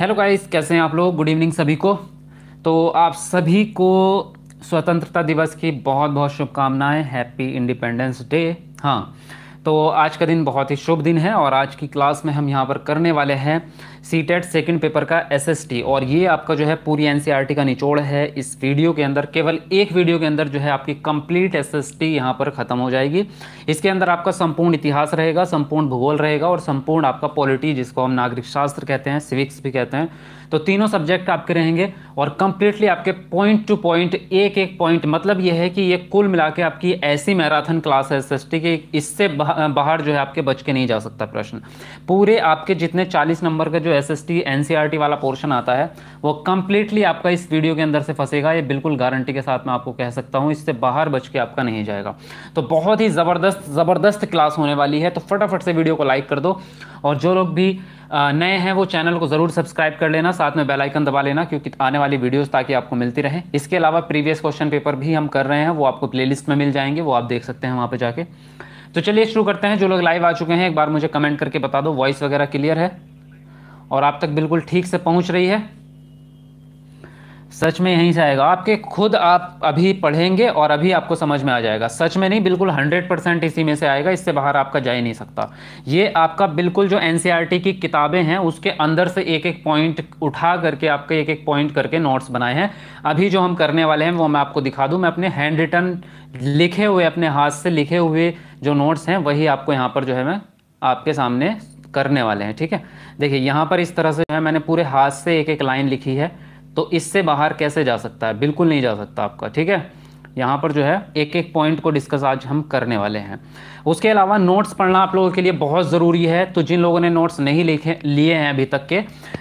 hello guys कैसे हैं आप लोग गुड इवनिंग सभी को तो आप सभी को स्वतंत्रता दिवस की बहुत बहुत शुभकामनाएं हैप्पी इंडिपेंडेंस डे हाँ तो आज का दिन बहुत ही शुभ दिन है और आज की क्लास में हम यहाँ पर करने वाले हैं सी टेट सेकेंड पेपर का एसएसटी और ये आपका जो है पूरी एनसीईआरटी e का निचोड़ है इस वीडियो के अंदर केवल एक वीडियो के अंदर जो है आपकी कंप्लीट एसएसटी यहाँ पर ख़त्म हो जाएगी इसके अंदर आपका संपूर्ण इतिहास रहेगा संपूर्ण भूगोल रहेगा और संपूर्ण आपका पॉलिटी जिसको हम नागरिक शास्त्र कहते हैं सिविक्स भी कहते हैं तो तीनों सब्जेक्ट आपके रहेंगे और कंप्लीटली आपके पॉइंट टू पॉइंट एक एक पॉइंट मतलब यह है कि ये कुल मिला के आपकी ऐसी मैराथन क्लास है एस कि इससे बाहर जो है आपके बच के नहीं जा सकता प्रश्न पूरे आपके जितने चालीस नंबर का जो एस एस टी वाला पोर्शन आता है वो कंप्लीटली आपका इस वीडियो के अंदर से फंसेगा ये बिल्कुल गारंटी के साथ मैं आपको कह सकता हूँ इससे बाहर बच के आपका नहीं जाएगा तो बहुत ही ज़बरदस्त ज़बरदस्त क्लास होने वाली है तो फटाफट से वीडियो को लाइक कर दो और जो लोग भी नए हैं वो चैनल को ज़रूर सब्सक्राइब कर लेना साथ में बेल आइकन दबा लेना क्योंकि आने वाली वीडियोस ताकि आपको मिलती रहे इसके अलावा प्रीवियस क्वेश्चन पेपर भी हम कर रहे हैं वो आपको प्लेलिस्ट में मिल जाएंगे वो आप देख सकते हैं वहाँ पर जाके तो चलिए शुरू करते हैं जो लोग लाइव आ चुके हैं एक बार मुझे कमेंट करके बता दो वॉइस वगैरह क्लियर है और आप तक बिल्कुल ठीक से पहुँच रही है सच में यहीं से आएगा आपके खुद आप अभी पढ़ेंगे और अभी आपको समझ में आ जाएगा सच में नहीं बिल्कुल 100 परसेंट इसी में से आएगा इससे बाहर आपका जा ही नहीं सकता ये आपका बिल्कुल जो एन e की किताबें हैं उसके अंदर से एक एक पॉइंट उठा करके आपके एक एक पॉइंट करके नोट्स बनाए हैं अभी जो हम करने वाले हैं वो मैं आपको दिखा दूँ मैं अपने हैंड रिटर्न लिखे हुए अपने हाथ से लिखे हुए जो नोट्स हैं वही आपको यहाँ पर जो है मैं आपके सामने करने वाले हैं ठीक है देखिए यहाँ पर इस तरह से जो है मैंने पूरे हाथ से एक एक लाइन लिखी है तो इससे बाहर कैसे जा सकता है बिल्कुल नहीं जा सकता आपका ठीक है यहाँ पर जो है एक एक पॉइंट को डिस्कस आज हम करने वाले हैं उसके अलावा नोट्स पढ़ना आप लोगों के लिए बहुत ज़रूरी है तो जिन लोगों ने नोट्स नहीं लिखे लिए हैं अभी तक के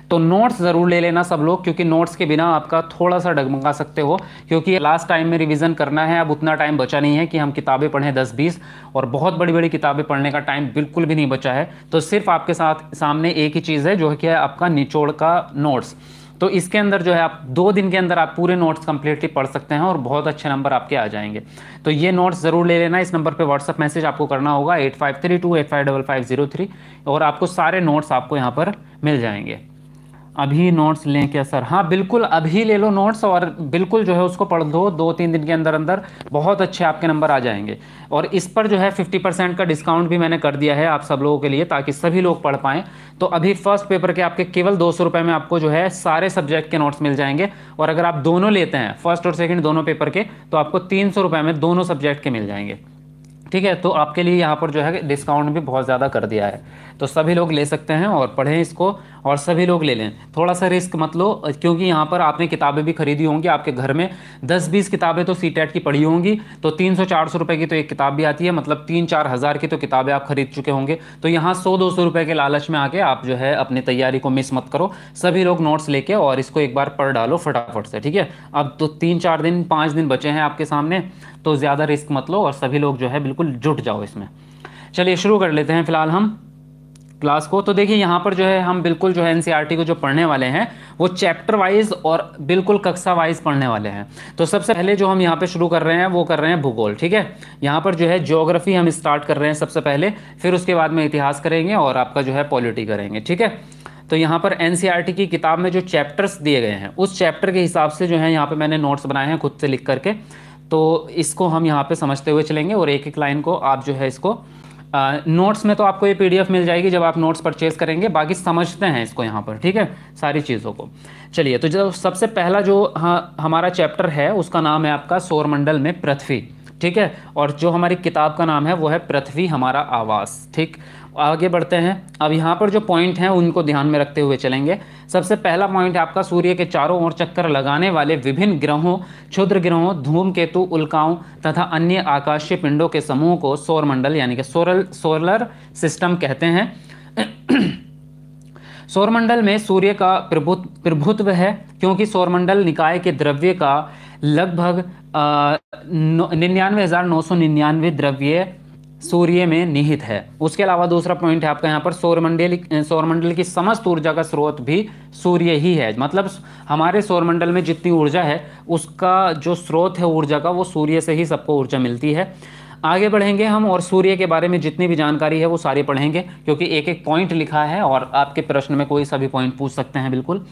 तो नोट्स ज़रूर ले लेना सब लोग क्योंकि नोट्स के बिना आपका थोड़ा सा डगमगा सकते हो क्योंकि लास्ट टाइम में रिविज़न करना है अब उतना टाइम बचा नहीं है कि हम किताबें पढ़ें दस बीस और बहुत बड़ी बड़ी किताबें पढ़ने का टाइम बिल्कुल भी नहीं बचा है तो सिर्फ आपके साथ सामने एक ही चीज़ है जो कि है आपका निचोड़ का नोट्स तो इसके अंदर जो है आप दो दिन के अंदर आप पूरे नोट्स कंप्लीटली पढ़ सकते हैं और बहुत अच्छे नंबर आपके आ जाएंगे तो ये नोट्स ज़रूर ले लेना इस नंबर पर व्हाट्सअप मैसेज आपको करना होगा eight five three two eight five double five zero three और आपको सारे नोट्स आपको यहाँ पर मिल जाएंगे अभी नोट्स लें क्या सर हाँ बिल्कुल अभी ले लो नोट्स और बिल्कुल जो है उसको पढ़ दो दो तीन दिन के अंदर अंदर बहुत अच्छे आपके नंबर आ जाएंगे और इस पर जो है 50 परसेंट का डिस्काउंट भी मैंने कर दिया है आप सब लोगों के लिए ताकि सभी लोग पढ़ पाएँ तो अभी फर्स्ट पेपर के आपके केवल दो सौ में आपको जो है सारे सब्जेक्ट के नोट्स मिल जाएंगे और अगर आप दोनों लेते हैं फर्स्ट और सेकेंड दोनों पेपर के तो आपको तीन सौ में दोनों सब्जेक्ट के मिल जाएंगे ठीक है तो आपके लिए यहाँ पर जो है डिस्काउंट भी बहुत ज़्यादा कर दिया है तो सभी लोग ले सकते हैं और पढ़ें इसको और सभी लोग ले लें थोड़ा सा रिस्क मत लो क्योंकि यहाँ पर आपने किताबें भी खरीदी होंगी आपके घर में दस बीस किताबें तो सी e की पढ़ी होंगी तो तीन सौ चार सौ की तो एक किताब भी आती है मतलब तीन चार हज़ार की तो किताबें आप खरीद चुके होंगे तो यहाँ सौ दो सौ के लालच में आके आप जो है अपनी तैयारी को मिस मत करो सभी लोग नोट्स लेके और इसको एक बार पढ़ डालो फटाफट से ठीक है अब तो तीन चार दिन पाँच दिन बचे हैं आपके सामने तो ज़्यादा रिस्क मत लो और सभी लोग जो है बिल्कुल जुट जाओ इसमें चलिए शुरू कर लेते हैं फिलहाल हम क्लास को तो देखिए यहाँ पर जो है हम बिल्कुल जो है एनसीईआरटी e को जो पढ़ने वाले हैं वो चैप्टर वाइज और बिल्कुल कक्षा वाइज पढ़ने वाले हैं तो सबसे पहले जो हम यहाँ पे शुरू कर रहे हैं वो कर रहे हैं भूगोल ठीक है यहाँ पर जो है ज्योग्राफी हम स्टार्ट कर रहे हैं सबसे पहले फिर उसके बाद में इतिहास करेंगे और आपका जो है पॉलिटी करेंगे ठीक है तो यहाँ पर एन e की किताब में जो चैप्टर्स दिए गए हैं उस चैप्टर के हिसाब से जो है यहाँ पर मैंने नोट्स बनाए हैं खुद से लिख करके तो इसको हम यहाँ पे समझते हुए चलेंगे और एक एक लाइन को आप जो है इसको नोट्स में तो आपको ये पीडीएफ मिल जाएगी जब आप नोट्स परचेज करेंगे बाकी समझते हैं इसको यहाँ पर ठीक है सारी चीज़ों को चलिए तो जब सबसे पहला जो हाँ, हमारा चैप्टर है उसका नाम है आपका सौरमंडल में पृथ्वी ठीक है और जो हमारी किताब का नाम है वो है पृथ्वी हमारा आवास ठीक आगे बढ़ते हैं अब यहाँ पर जो पॉइंट हैं उनको ध्यान में रखते हुए चलेंगे सबसे पहला पॉइंट है आपका सूर्य के चारों ओर चक्कर लगाने वाले विभिन्न ग्रहों क्षुद्र ग्रहों धूमकेतु उल्काओं तथा अन्य आकाशीय पिंडों के समूह को मंडल यानी कि सोरल सोलर सिस्टम कहते हैं सौरमंडल में सूर्य का प्रभुत्व है क्योंकि सौरमंडल निकाय के द्रव्य का लगभग निन्यानवे हज़ार नौ सौ निन्यानवे द्रव्य सूर्य में निहित है उसके अलावा दूसरा पॉइंट है आपका यहाँ पर सौरमंडल सौरमंडल की समस्त ऊर्जा का स्रोत भी सूर्य ही है मतलब हमारे सौरमंडल में जितनी ऊर्जा है उसका जो स्रोत है ऊर्जा का वो सूर्य से ही सबको ऊर्जा मिलती है आगे बढ़ेंगे हम और सूर्य के बारे में जितनी भी जानकारी है वो सारी पढ़ेंगे क्योंकि एक एक पॉइंट लिखा है और आपके प्रश्न में कोई सभी पॉइंट पूछ सकते हैं बिल्कुल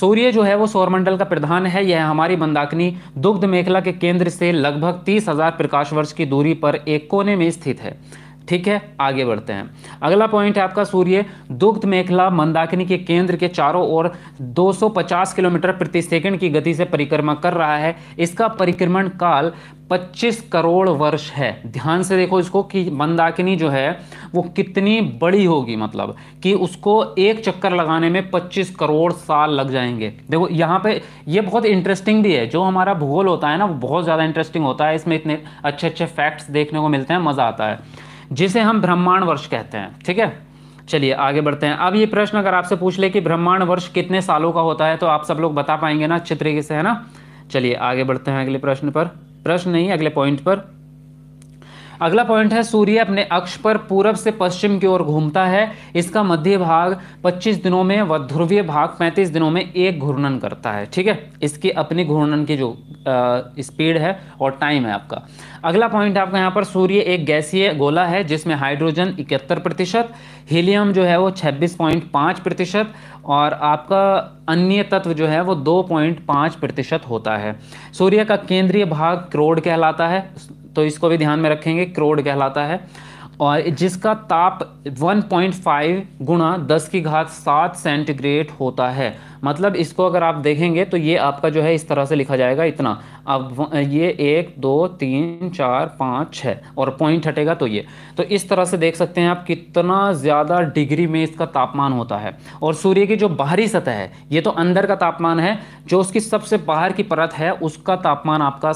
सूर्य जो है वो सौरमंडल का प्रधान है यह हमारी मंदाकिनी दुग्ध मेखला के केंद्र से लगभग तीस हजार प्रकाश वर्ष की दूरी पर एक कोने में स्थित है ठीक है आगे बढ़ते हैं अगला पॉइंट है आपका सूर्य दुग्ध मेखला मंदाकिनी के केंद्र के चारों ओर 250 किलोमीटर प्रति सेकंड की गति से परिक्रमा कर रहा है इसका परिक्रमण काल 25 करोड़ वर्ष है ध्यान से देखो इसको कि मंदाकिनी जो है वो कितनी बड़ी होगी मतलब कि उसको एक चक्कर लगाने में 25 करोड़ साल लग जाएंगे देखो यहाँ पे ये बहुत इंटरेस्टिंग भी है जो हमारा भूगोल होता है ना वो बहुत ज़्यादा इंटरेस्टिंग होता है इसमें इतने अच्छे अच्छे फैक्ट्स देखने को मिलते हैं मज़ा आता है जिसे हम ब्रह्मांड वर्ष कहते हैं ठीक है चलिए आगे बढ़ते हैं अब ये प्रश्न अगर आपसे पूछ ले कि ब्रह्मांड वर्ष कितने सालों का होता है तो आप सब लोग बता पाएंगे ना अच्छे तरीके से है ना चलिए आगे बढ़ते हैं अगले प्रश्न पर प्रश्न नहीं अगले पॉइंट पर अगला पॉइंट है सूर्य अपने अक्ष पर पूरब से पश्चिम की ओर घूमता है इसका मध्य भाग 25 दिनों में व ध्रुवीय भाग 35 दिनों में एक घूर्णन करता है ठीक है इसकी अपनी घूर्णन की जो स्पीड है और टाइम है आपका अगला पॉइंट आपका यहाँ पर सूर्य एक गैसीय गोला है जिसमें हाइड्रोजन इकहत्तर प्रतिशत हीलियम जो है वो 26.5 प्रतिशत और आपका अन्य तत्व जो है वो 2.5 प्रतिशत होता है सूर्य का केंद्रीय भाग क्रोड कहलाता है तो इसको भी ध्यान में रखेंगे क्रोड कहलाता है और जिसका ताप 1.5 गुणा दस की घात सात सेंटीग्रेड होता है मतलब इसको अगर आप देखेंगे तो ये आपका जो है इस तरह से लिखा जाएगा इतना अब ये एक दो तीन चार पाँच छः और पॉइंट हटेगा तो ये तो इस तरह से देख सकते हैं आप कितना ज़्यादा डिग्री में इसका तापमान होता है और सूर्य की जो बाहरी सतह है ये तो अंदर का तापमान है जो उसकी सबसे बाहर की परत है उसका तापमान आपका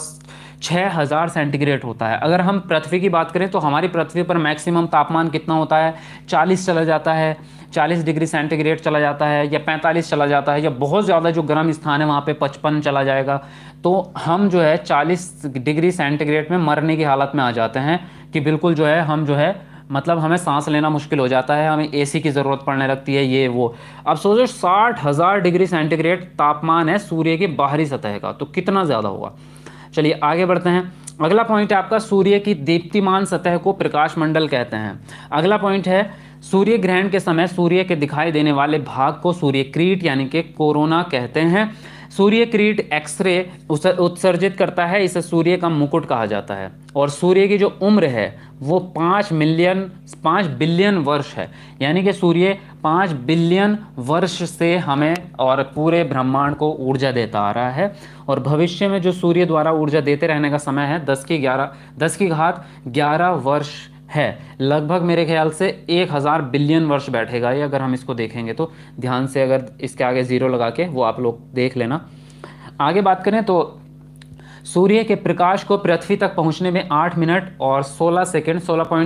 6000 सेंटीग्रेड होता है अगर हम पृथ्वी की बात करें तो हमारी पृथ्वी पर मैक्सिमम तापमान कितना होता है 40 चला जाता है 40 डिग्री सेंटीग्रेड चला जाता है या 45 चला जाता है या बहुत ज़्यादा जो गर्म स्थान है वहाँ पे 55 चला जाएगा तो हम जो है 40 डिग्री सेंटीग्रेड में मरने की हालत में आ जाते हैं कि बिल्कुल जो है हम जो है मतलब हमें सांस लेना मुश्किल हो जाता है हमें एसी की ज़रूरत पड़ने लगती है ये वो अब सोचो साठ हज़ार डिग्री सेंटीग्रेड तापमान है सूर्य के बाहरी सतह का तो कितना ज़्यादा होगा चलिए आगे बढ़ते हैं अगला पॉइंट है आपका सूर्य की दीप्तिमान सतह को प्रकाश मंडल कहते हैं अगला पॉइंट है सूर्य ग्रहण के समय सूर्य के दिखाई देने वाले भाग को सूर्य क्रीट यानी कि कोरोना कहते हैं सूर्य क्रीट एक्सरे उत्सर्जित करता है इसे सूर्य का मुकुट कहा जाता है और सूर्य की जो उम्र है वो पाँच मिलियन पाँच बिलियन वर्ष है यानी कि सूर्य पाँच बिलियन वर्ष से हमें और पूरे ब्रह्मांड को ऊर्जा देता आ रहा है और भविष्य में जो सूर्य द्वारा ऊर्जा देते रहने का समय है दस की ग्यारह दस की घात ग्यारह वर्ष है लगभग मेरे ख्याल से एक हज़ार बिलियन वर्ष बैठेगा ये अगर हम इसको देखेंगे तो ध्यान से अगर इसके आगे ज़ीरो लगा के वो आप लोग देख लेना आगे बात करें तो सूर्य के प्रकाश को पृथ्वी तक पहुंचने में आठ मिनट और सोलह सेकंड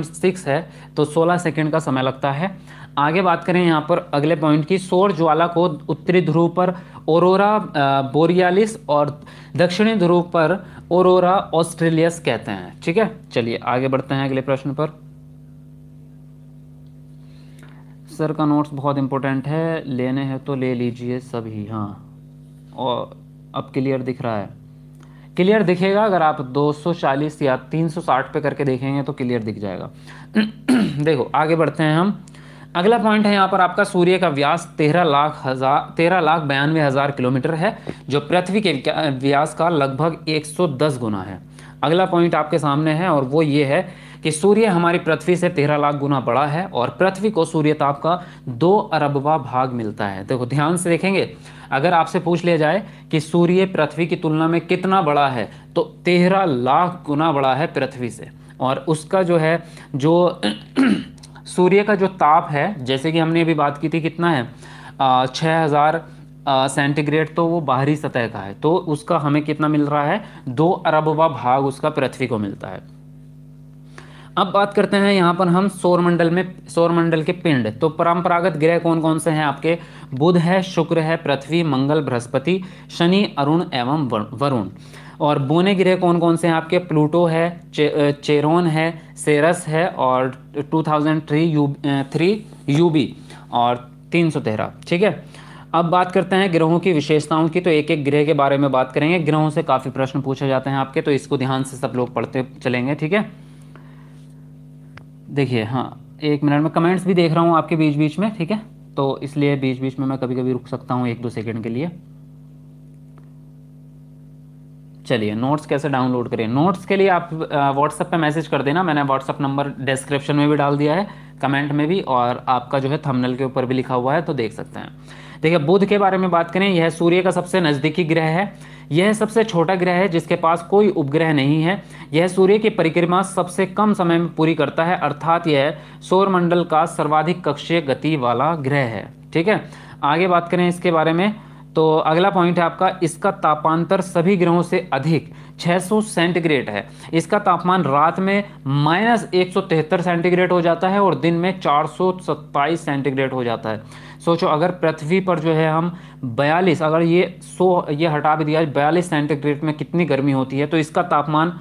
सिक्स है तो सोलह सेकंड का समय लगता है आगे बात करें यहाँ पर अगले पॉइंट की सौर ज्वाला को उत्तरी ध्रुव पर ओरोरा बोरियालिस और दक्षिणी ध्रुव पर ओरोरा ऑस्ट्रेलियस कहते हैं ठीक है चलिए आगे बढ़ते हैं अगले प्रश्न पर सर का नोट्स बहुत इंपॉर्टेंट है लेने हैं तो ले लीजिए सभी हाँ और अब क्लियर दिख रहा है क्लियर दिखेगा अगर आप 240 या 360 पे करके देखेंगे तो क्लियर दिख जाएगा देखो आगे बढ़ते हैं हम अगला पॉइंट है यहाँ पर आपका सूर्य का व्यास तेरह लाख हज़ार तेरह लाख बयानवे हज़ार किलोमीटर है जो पृथ्वी के व्यास का लगभग 110 गुना है अगला पॉइंट आपके सामने है और वो ये है कि सूर्य हमारी पृथ्वी से तेरह लाख गुना बड़ा है और पृथ्वी को सूर्य ताप का दो अरबवा भाग मिलता है देखो ध्यान से देखेंगे अगर आपसे पूछ लिया जाए कि सूर्य पृथ्वी की तुलना में कितना बड़ा है तो तेरह लाख गुना बड़ा है पृथ्वी से और उसका जो है जो सूर्य का जो ताप है जैसे कि हमने अभी बात की थी कितना है छः हज़ार सेंटीग्रेड तो वो बाहरी सतह का है तो उसका हमें कितना मिल रहा है दो अरबवा भाग उसका पृथ्वी को मिलता है अब बात करते हैं यहाँ पर हम सौरमंडल में सौरमंडल के पिंड तो परंपरागत ग्रह कौन कौन से हैं आपके बुध है शुक्र है पृथ्वी मंगल बृहस्पति शनि अरुण एवं वरुण और बोने ग्रह कौन कौन से हैं आपके प्लूटो है चे, चेरोन है सेरस है और 2003 यू थ्री यू और तीन सौ तेरह ठीक है अब बात करते हैं ग्रहों की विशेषताओं की तो एक एक ग्रह के बारे में बात करेंगे ग्रहों से काफ़ी प्रश्न पूछे जाते हैं आपके तो इसको ध्यान से सब लोग पढ़ते चलेंगे ठीक है देखिए हाँ एक मिनट में कमेंट्स भी देख रहा हूँ आपके बीच बीच में ठीक है तो इसलिए बीच बीच में मैं कभी कभी रुक सकता हूँ एक दो सेकेंड के लिए चलिए नोट्स कैसे डाउनलोड करें नोट्स के लिए आप व्हाट्सएप पे मैसेज कर देना मैंने व्हाट्सएप नंबर डिस्क्रिप्शन में भी डाल दिया है कमेंट में भी और आपका जो है थंबनेल के ऊपर भी लिखा हुआ है तो देख सकते हैं देखिए बुध के बारे में बात करें यह सूर्य का सबसे नज़दीकी ग्रह है यह सबसे छोटा ग्रह है जिसके पास कोई उपग्रह नहीं है यह सूर्य की परिक्रमा सबसे कम समय में पूरी करता है अर्थात यह सौरमंडल का सर्वाधिक कक्षीय गति वाला ग्रह है ठीक है आगे बात करें इसके बारे में तो अगला पॉइंट है आपका इसका तापांतर सभी ग्रहों से अधिक 600 सेंटीग्रेड है इसका तापमान रात में माइनस एक सेंटीग्रेड हो जाता है और दिन में 427 सेंटीग्रेड हो जाता है सोचो अगर पृथ्वी पर जो है हम 42 अगर ये 100 ये हटा भी दिया बयालीस सेंटीग्रेड में कितनी गर्मी होती है तो इसका तापमान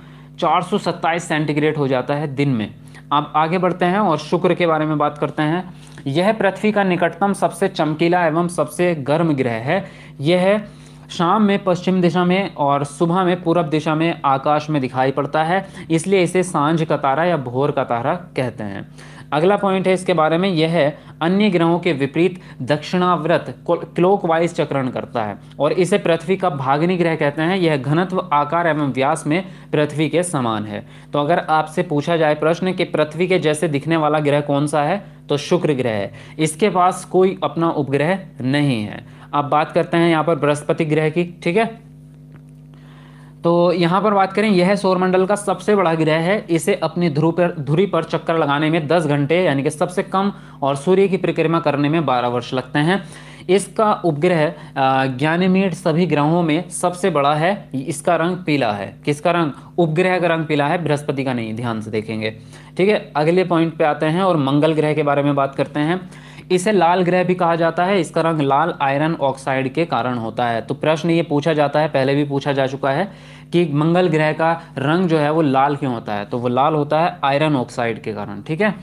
427 सेंटीग्रेड हो जाता है दिन में आप आगे बढ़ते हैं और शुक्र के बारे में बात करते हैं यह पृथ्वी का निकटतम सबसे चमकीला एवं सबसे गर्म ग्रह है यह है शाम में पश्चिम दिशा में और सुबह में पूरब दिशा में आकाश में दिखाई पड़ता है इसलिए इसे सांझ का तारा या भोर का तारा कहते हैं अगला पॉइंट है इसके बारे में यह है अन्य ग्रहों के विपरीत दक्षिणाव्रत क्लोकवाइज चक्रण करता है और इसे पृथ्वी का भागनी ग्रह कहते हैं यह घनत्व आकार एवं व्यास में पृथ्वी के समान है तो अगर आपसे पूछा जाए प्रश्न कि पृथ्वी के जैसे दिखने वाला ग्रह कौन सा है तो शुक्र ग्रह है इसके पास कोई अपना उपग्रह नहीं है आप बात करते हैं यहाँ पर बृहस्पति ग्रह की ठीक है तो यहाँ पर बात करें यह सौरमंडल का सबसे बड़ा ग्रह है इसे अपनी ध्रुव पर धुरी पर चक्कर लगाने में 10 घंटे यानी कि सबसे कम और सूर्य की परिक्रमा करने में 12 वर्ष लगते हैं इसका उपग्रह ज्ञानमीठ सभी ग्रहों में सबसे बड़ा है इसका रंग पीला है किसका रंग उपग्रह का रंग पीला है बृहस्पति का नहीं ध्यान से देखेंगे ठीक है अगले पॉइंट पे आते हैं और मंगल ग्रह के बारे में बात करते हैं इसे लाल ग्रह भी कहा जाता है इसका रंग लाल आयरन ऑक्साइड के कारण होता है तो प्रश्न ये पूछा जाता है पहले भी पूछा जा चुका है कि मंगल ग्रह का रंग जो है वो लाल क्यों होता है तो वो लाल होता है आयरन ऑक्साइड के कारण ठीक है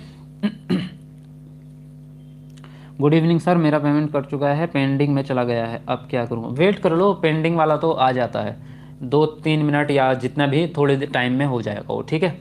गुड इवनिंग सर मेरा पेमेंट कट चुका है पेंडिंग में चला गया है अब क्या करूँगा वेट कर लो पेंडिंग वाला तो आ जाता है दो तीन मिनट या जितना भी थोड़े टाइम में हो जाएगा वो ठीक है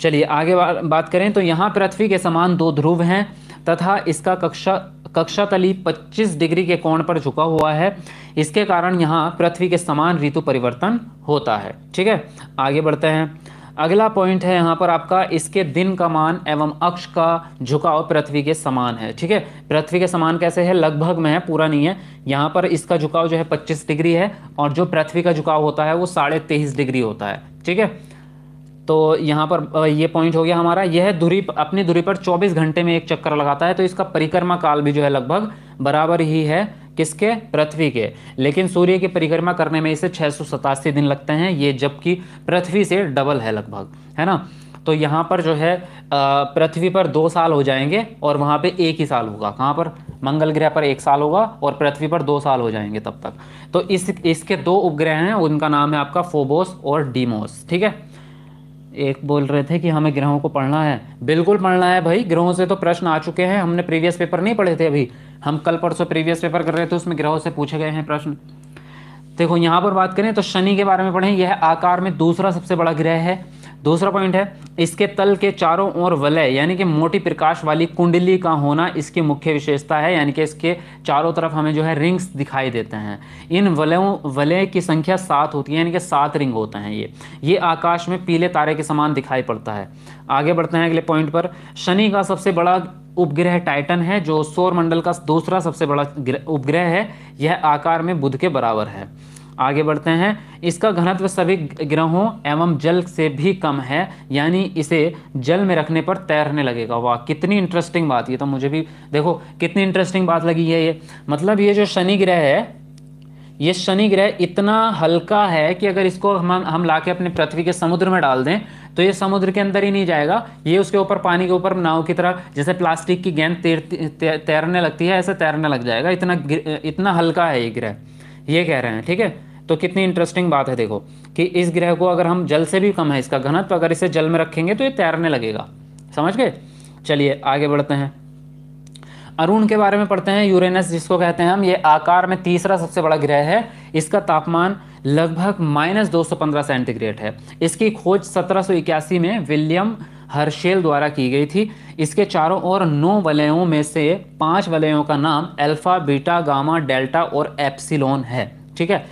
चलिए आगे बात करें तो यहाँ पृथ्वी के समान दो ध्रुव हैं तथा इसका कक्षा कक्षा तली 25 डिग्री के कोण पर झुका हुआ है इसके कारण यहाँ पृथ्वी के समान ऋतु परिवर्तन होता है ठीक है आगे बढ़ते हैं अगला पॉइंट है यहाँ पर आपका इसके दिन का मान एवं अक्ष का झुकाव पृथ्वी के समान है ठीक है पृथ्वी के समान कैसे है लगभग में है पूरा नहीं है यहाँ पर इसका झुकाव जो है 25 डिग्री है और जो पृथ्वी का झुकाव होता है वो साढ़े तेईस डिग्री होता है ठीक है तो यहाँ पर ये पॉइंट हो गया हमारा यह धुरी अपनी धुरी पर 24 घंटे में एक चक्कर लगाता है तो इसका परिक्रमा काल भी जो है लगभग बराबर ही है किसके पृथ्वी के लेकिन सूर्य की परिक्रमा करने में इसे छः दिन लगते हैं ये जबकि पृथ्वी से डबल है लगभग है ना तो यहाँ पर जो है पृथ्वी पर दो साल हो जाएंगे और वहाँ पे एक ही साल होगा कहाँ पर मंगल ग्रह पर एक साल होगा और पृथ्वी पर दो साल हो जाएंगे तब तक तो इस इसके दो उपग्रह हैं उनका नाम है आपका फोबोस और डीमोस ठीक है एक बोल रहे थे कि हमें ग्रहों को पढ़ना है बिल्कुल पढ़ना है भाई ग्रहों से तो प्रश्न आ चुके हैं हमने प्रीवियस पेपर नहीं पढ़े थे अभी हम कल परसों प्रीवियस पेपर कर रहे थे उसमें ग्रहों से पूछे गए हैं प्रश्न देखो यहाँ पर बात करें तो शनि के बारे में पढ़ें यह आकार में दूसरा सबसे बड़ा ग्रह है दूसरा पॉइंट है इसके तल के चारों ओर वलय यानी कि मोटी प्रकाश वाली कुंडली का होना इसकी मुख्य विशेषता है यानी कि इसके चारों तरफ हमें जो है रिंग्स दिखाई देते हैं इन वलयों वलय की संख्या सात होती है यानी कि सात रिंग होते हैं ये ये आकाश में पीले तारे के समान दिखाई पड़ता है आगे बढ़ते हैं अगले पॉइंट पर शनि का सबसे बड़ा उपग्रह टाइटन है जो सौर मंडल का दूसरा सबसे बड़ा उपग्रह है यह आकार में बुध के बराबर है आगे बढ़ते हैं इसका घनत्व सभी ग्रहों एवं जल से भी कम है यानी इसे जल में रखने पर तैरने लगेगा वाह कितनी इंटरेस्टिंग बात ये तो मुझे भी देखो कितनी इंटरेस्टिंग बात लगी है ये मतलब ये जो शनि ग्रह है ये शनि ग्रह इतना हल्का है कि अगर इसको हम हम ला के अपने पृथ्वी के समुद्र में डाल दें तो ये समुद्र के अंदर ही नहीं जाएगा ये उसके ऊपर पानी के ऊपर नाव की तरह जैसे प्लास्टिक की गेंद तैरती तैरने लगती है ऐसे तैरने लग जाएगा इतना इतना हल्का है ये ग्रह ये कह रहे हैं ठीक है तो कितनी इंटरेस्टिंग बात है देखो कि इस ग्रह को अगर हम जल से भी कम है इसका घनत्व अगर इसे जल में रखेंगे तो ये तैरने लगेगा समझ गए चलिए आगे बढ़ते हैं अरुण के बारे में पढ़ते हैं यूरेनस जिसको कहते हैं हम ये आकार में तीसरा सबसे बड़ा ग्रह है इसका तापमान लगभग माइनस दो सेंटीग्रेड है इसकी खोज सत्रह में विलियम हर्शेल द्वारा की गई थी इसके चारों ओर नौ वलयों में से पांच वलयों का नाम अल्फ़ा बीटा गामा डेल्टा और एप्सिलोन है ठीक है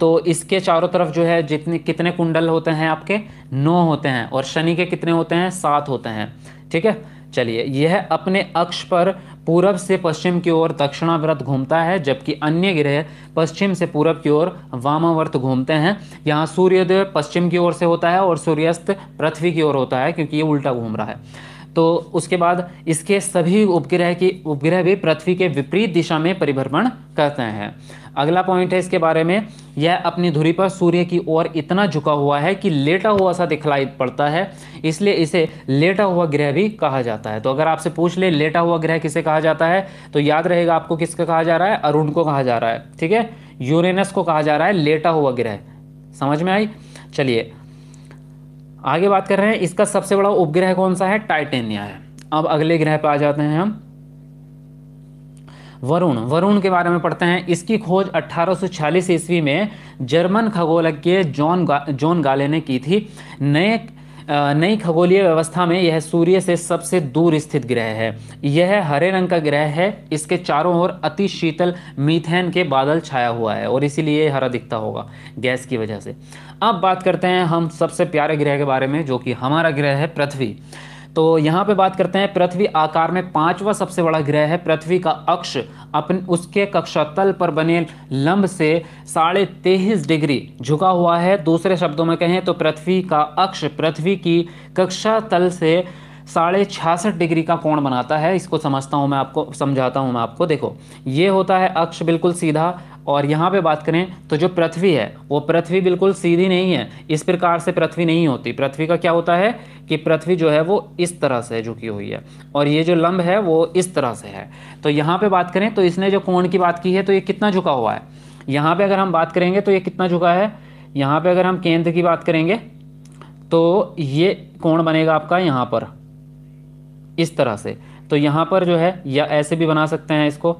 तो इसके चारों तरफ जो है जितने कितने कुंडल होते हैं आपके नौ होते हैं और शनि के कितने होते हैं सात होते हैं ठीक है चलिए यह अपने अक्ष पर पूरब से पश्चिम की ओर दक्षिणाव्रत घूमता है जबकि अन्य ग्रह पश्चिम से पूरब की ओर वामावर्त घूमते हैं यहाँ सूर्योदय पश्चिम की ओर से होता है और सूर्यास्त पृथ्वी की ओर होता है क्योंकि ये उल्टा घूम रहा है तो उसके बाद इसके सभी उपग्रह की उपग्रह भी पृथ्वी के विपरीत दिशा में परिभ्रमण करते हैं अगला पॉइंट है इसके बारे में यह अपनी धुरी पर सूर्य की ओर इतना झुका हुआ है कि लेटा हुआ सा दिखलाई पड़ता है इसलिए इसे लेटा हुआ ग्रह भी कहा जाता है तो अगर आपसे पूछ ले लेटा हुआ ग्रह किसे कहा जाता है तो याद रहेगा आपको किसका कहा जा रहा है अरुण को कहा जा रहा है ठीक है यूरेनस को कहा जा रहा है लेटा हुआ ग्रह समझ में आई चलिए आगे बात कर रहे हैं इसका सबसे बड़ा उपग्रह कौन सा है टाइटेनिया है अब अगले ग्रह पर आ जाते हैं हम वरुण वरुण के बारे में पढ़ते हैं इसकी खोज 1846 ईस्वी में जर्मन खगोलज्ञ जॉन गा, जॉन गाले ने की थी नए नई खगोलीय व्यवस्था में यह सूर्य से सबसे दूर स्थित ग्रह है यह हरे रंग का ग्रह है इसके चारों ओर अति शीतल मीथेन के बादल छाया हुआ है और इसीलिए हरा दिखता होगा गैस की वजह से अब बात करते हैं हम सबसे प्यारे ग्रह के बारे में जो कि हमारा ग्रह है पृथ्वी तो यहाँ पे बात करते हैं पृथ्वी आकार में पांचवा सबसे बड़ा ग्रह है पृथ्वी का अक्ष अपन उसके कक्षा तल पर बने लंब से साढ़े तेईस डिग्री झुका हुआ है दूसरे शब्दों में कहें तो पृथ्वी का अक्ष पृथ्वी की कक्षा तल से साढ़े छियासठ डिग्री का कोण बनाता है इसको समझता हूँ मैं आपको समझाता हूँ मैं आपको देखो ये होता है अक्ष बिल्कुल सीधा और यहाँ पे बात करें तो जो पृथ्वी है वो पृथ्वी बिल्कुल सीधी नहीं है इस प्रकार से पृथ्वी नहीं होती पृथ्वी का क्या होता है कि पृथ्वी जो है वो इस तरह से झुकी हुई है और ये जो लंब है वो इस तरह से है तो यहाँ पे बात करें तो इसने जो कोण की बात की है तो ये कितना झुका हुआ है यहाँ पर अगर हम बात करेंगे तो ये कितना झुका है यहाँ पर अगर हम केंद्र की बात करेंगे तो ये कोण बनेगा आपका यहाँ पर इस तरह से तो यहाँ पर जो है या ऐसे भी बना सकते हैं इसको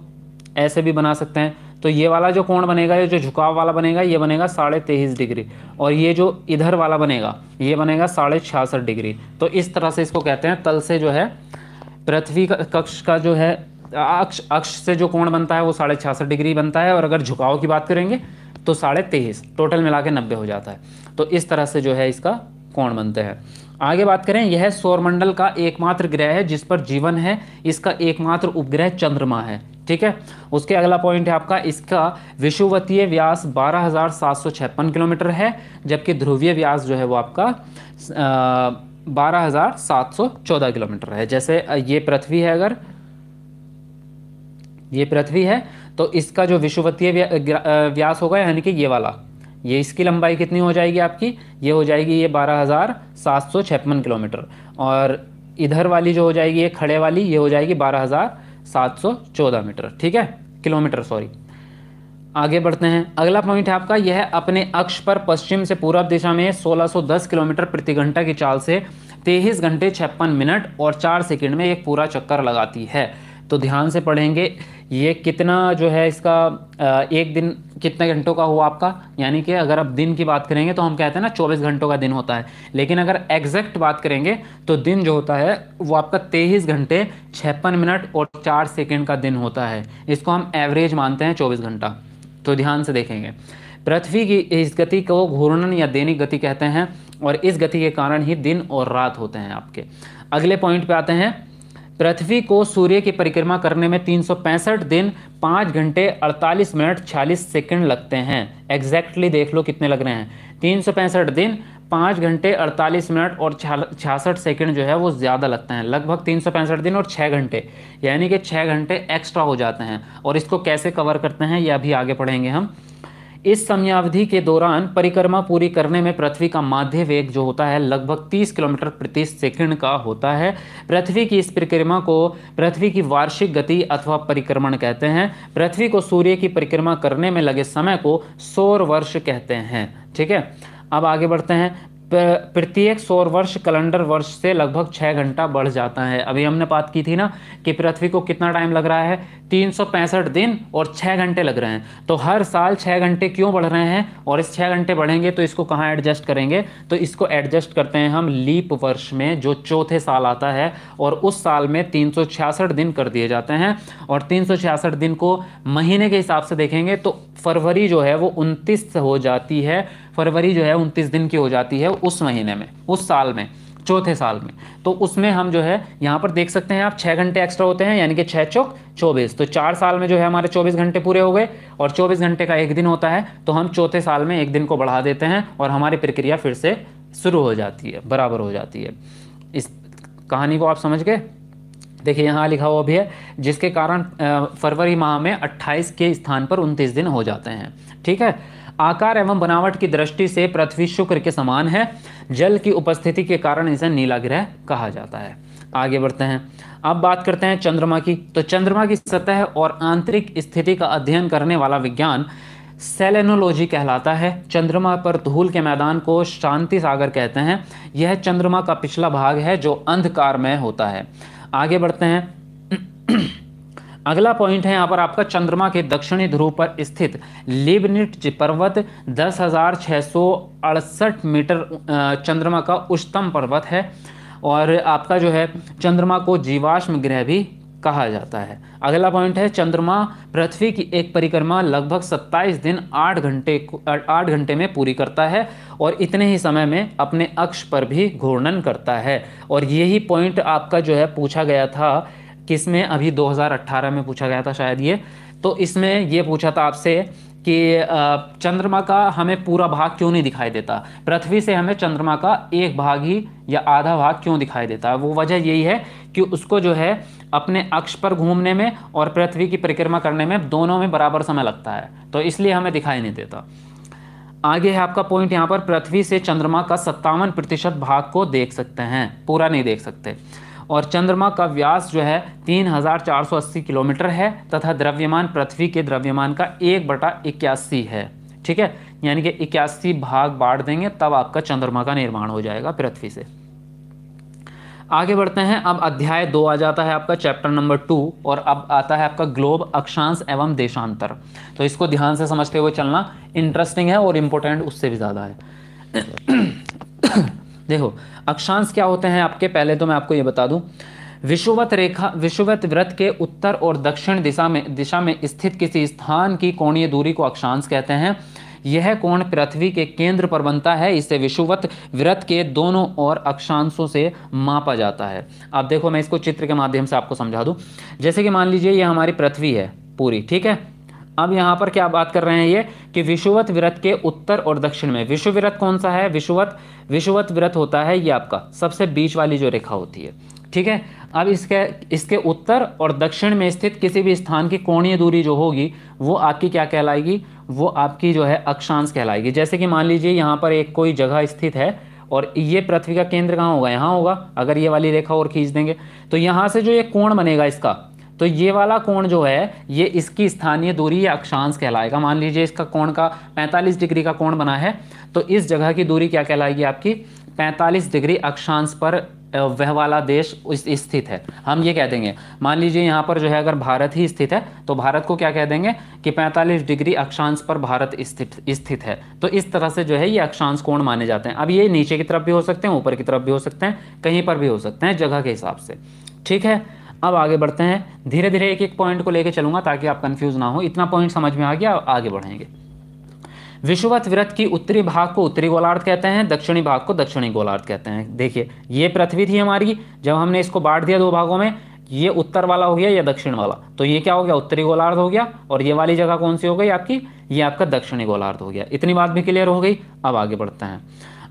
ऐसे भी बना सकते हैं तो ये वाला जो कोण बनेगा ये जो झुकाव वाला बनेगा ये बनेगा साढ़े तेईस डिग्री और ये जो इधर वाला बनेगा ये बनेगा साढ़े छियासठ डिग्री तो इस तरह से इसको कहते हैं तल से जो है पृथ्वी कक्ष का जो है अक्ष अक्ष से जो कोण बनता है वो साढ़े छियासठ डिग्री बनता है और अगर झुकाव की बात करेंगे तो साढ़े तेईस टोटल मिला के नब्बे हो जाता है तो इस तरह से जो है इसका कोण बनते हैं आगे बात करें यह सौरमंडल का एकमात्र ग्रह है जिस पर जीवन है इसका एकमात्र उपग्रह चंद्रमा है ठीक है उसके अगला पॉइंट है आपका इसका विषुवतीय व्यास बारह किलोमीटर है जबकि ध्रुवीय व्यास जो है वो आपका बारह किलोमीटर है जैसे ये पृथ्वी है अगर ये पृथ्वी है तो इसका जो विषुवतीय व्यास होगा यानी कि ये वाला ये इसकी लंबाई कितनी हो जाएगी आपकी ये हो जाएगी ये बारह हज़ार सात सौ छप्पन किलोमीटर और इधर वाली जो हो जाएगी ये खड़े वाली ये हो जाएगी बारह हज़ार सात सौ चौदह मीटर ठीक है किलोमीटर सॉरी आगे बढ़ते हैं अगला पॉइंट है आपका यह है अपने अक्ष पर पश्चिम से पूर्व दिशा में 1610 किलोमीटर प्रति घंटा की चाल से तेईस घंटे छप्पन मिनट और चार सेकंड में एक पूरा चक्कर लगाती है तो ध्यान से पढ़ेंगे ये कितना जो है इसका एक दिन कितने घंटों का हुआ आपका यानी कि अगर आप दिन की बात करेंगे तो हम कहते हैं ना 24 घंटों का दिन होता है लेकिन अगर एग्जैक्ट बात करेंगे तो दिन जो होता है वो आपका 23 घंटे छप्पन मिनट और 4 सेकंड का दिन होता है इसको हम एवरेज मानते हैं 24 घंटा तो ध्यान से देखेंगे पृथ्वी की इस गति को घूर्णन या दैनिक गति कहते हैं और इस गति के कारण ही दिन और रात होते हैं आपके अगले पॉइंट पे आते हैं पृथ्वी को सूर्य की परिक्रमा करने में 365 दिन 5 घंटे 48 मिनट 46 सेकंड लगते हैं एग्जैक्टली देख लो कितने लग रहे हैं 365 दिन 5 घंटे 48 मिनट और छियासठ सेकंड जो है वो ज़्यादा लगते हैं लगभग 365 दिन और 6 घंटे यानी कि 6 घंटे एक्स्ट्रा हो जाते हैं और इसको कैसे कवर करते हैं ये अभी आगे पढ़ेंगे हम इस समयावधि के दौरान परिक्रमा पूरी करने में पृथ्वी का माध्य वेग जो होता है लगभग 30 किलोमीटर प्रति सेकंड का होता है पृथ्वी की इस परिक्रमा को पृथ्वी की वार्षिक गति अथवा परिक्रमण कहते हैं पृथ्वी को सूर्य की परिक्रमा करने में लगे समय को सौर वर्ष कहते हैं ठीक है अब आगे बढ़ते हैं प्रत्येक सौर वर्ष कैलेंडर वर्ष से लगभग छः घंटा बढ़ जाता है अभी हमने बात की थी ना कि पृथ्वी को कितना टाइम लग रहा है तीन दिन और छः घंटे लग रहे हैं तो हर साल छः घंटे क्यों बढ़ रहे हैं और इस छः घंटे बढ़ेंगे तो इसको कहाँ एडजस्ट करेंगे तो इसको एडजस्ट करते हैं हम लीप वर्ष में जो चौथे साल आता है और उस साल में तीन दिन कर दिए जाते हैं और तीन दिन को महीने के हिसाब से देखेंगे तो फरवरी जो है वो उनतीस हो जाती है फरवरी जो है उनतीस दिन की हो जाती है उस महीने में उस साल में चौथे साल में तो उसमें हम जो है यहाँ पर देख सकते हैं आप छः घंटे एक्स्ट्रा होते हैं यानी कि छः चौक चौबीस तो चार साल में जो है हमारे चौबीस घंटे पूरे हो गए और चौबीस घंटे का एक दिन होता है तो हम चौथे साल में एक दिन को बढ़ा देते हैं और हमारी प्रक्रिया फिर से शुरू हो जाती है बराबर हो जाती है इस कहानी को आप समझ गए देखिए यहाँ लिखा हुआ भी है जिसके कारण फरवरी माह में 28 के स्थान पर 29 दिन हो जाते हैं ठीक है आकार एवं बनावट की दृष्टि से पृथ्वी शुक्र के समान है जल की उपस्थिति के कारण इसे नीला ग्रह कहा जाता है आगे बढ़ते हैं अब बात करते हैं चंद्रमा की तो चंद्रमा की सतह और आंतरिक स्थिति का अध्ययन करने वाला विज्ञान सेलेनोलॉजी कहलाता है चंद्रमा पर धूल के मैदान को शांति सागर कहते हैं यह चंद्रमा का पिछला भाग है जो अंधकार में होता है आगे बढ़ते हैं अगला पॉइंट है यहाँ पर आपका चंद्रमा के दक्षिणी ध्रुव पर स्थित लेबनिट पर्वत दस मीटर चंद्रमा का उच्चतम पर्वत है और आपका जो है चंद्रमा को जीवाश्म ग्रह भी कहा जाता है अगला पॉइंट है चंद्रमा पृथ्वी की एक परिक्रमा लगभग 27 दिन 8 घंटे 8 घंटे में पूरी करता है और इतने ही समय में अपने अक्ष पर भी घूर्णन करता है और यही पॉइंट आपका जो है पूछा गया था किसमें अभी 2018 में पूछा गया था शायद ये तो इसमें ये पूछा था आपसे कि चंद्रमा का हमें पूरा भाग क्यों नहीं दिखाई देता पृथ्वी से हमें चंद्रमा का एक भाग ही या आधा भाग क्यों दिखाई देता है वो वजह यही है कि उसको जो है अपने अक्ष पर घूमने में और पृथ्वी की परिक्रमा करने में दोनों में बराबर समय लगता है तो इसलिए हमें दिखाई नहीं देता आगे है आपका पॉइंट यहाँ पर पृथ्वी से चंद्रमा का सत्तावन प्रतिशत भाग को देख सकते हैं पूरा नहीं देख सकते और चंद्रमा का व्यास जो है 3480 किलोमीटर है तथा द्रव्यमान पृथ्वी के द्रव्यमान का एक बटा इक्यासी है ठीक है यानी कि इक्यासी भाग बांट देंगे तब आपका चंद्रमा का निर्माण हो जाएगा पृथ्वी से आगे बढ़ते हैं अब अध्याय दो आ जाता है आपका चैप्टर नंबर टू और अब आता है आपका ग्लोब अक्षांश एवं देशांतर तो इसको ध्यान से समझते हुए चलना इंटरेस्टिंग है और इम्पोर्टेंट उससे भी ज़्यादा है देखो अक्षांश क्या होते हैं आपके पहले तो मैं आपको ये बता दूं विषुवत रेखा विषुवत व्रत के उत्तर और दक्षिण दिशा में दिशा में स्थित किसी स्थान की कोणीय दूरी को अक्षांश कहते हैं यह कोण पृथ्वी के केंद्र पर बनता है इसे विषुवत व्रत के दोनों और अक्षांशों से मापा जाता है अब देखो मैं इसको चित्र के माध्यम से आपको समझा दूं जैसे कि मान लीजिए यह हमारी पृथ्वी है पूरी ठीक है अब यहाँ पर क्या बात कर रहे हैं ये कि विषुवत व्रत के उत्तर और दक्षिण में विश्व व्रत कौन सा है विषुवत विषुवत व्रत होता है ये आपका सबसे बीच वाली जो रेखा होती है ठीक है अब इसके इसके उत्तर और दक्षिण में स्थित किसी भी स्थान की कोणीय दूरी जो होगी वो आपकी क्या कहलाएगी वो आपकी जो है अक्षांश कहलाएगी जैसे कि मान लीजिए यहाँ पर एक कोई जगह स्थित है और ये पृथ्वी का केंद्र कहाँ होगा यहाँ होगा अगर ये वाली रेखा और खींच देंगे तो यहाँ से जो ये कोण बनेगा इसका तो ये वाला कोण जो है ये इसकी स्थानीय दूरी या अक्षांश कहलाएगा मान लीजिए इसका कोण का 45 डिग्री का कोण बना है तो इस जगह की दूरी क्या कहलाएगी आपकी 45 डिग्री अक्षांश पर वह वाला देश स्थित है हम ये कह देंगे मान लीजिए यहाँ पर जो है अगर भारत ही स्थित है तो भारत को क्या कह देंगे कि 45 डिग्री अक्षांश पर भारत स्थित स्थित है तो इस तरह से जो है ये अक्षांश कोण माने जाते हैं अब ये नीचे की तरफ भी हो सकते हैं ऊपर की तरफ भी हो सकते हैं कहीं पर भी हो सकते हैं जगह के हिसाब से ठीक है अब आगे बढ़ते हैं धीरे धीरे एक एक पॉइंट को लेकर चलूंगा ताकि आप कंफ्यूज ना हो इतना पॉइंट समझ में आ गया आगे बढ़ेंगे विश्ववत व्रत की उत्तरी भाग को उत्तरी गोलार्ध कहते हैं दक्षिणी भाग को दक्षिणी गोलार्ध कहते हैं देखिए ये पृथ्वी थी हमारी जब हमने इसको बांट दिया दो भागों में ये उत्तर वाला हो गया या दक्षिण वाला तो ये क्या हो गया उत्तरी गोलार्ध हो गया और ये वाली जगह कौन सी हो गई आपकी ये आपका दक्षिणी गोलार्ध हो गया इतनी बात भी क्लियर हो गई अब आगे बढ़ते हैं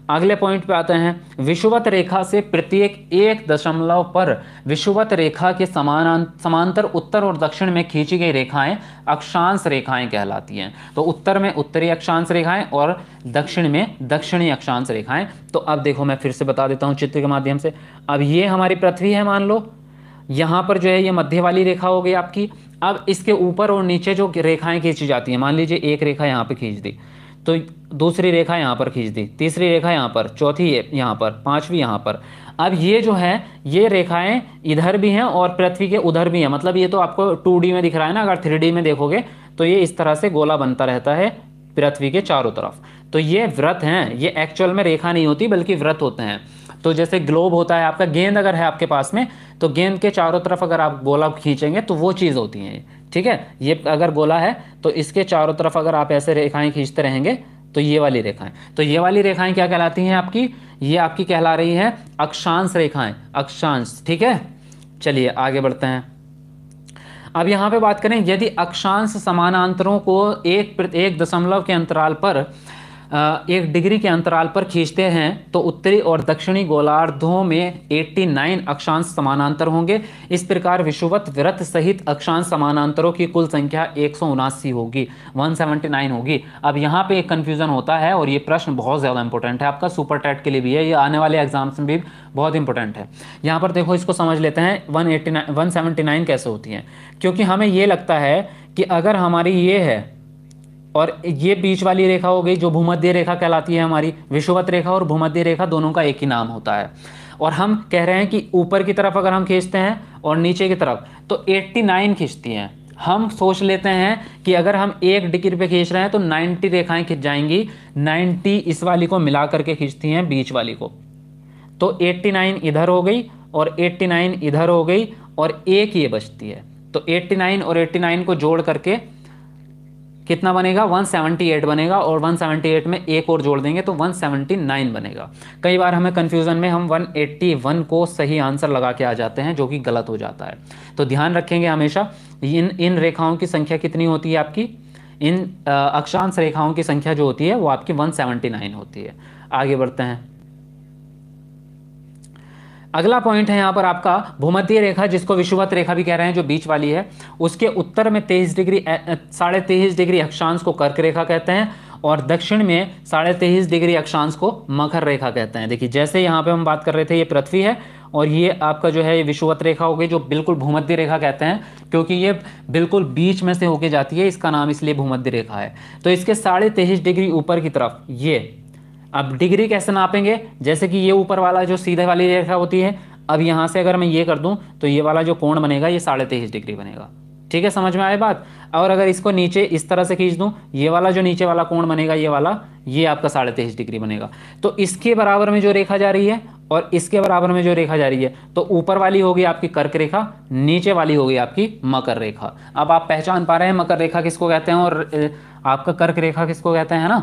अगले पॉइंट पे आते हैं विषुवत रेखा से प्रत्येक एक दशमलव पर विषुवत रेखा के समान समांतर उत्तर और दक्षिण में खींची गई रेखाएं अक्षांश रेखाएं कहलाती हैं तो उत्तर में उत्तरी अक्षांश रेखाएं और दक्षिण में दक्षिणी अक्षांश रेखाएं तो अब देखो मैं फिर से बता देता हूँ चित्र के माध्यम से अब ये हमारी पृथ्वी है मान लो यहाँ पर जो है ये मध्य वाली रेखा हो गई आपकी अब इसके ऊपर और नीचे जो रेखाएं खींची जाती हैं मान लीजिए एक रेखा यहाँ पे खींच दी तो दूसरी रेखा यहाँ पर खींच दी तीसरी रेखा यहाँ पर चौथी यहाँ पर पाँचवीं यहाँ पर अब ये जो है ये रेखाएं इधर भी हैं और पृथ्वी के उधर भी हैं मतलब ये तो आपको टू में दिख रहा है ना अगर थ्री में देखोगे तो ये इस तरह से गोला बनता रहता है पृथ्वी के चारों तरफ तो ये व्रत हैं ये एक्चुअल में रेखा नहीं होती बल्कि व्रत होते हैं तो जैसे ग्लोब होता है आपका गेंद अगर है आपके पास में तो गेंद के चारों तरफ अगर आप गोला खींचेंगे तो वो चीज़ होती है ठीक है ये अगर गोला है तो इसके चारों तरफ अगर आप ऐसे रेखाएं खींचते रहेंगे तो ये वाली रेखाएं तो ये वाली रेखाएं क्या कहलाती हैं आपकी ये आपकी कहला रही हैं अक्षांश रेखाएं अक्षांश ठीक है चलिए आगे बढ़ते हैं अब यहां पे बात करें यदि अक्षांश समानांतरों को एक एक दशमलव के अंतराल पर एक डिग्री के अंतराल पर खींचते हैं तो उत्तरी और दक्षिणी गोलार्धों में 89 अक्षांश समानांतर होंगे इस प्रकार विषुवत व्रत सहित अक्षांश समानांतरों की कुल संख्या एक होगी 179 होगी अब यहाँ पे एक कन्फ्यूज़न होता है और ये प्रश्न बहुत ज़्यादा इंपॉर्टेंट है आपका सुपर टेट के लिए भी है ये आने वाले एग्जाम्स में भी बहुत इंपॉर्टेंट है यहाँ पर देखो इसको समझ लेते हैं वन एट्टी कैसे होती है क्योंकि हमें ये लगता है कि अगर हमारी ये है और ये बीच वाली रेखा हो गई जो भूमध्य रेखा कहलाती है हमारी विषुवत रेखा और भूमध्य रेखा दोनों का एक ही नाम होता है और हम कह रहे हैं कि ऊपर की तरफ अगर हम खींचते हैं और नीचे की तरफ तो 89 खींचती हैं हम सोच लेते हैं कि अगर हम एक डिग्री पे खींच रहे हैं तो 90 रेखाएं खींच जाएंगी 90 इस वाली को मिला करके खींचती हैं बीच वाली को तो 89 इधर हो गई और 89 इधर हो गई और एक ये बचती है तो 89 और 89 को जोड़ करके कितना बनेगा 178 बनेगा और 178 में एक और जोड़ देंगे तो 179 बनेगा कई बार हमें कन्फ्यूज़न में हम 181 को सही आंसर लगा के आ जाते हैं जो कि गलत हो जाता है तो ध्यान रखेंगे हमेशा इन इन रेखाओं की संख्या कितनी होती है आपकी इन अक्षांश रेखाओं की संख्या जो होती है वो आपकी 179 होती है आगे बढ़ते हैं अगला पॉइंट है यहाँ पर आपका भूमध्य रेखा जिसको विषुवत रेखा भी कह रहे हैं जो बीच वाली है उसके उत्तर में तेईस डिग्री साढ़े तेईस डिग्री अक्षांश को कर्क रेखा कहते हैं और दक्षिण में साढ़े तेईस डिग्री अक्षांश को मकर रेखा कहते हैं देखिए जैसे यहाँ पे हम बात कर रहे थे ये पृथ्वी है और ये आपका जो है ये विषुवत रेखा होगी जो बिल्कुल भूमध्य रेखा कहते हैं क्योंकि ये बिल्कुल बीच में से होके जाती है इसका नाम इसलिए भूमध्य रेखा है तो इसके साढ़े तेईस डिग्री ऊपर की तरफ ये अब डिग्री कैसे नापेंगे जैसे कि ये ऊपर वाला जो सीधे वाली रेखा होती है अब यहाँ से अगर मैं ये कर दूँ तो ये वाला जो कोण बनेगा ये साढ़े तेईस डिग्री बनेगा ठीक है समझ में आए बात और अगर इसको नीचे इस तरह से खींच दूं ये वाला जो नीचे वाला कोण बनेगा ये वाला ये आपका साढ़े तेईस डिग्री बनेगा तो इसके बराबर में जो रेखा जा रही है और इसके बराबर में जो रेखा जा रही है तो ऊपर वाली होगी आपकी कर्क रेखा नीचे वाली होगी आपकी मकर रेखा अब आप पहचान पा रहे हैं मकर रेखा किसको कहते हैं और आपका कर्क रेखा किसको कहते हैं ना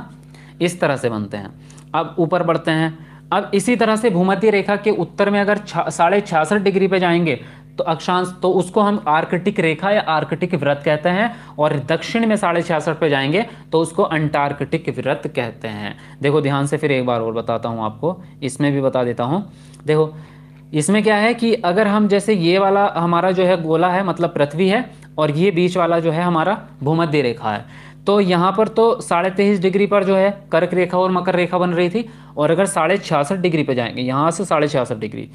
इस तरह से बनते हैं अब ऊपर बढ़ते हैं अब इसी तरह से भूमध्य रेखा के उत्तर में अगर साढ़े छियासठ डिग्री पे जाएंगे तो अक्षांश तो उसको हम आर्कटिक रेखा या आर्कटिक व्रत कहते हैं और दक्षिण में साढ़े छियासठ पे जाएंगे तो उसको अंटार्कटिक व्रत कहते हैं देखो ध्यान से फिर एक बार और बताता हूँ आपको इसमें भी बता देता हूँ देखो इसमें क्या है कि अगर हम जैसे ये वाला हमारा जो है गोला है मतलब पृथ्वी है और ये बीच वाला जो है हमारा भूमध्य रेखा है तो यहाँ पर तो साढ़े तेईस डिग्री पर जो है कर्क रेखा और मकर रेखा बन रही थी और अगर साढ़े छियासठ डिग्री पर जाएंगे यहाँ से साढ़े छियासठ डिग्री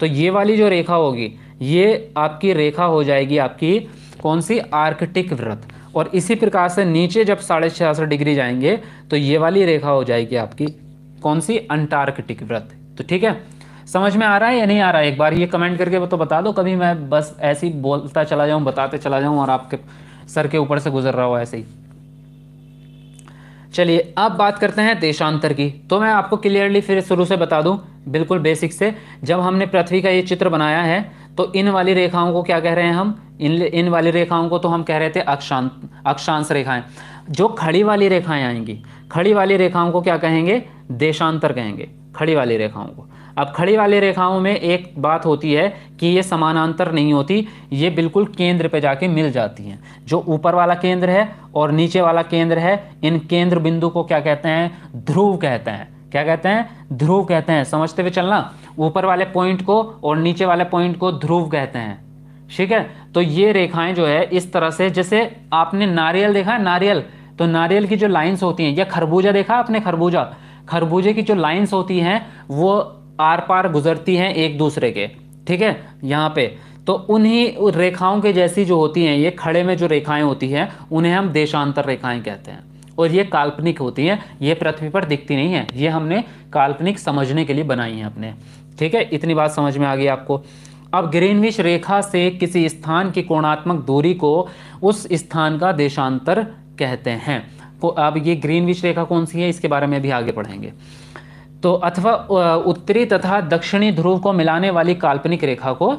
तो ये वाली जो रेखा होगी ये आपकी रेखा हो जाएगी आपकी कौन सी आर्कटिक व्रत और इसी प्रकार से नीचे जब साढ़े छियासठ डिग्री जाएंगे तो ये वाली रेखा हो जाएगी आपकी कौन सी अंटार्कटिक व्रत तो ठीक है समझ में आ रहा है या नहीं आ रहा है एक बार ये कमेंट करके तो बता दो कभी मैं बस ऐसे ही बोलता चला जाऊँ बताते चला जाऊँ और आपके सर के ऊपर से गुजर रहा हो ऐसे ही चलिए अब बात करते हैं देशांतर की तो मैं आपको क्लियरली फिर शुरू से बता दूं बिल्कुल बेसिक से जब हमने पृथ्वी का ये चित्र बनाया है तो इन वाली रेखाओं को क्या कह रहे हैं हम इन इन वाली रेखाओं को तो हम कह रहे थे अक्षांश अक्षांश रेखाएं जो खड़ी वाली रेखाएं आएंगी खड़ी वाली रेखाओं को क्या कहेंगे देशांतर कहेंगे खड़ी वाली रेखाओं को अब खड़ी वाली रेखाओं में एक बात होती है कि ये समानांतर नहीं होती ये बिल्कुल केंद्र पे जाके मिल जाती हैं जो ऊपर वाला केंद्र है और नीचे वाला केंद्र है इन केंद्र बिंदु को क्या कहते हैं ध्रुव कहते हैं क्या कहते हैं ध्रुव कहते हैं समझते हुए चलना ऊपर वाले पॉइंट को और नीचे वाले पॉइंट को ध्रुव कहते हैं ठीक है तो ये रेखाएं जो है इस तरह से जैसे आपने नारियल देखा है नारियल तो नारियल की जो लाइंस होती हैं या खरबूजा देखा आपने खरबूजा खरबूजे की जो लाइंस होती हैं वो आर पार गुजरती हैं एक दूसरे के ठीक है यहाँ पे तो उन्हीं रेखाओं के जैसी जो होती हैं ये खड़े में जो रेखाएं होती हैं उन्हें हम देशांतर रेखाएं कहते हैं और ये काल्पनिक होती हैं ये पृथ्वी पर दिखती नहीं है ये हमने काल्पनिक समझने के लिए बनाई हैं अपने ठीक है इतनी बात समझ में आ गई आपको अब ग्रीनविश रेखा से किसी स्थान की कोणात्मक दूरी को उस स्थान का देशांतर कहते हैं तो अब ये ग्रीनविश रेखा कौन सी है इसके बारे में भी आगे पढ़ेंगे तो अथवा उत्तरी तथा दक्षिणी ध्रुव को मिलाने वाली काल्पनिक रेखा को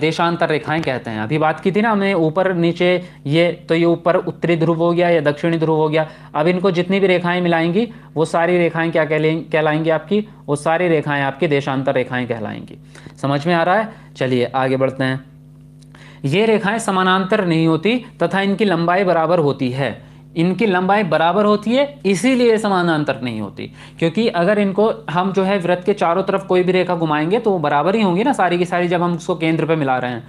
देशांतर रेखाएं कहते हैं अभी बात की थी ना हमने ऊपर नीचे ये तो ये ऊपर उत्तरी ध्रुव हो गया या दक्षिणी ध्रुव हो गया अब इनको जितनी भी रेखाएं मिलाएंगी वो सारी रेखाएं क्या कहलाएंगी आपकी वो सारी रेखाएं आपकी देशांतर रेखाएं कहलाएंगी समझ में आ रहा है चलिए आगे बढ़ते हैं ये रेखाएं समानांतर नहीं होती तथा इनकी लंबाई बराबर होती है इनकी लंबाई बराबर होती है इसीलिए समानांतर नहीं होती क्योंकि अगर इनको हम जो है व्रत के चारों तरफ कोई भी रेखा घुमाएंगे तो वो बराबर ही होंगी ना सारी की सारी जब हम उसको केंद्र पर मिला रहे हैं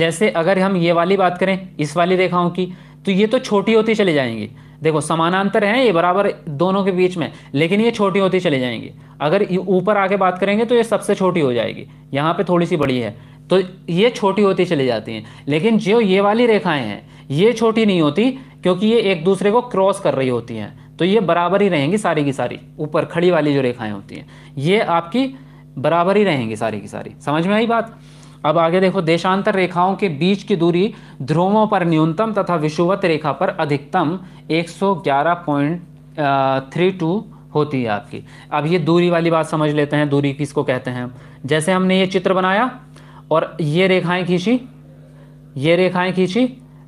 जैसे अगर हम ये वाली बात करें इस वाली रेखाओं की तो ये तो छोटी होती चली जाएंगी देखो समानांतर हैं ये बराबर दोनों के बीच में लेकिन ये छोटी होती चली जाएंगी अगर ऊपर आके बात करेंगे तो ये सबसे छोटी हो जाएगी यहाँ पे थोड़ी सी बड़ी है तो ये छोटी होती चली जाती हैं लेकिन जो ये वाली रेखाएं हैं ये छोटी नहीं होती क्योंकि ये एक दूसरे को क्रॉस कर रही होती हैं तो ये बराबर ही रहेंगी सारी की सारी ऊपर खड़ी वाली जो रेखाएं होती हैं ये आपकी बराबर ही रहेंगी सारी की सारी समझ में आई बात अब आगे देखो देशांतर रेखाओं के बीच की दूरी ध्रुवों पर न्यूनतम तथा विषुवत रेखा पर अधिकतम एक होती है आपकी अब ये दूरी वाली बात समझ लेते हैं दूरी किसको कहते हैं जैसे हमने ये चित्र बनाया और ये रेखाएं खींची ये रेखाएं खींची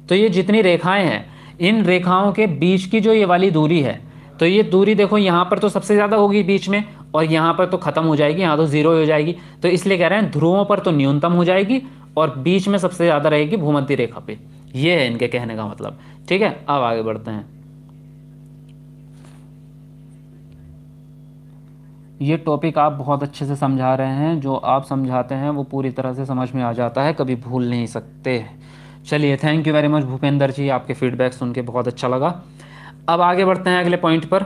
तो ये जितनी रेखाएं हैं इन रेखाओं के बीच की जो ये वाली दूरी है तो ये दूरी देखो यहाँ पर तो सबसे ज़्यादा होगी बीच में और यहाँ पर तो ख़त्म हो जाएगी यहाँ तो ज़ीरो हो जाएगी तो इसलिए कह रहे हैं ध्रुवों पर तो न्यूनतम हो जाएगी और बीच में सबसे ज़्यादा रहेगी भूमध्य रेखा पे ये है इनके कहने का मतलब ठीक है अब आगे बढ़ते हैं ये टॉपिक आप बहुत अच्छे से समझा रहे हैं जो आप समझाते हैं वो पूरी तरह से समझ में आ जाता है कभी भूल नहीं सकते चलिए thank you very much Bhupendra ji आपके फीडबैक सुन के बहुत अच्छा लगा अब आगे बढ़ते हैं अगले पॉइंट पर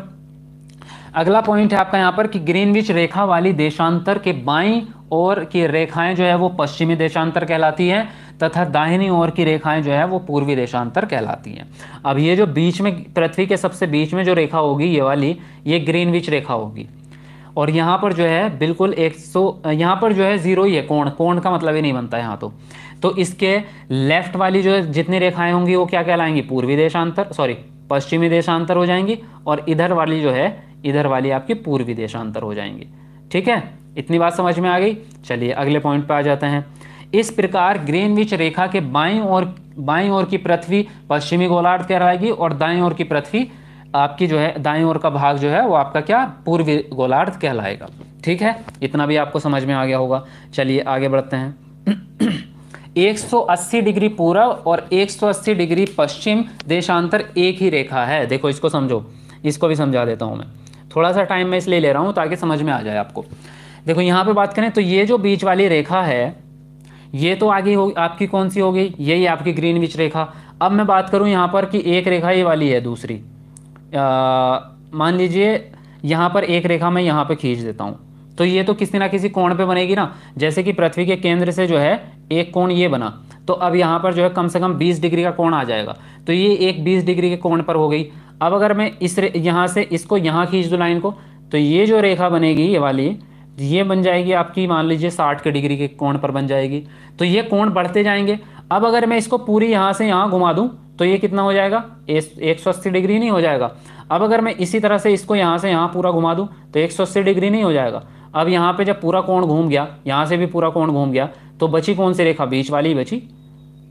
अगला पॉइंट है आपका यहाँ पर कि ग्रीनविच रेखा वाली देशांतर के बाईं ओर की रेखाएं जो है वो पश्चिमी देशांतर कहलाती है तथा दाहिनी ओर की रेखाएं जो है वो पूर्वी देशांतर कहलाती हैं अब ये जो बीच में पृथ्वी के सबसे बीच में जो रेखा होगी ये वाली ये ग्रीनविच रेखा होगी और यहाँ पर जो है बिल्कुल एक सौ यहाँ पर जो है ज़ीरो ही है कोण कोण का मतलब ही नहीं बनता यहाँ तो तो इसके लेफ्ट वाली जो है जितनी रेखाएं होंगी वो क्या कहलाएंगी पूर्वी देशांतर सॉरी पश्चिमी देशांतर हो जाएंगी और इधर वाली जो है इधर वाली आपकी पूर्वी देशांतर हो जाएंगी ठीक है इतनी बात समझ में आ गई चलिए अगले पॉइंट पर आ जाते हैं इस प्रकार ग्रीनविच रेखा के बाई और बाई ओर की पृथ्वी पश्चिमी गोलार्ध कहलाएगी और दाई ओर की पृथ्वी आपकी जो है दाएं ओर का भाग जो है वो आपका क्या पूर्व गोलार्ध कहलाएगा ठीक है इतना भी आपको समझ में आ गया होगा चलिए आगे बढ़ते हैं 180 डिग्री पूर्व और 180 डिग्री पश्चिम देशांतर एक ही रेखा है देखो इसको समझो इसको भी समझा देता हूँ मैं थोड़ा सा टाइम मैं इसलिए ले रहा हूँ ताकि समझ में आ जाए आपको देखो यहाँ पर बात करें तो ये जो बीच वाली रेखा है ये तो आगे होगी आपकी कौन सी होगी यही आपकी ग्रीन बीच रेखा अब मैं बात करूं यहां पर कि एक रेखा ये वाली है दूसरी मान लीजिए यहाँ पर एक रेखा मैं यहाँ पर खींच देता हूँ तो ये तो किसी ना किसी कोण पे बनेगी ना जैसे कि पृथ्वी के केंद्र से जो है एक कोण ये बना तो अब यहाँ पर जो है कम से कम 20 डिग्री का कोण आ जाएगा तो ये एक 20 डिग्री के कोण पर हो गई अब अगर मैं इस यहाँ से इसको यहाँ खींच दूँ लाइन को तो ये जो रेखा बनेगी ये वाली ये बन जाएगी आपकी मान लीजिए साठ के डिग्री के कोण पर बन जाएगी तो ये कोण बढ़ते जाएंगे अब अगर मैं इसको पूरी यहाँ से यहाँ घुमा दूँ तो ये कितना हो जाएगा एक सौ अस्सी डिग्री नहीं हो जाएगा अब अगर मैं इसी तरह से इसको यहाँ से यहाँ पूरा घुमा दूँ तो एक सौ अस्सी डिग्री नहीं हो जाएगा अब यहाँ पे जब पूरा कोण घूम गया यहाँ से भी पूरा कोण घूम गया तो बची कौन सी रेखा बीच वाली बची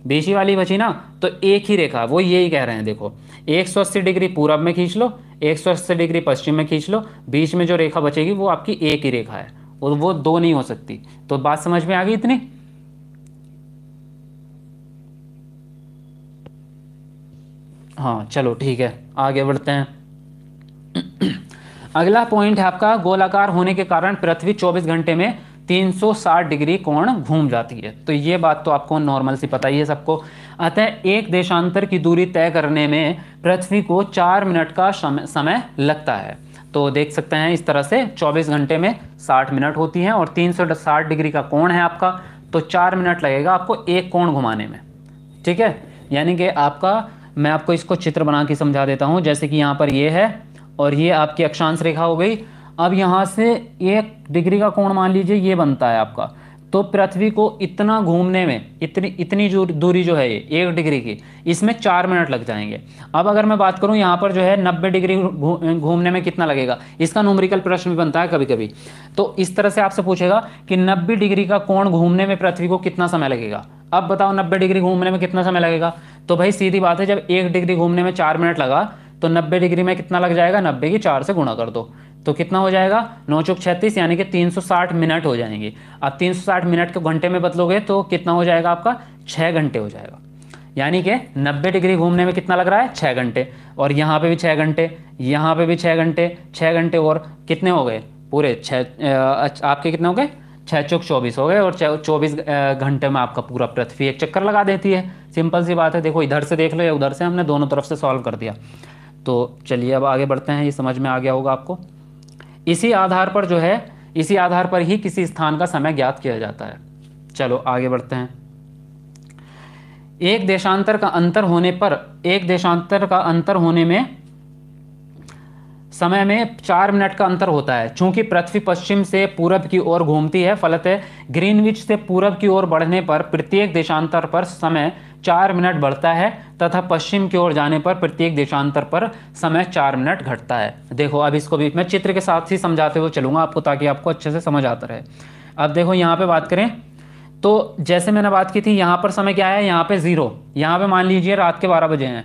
बीच वाली बची ना तो एक ही रेखा वो यही कह रहे हैं देखो 180 डिग्री पूरब में खींच लो 180 डिग्री पश्चिम में खींच लो बीच में जो रेखा बचेगी वो आपकी एक ही रेखा है और वो दो नहीं हो सकती तो बात समझ में आ गई इतनी हाँ चलो ठीक है आगे बढ़ते हैं अगला पॉइंट है आपका गोलाकार होने के कारण पृथ्वी 24 घंटे में 360 डिग्री कोण घूम जाती है तो ये बात तो आपको नॉर्मल सी पता ही है सबको अतः एक देशांतर की दूरी तय करने में पृथ्वी को चार मिनट का समय लगता है तो देख सकते हैं इस तरह से 24 घंटे में 60 मिनट होती हैं और 360 डिग्री का कोण है आपका तो चार मिनट लगेगा आपको एक कोण घुमाने में ठीक है यानी कि आपका मैं आपको इसको चित्र बना के समझा देता हूँ जैसे कि यहाँ पर ये है और ये आपकी अक्षांश रेखा हो गई अब यहाँ से एक डिग्री का कोण मान लीजिए ये बनता है आपका तो पृथ्वी को इतना घूमने में इतनी इतनी जो दूरी जो है ये एक डिग्री की इसमें चार मिनट लग जाएंगे अब अगर मैं बात करूं यहाँ पर जो है नब्बे डिग्री घूमने में कितना लगेगा इसका नोमरिकल प्रश्न भी बनता है कभी कभी तो इस तरह से आपसे पूछेगा कि नब्बे डिग्री का कोण घूमने में पृथ्वी को कितना समय लगेगा अब बताओ नब्बे डिग्री घूमने में कितना समय लगेगा तो भाई सीधी बात है जब एक डिग्री घूमने में चार मिनट लगा तो नब्बे डिग्री में कितना लग जाएगा नब्बे की चार से गुणा कर दो तो कितना हो जाएगा नौ चौक छत्तीस यानी कि 360 मिनट हो जाएंगे अब 360 मिनट को घंटे में बदलोगे तो कितना हो जाएगा आपका छः घंटे हो जाएगा यानी कि 90 डिग्री घूमने में कितना लग रहा है छः घंटे और यहाँ पे भी छः घंटे यहाँ पे भी छः घंटे छः घंटे और कितने हो गए पूरे छः आपके कितने हो गए छः चौक चौबीस हो गए और चौबीस घंटे में आपका पूरा पृथ्वी एक चक्कर लगा देती है सिंपल सी बात है देखो इधर से देख लो या उधर से हमने दोनों तरफ से सॉल्व कर दिया तो चलिए अब आगे बढ़ते हैं ये समझ में आ गया होगा आपको इसी आधार पर जो है इसी आधार पर ही किसी स्थान का समय ज्ञात किया जाता है चलो आगे बढ़ते हैं एक देशांतर का अंतर होने पर एक देशांतर का अंतर होने में समय में चार मिनट का अंतर होता है चूंकि पृथ्वी पश्चिम से पूरब की ओर घूमती है फलत ग्रीनविच से पूरब की ओर बढ़ने पर प्रत्येक देशांतर पर समय चार मिनट बढ़ता है तथा पश्चिम की ओर जाने पर प्रत्येक देशांतर पर समय चार मिनट घटता है देखो अब इसको भी मैं चित्र के साथ ही समझाते हुए चलूँगा आपको ताकि आपको अच्छे से समझ आता रहे अब देखो यहाँ पर बात करें तो जैसे मैंने बात की थी यहाँ पर समय क्या है यहाँ पे ज़ीरो यहाँ पे मान लीजिए रात के बारह बजे हैं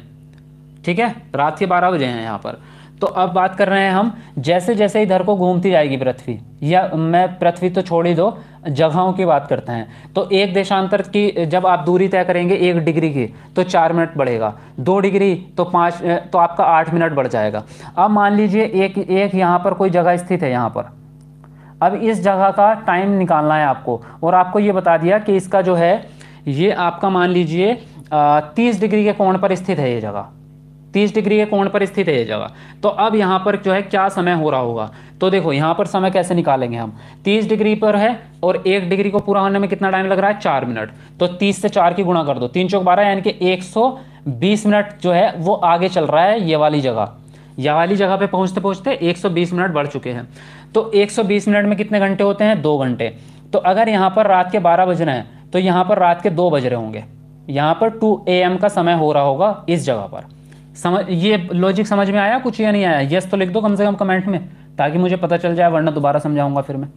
ठीक है रात के बारह बजे हैं यहाँ पर तो अब बात कर रहे हैं हम जैसे जैसे इधर को घूमती जाएगी पृथ्वी या मैं पृथ्वी तो छोड़ ही दो जगहों की बात करते हैं तो एक देशांतर की जब आप दूरी तय करेंगे एक डिग्री की तो चार मिनट बढ़ेगा दो डिग्री तो पाँच तो आपका आठ मिनट बढ़ जाएगा अब मान लीजिए एक एक यहाँ पर कोई जगह स्थित है यहाँ पर अब इस जगह का टाइम निकालना है आपको और आपको ये बता दिया कि इसका जो है ये आपका मान लीजिए तीस डिग्री के कोण पर स्थित है ये जगह 30 डिग्री के कोण पर स्थित है ये जगह तो अब यहाँ पर जो है क्या समय हो रहा होगा तो देखो यहाँ पर समय कैसे निकालेंगे हम तीस डिग्री पर है और एक डिग्री को पूरा होने में कितना टाइम लग रहा है चार मिनट तो 30 से चार की गुणा कर दो तीन चौक बारह यानी कि एक सौ बीस मिनट जो है वो आगे चल रहा है ये वाली जगह यह वाली जगह पर पहुंचते पहुंचते एक मिनट बढ़ चुके हैं तो एक मिनट में कितने घंटे होते हैं दो घंटे तो अगर यहाँ पर रात के बारह बज रहे हैं तो यहाँ पर रात के दो बज रहे होंगे यहाँ पर टू ए का समय हो रहा होगा इस जगह पर समझ ये लॉजिक समझ में आया कुछ या नहीं आया यस तो लिख दो कम से कम कमेंट में ताकि मुझे पता चल जाए वरना दोबारा समझाऊंगा फिर मैं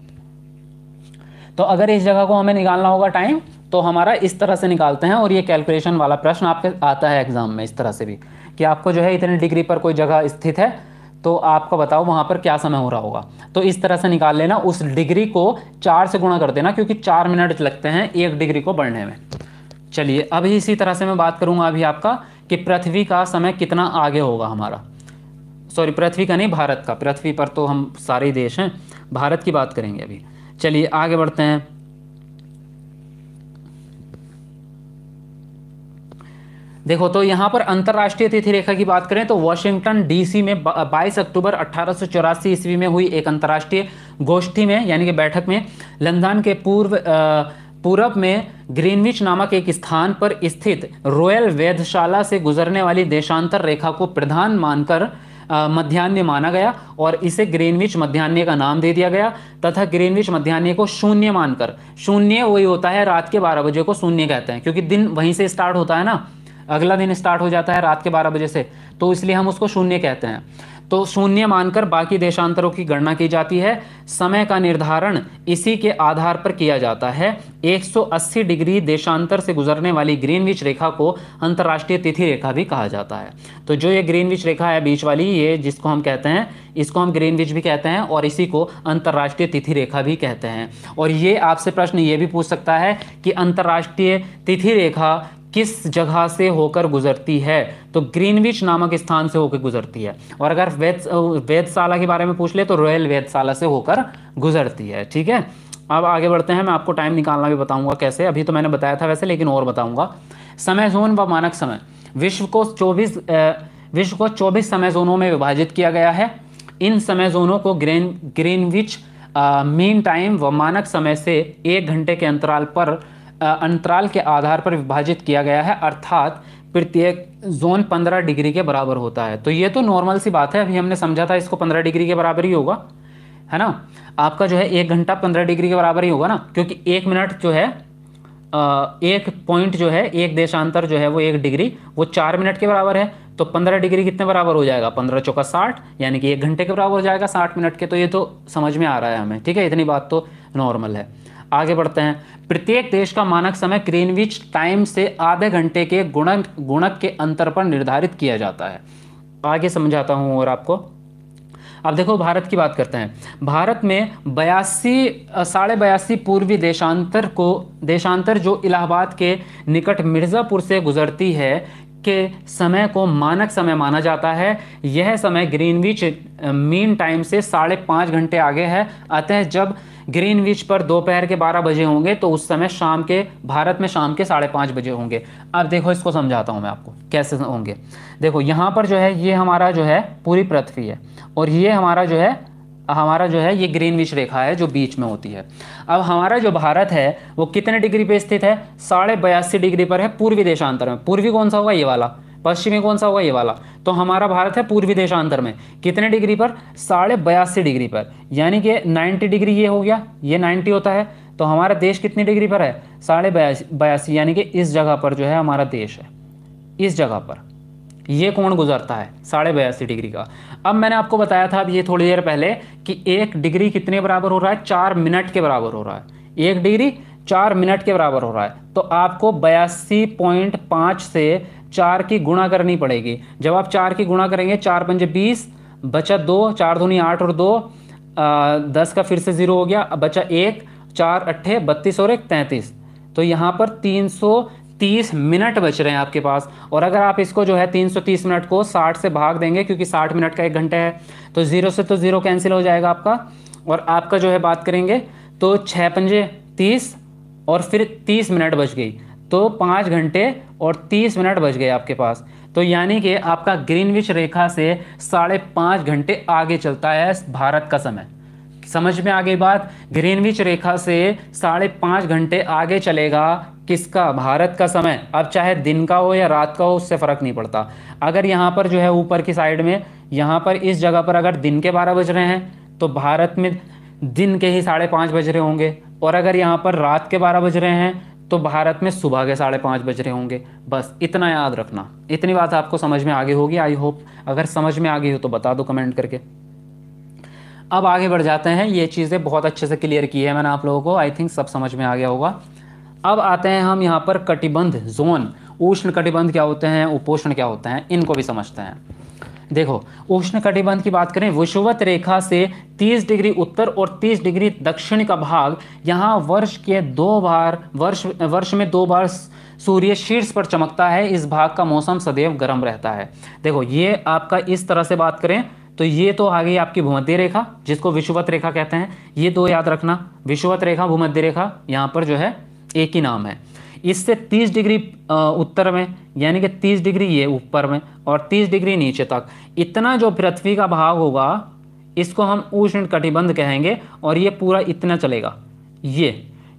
तो अगर इस जगह को हमें निकालना होगा टाइम तो हमारा इस तरह से निकालते हैं और ये कैलकुलेशन वाला प्रश्न आपके आता है एग्जाम में इस तरह से भी कि आपको जो है इतने डिग्री पर कोई जगह स्थित है तो आपको बताओ वहाँ पर क्या समय हो रहा होगा तो इस तरह से निकाल लेना उस डिग्री को चार से गुणा कर देना क्योंकि चार मिनट लगते हैं एक डिग्री को बढ़ने में चलिए अभी इसी तरह से मैं बात करूँगा अभी आपका कि पृथ्वी का समय कितना आगे होगा हमारा सॉरी पृथ्वी का नहीं भारत का पृथ्वी पर तो हम सारे देश हैं भारत की बात करेंगे अभी चलिए आगे बढ़ते हैं देखो तो यहाँ पर अंतर्राष्ट्रीय तिथि रेखा की बात करें तो वॉशिंगटन डीसी में 22 अक्टूबर अठारह ईस्वी में हुई एक अंतर्राष्ट्रीय गोष्ठी में यानी कि बैठक में लंदन के पूर्व आ, पूरब में ग्रीनविच नामक एक स्थान पर स्थित रॉयल वेधशाला से गुजरने वाली देशांतर रेखा को प्रधान मानकर मध्यान्ह माना गया और इसे ग्रीनविच मध्यान्ह का नाम दे दिया गया तथा ग्रीनविच मध्यान्ह को शून्य मानकर शून्य वही होता है रात के बारह बजे को शून्य कहते हैं क्योंकि दिन वहीं से स्टार्ट होता है ना अगला दिन स्टार्ट हो जाता है रात के बारह बजे से तो इसलिए हम उसको शून्य कहते हैं तो शून्य मानकर बाकी देशांतरों की गणना की जाती है समय का निर्धारण इसी के आधार पर किया जाता है 180 डिग्री देशांतर से गुजरने वाली ग्रीनविच रेखा को अंतर्राष्ट्रीय तिथि रेखा भी कहा जाता है तो जो ये ग्रीनविच रेखा है बीच वाली ये जिसको हम कहते हैं इसको हम ग्रीनविच भी कहते हैं और इसी को अंतर्राष्ट्रीय तिथि रेखा भी कहते हैं और ये आपसे प्रश्न ये भी पूछ सकता है कि अंतर्राष्ट्रीय तिथि रेखा किस जगह से होकर गुजरती है तो ग्रीनविच नामक स्थान से होकर गुजरती है और अगर वेद वेदशाला के बारे में पूछ ले तो रॉयल वेदशाला से होकर गुजरती है ठीक है अब आगे बढ़ते हैं मैं आपको टाइम निकालना भी बताऊंगा कैसे अभी तो मैंने बताया था वैसे लेकिन और बताऊंगा समय जोन व मानक समय विश्व को चौबीस विश्व को चौबीस समय जोनों में विभाजित किया गया है इन समय जोनों को ग्रीन ग्रीनविच मीन टाइम व मानक समय से एक घंटे के अंतराल पर अंतराल के आधार पर विभाजित किया गया है अर्थात प्रत्येक जोन 15 डिग्री के बराबर होता है तो ये तो नॉर्मल सी बात है अभी हमने समझा था इसको 15 डिग्री के बराबर ही होगा है ना आपका जो है एक घंटा 15 डिग्री के बराबर ही होगा ना क्योंकि एक मिनट जो है एक पॉइंट जो है एक देशांतर जो है वो एक डिग्री वो चार मिनट के बराबर है तो पंद्रह डिग्री कितने बराबर हो जाएगा पंद्रह चौका साठ यानी कि एक घंटे के बराबर हो जाएगा साठ मिनट के तो ये तो समझ में आ रहा है हमें ठीक है इतनी बात तो नॉर्मल है आगे बढ़ते हैं प्रत्येक देश का मानक समय क्रीनविच टाइम से आधे घंटे के गुणक गुणक के अंतर पर निर्धारित किया जाता है आगे समझाता हूँ और आपको अब देखो भारत की बात करते हैं भारत में बयासी साढ़े बयासी पूर्वी देशांतर को देशांतर जो इलाहाबाद के निकट मिर्ज़ापुर से गुजरती है के समय को मानक समय माना जाता है यह समय ग्रीनविच मीन टाइम से साढ़े पाँच घंटे आगे है अतः जब ग्रीनविच पर दोपहर के बारह बजे होंगे तो उस समय शाम के भारत में शाम के साढ़े पाँच बजे होंगे अब देखो इसको समझाता हूँ मैं आपको कैसे होंगे देखो यहाँ पर जो है ये हमारा जो है पूरी पृथ्वी है और ये हमारा जो है हमारा जो है ये ग्रीनविच रेखा है जो बीच में होती है अब हमारा जो भारत है वो कितने डिग्री पे स्थित है साढ़े बयासी डिग्री पर है पूर्वी देशांतर में पूर्वी कौन सा होगा ये वाला पश्चिमी कौन सा होगा ये वाला तो हमारा भारत है पूर्वी देशांतर में कितने डिग्री पर साढ़े बयासी डिग्री पर यानी कि 90 डिग्री ये हो गया ये 90 होता है तो हमारा देश कितनी डिग्री पर है साढ़े बयासी बयासी यानी कि इस जगह पर जो है हमारा देश है इस जगह पर ये कौन गुजरता है साढ़े बयासी डिग्री का अब मैंने आपको बताया था अब ये थोड़ी देर पहले कि एक डिग्री कितने बराबर हो रहा है चार मिनट के बराबर हो रहा है एक डिग्री चार मिनट के बराबर हो रहा है तो आपको बयासी पॉइंट पाँच से चार की गुणा करनी पड़ेगी जब आप चार की गुणा करेंगे चार पंजे बीस बचा दो चार धोनी आठ और दो आ, दस का फिर से ज़ीरो हो गया बचा एक चार अट्ठे बत्तीस और एक तैंतीस तो यहाँ पर तीन सौ तीस मिनट बच रहे हैं आपके पास और अगर आप इसको जो है तीस मिनट को साठ से भाग देंगे क्योंकि साठ मिनट का एक घंटा है तो ज़ीरो से तो ज़ीरो कैंसिल हो जाएगा आपका और आपका जो है बात करेंगे तो छः पंजे तीस और फिर तीस मिनट बच गई तो पाँच घंटे और 30 मिनट बच गए आपके पास तो यानी कि आपका ग्रीनविच रेखा से साढ़े पाँच घंटे आगे चलता है भारत का समय समझ में आ गई बात ग्रीनविच रेखा से साढ़े पाँच घंटे आगे चलेगा किसका भारत का समय अब चाहे दिन का हो या रात का हो उससे फ़र्क नहीं पड़ता अगर यहाँ पर जो है ऊपर की साइड में यहाँ पर इस जगह पर अगर दिन के बारह बज रहे हैं तो भारत में दिन के ही साढ़े पाँच बज रहे होंगे और अगर यहाँ पर रात के बारह बज रहे हैं तो भारत में सुबह के साढ़े पाँच बज रहे होंगे बस इतना याद रखना इतनी बात आपको समझ में आगे होगी आई होप अगर समझ में आ गई हो तो बता दो कमेंट करके अब आगे बढ़ जाते हैं ये चीज़ें बहुत अच्छे से क्लियर की है मैंने आप लोगों को आई थिंक सब समझ में आ गया होगा अब आते हैं हम यहाँ पर कटिबंध जोन उष्ण कटिबंध क्या होते हैं उपोषण क्या होते हैं इनको भी समझते हैं देखो कटिबंध की बात करें विषुवत रेखा से 30 डिग्री उत्तर और 30 डिग्री दक्षिण का भाग यहाँ वर्ष के दो बार वर्ष वर्ष में दो बार सूर्य शीर्ष पर चमकता है इस भाग का मौसम सदैव गर्म रहता है देखो ये आपका इस तरह से बात करें तो ये तो आ गई आपकी भूमध्य रेखा जिसको विषुवत रेखा कहते हैं ये दो याद रखना विषुवत रेखा भूमध्य रेखा यहाँ पर जो है एक ही नाम है इससे 30 डिग्री उत्तर में यानी कि 30 डिग्री ये ऊपर में और 30 डिग्री नीचे तक इतना जो पृथ्वी का भाग होगा इसको हम उष्ण कटिबंध कहेंगे और ये पूरा इतना चलेगा ये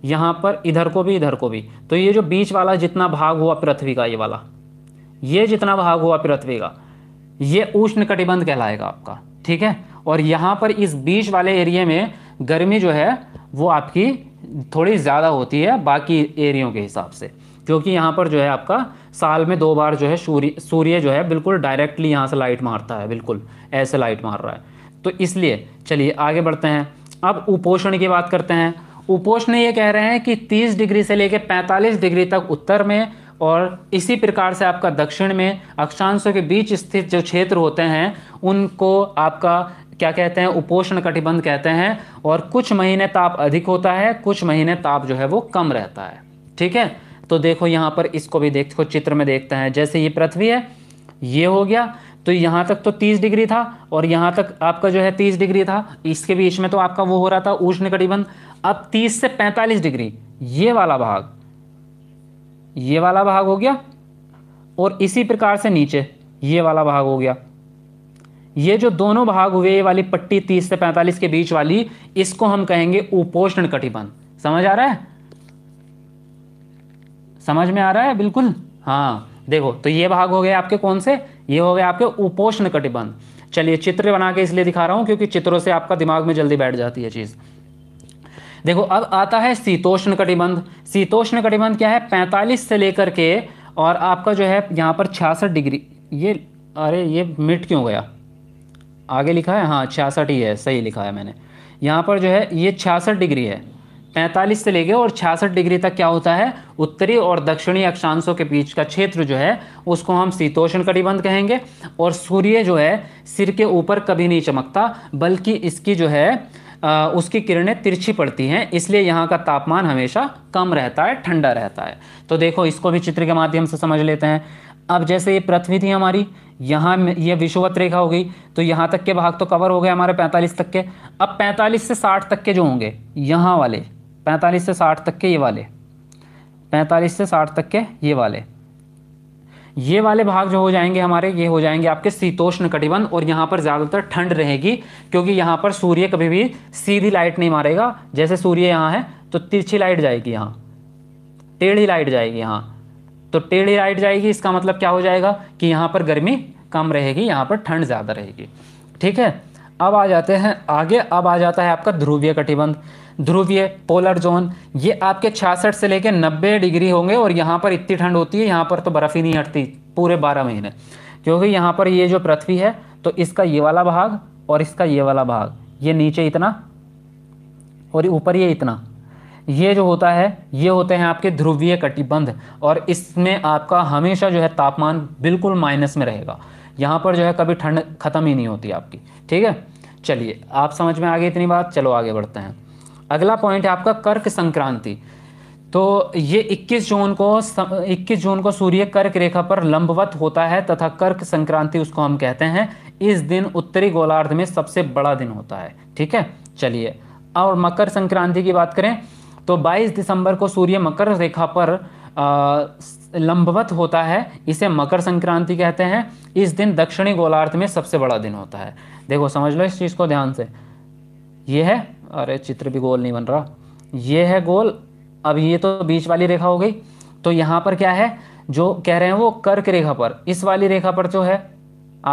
यहाँ पर इधर को भी इधर को भी तो ये जो बीच वाला जितना भाग हुआ पृथ्वी का ये वाला ये जितना भाग हुआ पृथ्वी का ये उष्ण कटिबंध कहलाएगा आपका ठीक है और यहाँ पर इस बीच वाले एरिया में गर्मी जो है वो आपकी थोड़ी ज़्यादा होती है बाकी एरियो के हिसाब से क्योंकि यहाँ पर जो है आपका साल में दो बार जो है सूर्य सूर्य जो है बिल्कुल डायरेक्टली यहाँ से लाइट मारता है बिल्कुल ऐसे लाइट मार रहा है तो इसलिए चलिए आगे बढ़ते हैं अब उपोषण की बात करते हैं उपोषण ये कह रहे हैं कि 30 डिग्री से लेकर 45 डिग्री तक उत्तर में और इसी प्रकार से आपका दक्षिण में अक्षांशों के बीच स्थित जो क्षेत्र होते हैं उनको आपका क्या कहते हैं उपोषण कटिबंध कहते हैं और कुछ महीने ताप अधिक होता है कुछ महीने ताप जो है वो कम रहता है ठीक है तो देखो यहाँ पर इसको भी देखो चित्र में देखते हैं जैसे ये पृथ्वी है ये हो गया तो यहाँ तक तो 30 डिग्री था और यहाँ तक आपका जो है 30 डिग्री था इसके बीच में तो आपका वो हो रहा था उष्ण कटिबंध अब 30 से 45 डिग्री ये वाला भाग ये वाला भाग हो गया और इसी प्रकार से नीचे ये वाला भाग हो गया ये जो दोनों भाग हुए ये वाली पट्टी 30 से 45 के बीच वाली इसको हम कहेंगे उपोषण कटिबंध समझ आ रहा है समझ में आ रहा है बिल्कुल हाँ देखो तो ये भाग हो गए आपके कौन से ये हो गए आपके उपोष्ण कटिबंध चलिए चित्र बना के इसलिए दिखा रहा हूं क्योंकि चित्रों से आपका दिमाग में जल्दी बैठ जाती है चीज़ देखो अब आता है शीतोष्ण कटिबंध शीतोष्ण कटिबंध क्या है 45 से लेकर के और आपका जो है यहाँ पर छियासठ डिग्री ये अरे ये मिट क्यों गया आगे लिखा है हाँ छियासठ ही है सही लिखा है मैंने यहाँ पर जो है ये छियासठ डिग्री है पैंतालीस से लेके और छियासठ डिग्री तक क्या होता है उत्तरी और दक्षिणी अक्षांशों के बीच का क्षेत्र जो है उसको हम शीतोष्ण कटिबंध कहेंगे और सूर्य जो है सिर के ऊपर कभी नहीं चमकता बल्कि इसकी जो है आ, उसकी किरणें तिरछी पड़ती हैं इसलिए यहाँ का तापमान हमेशा कम रहता है ठंडा रहता है तो देखो इसको भी चित्र के माध्यम से समझ लेते हैं अब जैसे ये पृथ्वी थी हमारी यहाँ ये विषुवत रेखा हो गई तो यहाँ तक के भाग तो कवर हो गए हमारे 45 तक के अब 45 से 60 तक के जो होंगे यहाँ वाले 45 से 60 तक के ये वाले 45 से 60 तक के ये वाले ये वाले भाग जो हो जाएंगे हमारे ये हो जाएंगे आपके शीतोष्ण कटिबंध और यहाँ पर ज़्यादातर ठंड रहेगी क्योंकि यहाँ पर सूर्य कभी भी सीधी लाइट नहीं मारेगा जैसे सूर्य यहाँ है तो तिरछी लाइट जाएगी यहाँ टेढ़ी लाइट जाएगी यहाँ तो टेढ़ी राइट जाएगी इसका मतलब क्या हो जाएगा कि यहाँ पर गर्मी कम रहेगी यहाँ पर ठंड ज़्यादा रहेगी ठीक है अब आ जाते हैं आगे अब आ जाता है आपका ध्रुवीय कटिबंध ध्रुवीय पोलर जोन ये आपके छियासठ से लेकर नब्बे डिग्री होंगे और यहाँ पर इतनी ठंड होती है यहाँ पर तो बर्फ़ ही नहीं हटती पूरे बारह महीने क्योंकि यहाँ पर ये जो पृथ्वी है तो इसका ये वाला भाग और इसका ये वाला भाग ये नीचे इतना और ऊपर ये इतना ये जो होता है ये होते हैं आपके ध्रुवीय कटिबंध और इसमें आपका हमेशा जो है तापमान बिल्कुल माइनस में रहेगा यहाँ पर जो है कभी ठंड खत्म ही नहीं होती आपकी ठीक है चलिए आप समझ में आ गई इतनी बात चलो आगे बढ़ते हैं अगला पॉइंट है आपका कर्क संक्रांति तो ये 21 जून को 21 जून को सूर्य कर्क रेखा पर लंबवत होता है तथा कर्क संक्रांति उसको हम कहते हैं इस दिन उत्तरी गोलार्ध में सबसे बड़ा दिन होता है ठीक है चलिए और मकर संक्रांति की बात करें तो 22 दिसंबर को सूर्य मकर रेखा पर लंबवत होता है इसे मकर संक्रांति कहते हैं इस दिन दक्षिणी गोलार्ध में सबसे बड़ा दिन होता है देखो समझ लो इस चीज़ को ध्यान से ये है अरे चित्र भी गोल नहीं बन रहा ये है गोल अब ये तो बीच वाली रेखा हो गई तो यहां पर क्या है जो कह रहे हैं वो कर्क रेखा पर इस वाली रेखा पर जो है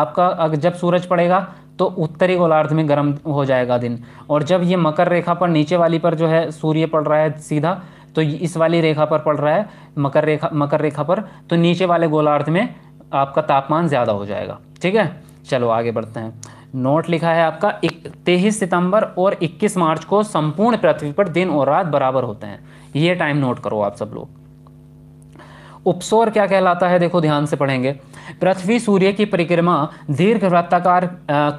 आपका जब सूरज पड़ेगा तो उत्तरी गोलार्ध में गर्म हो जाएगा दिन और जब ये मकर रेखा पर नीचे वाली पर जो है सूर्य पड़ रहा है सीधा तो इस वाली रेखा पर पड़ रहा है मकर रेखा मकर रेखा पर तो नीचे वाले गोलार्ध में आपका तापमान ज़्यादा हो जाएगा ठीक है चलो आगे बढ़ते हैं नोट लिखा है आपका तेईस सितंबर और 21 मार्च को संपूर्ण पृथ्वी पर दिन और रात बराबर होते हैं ये टाइम नोट करो आप सब लोग उपसौर क्या कहलाता है देखो ध्यान से पढ़ेंगे पृथ्वी सूर्य की परिक्रमा दीर्घ वृत्ताकार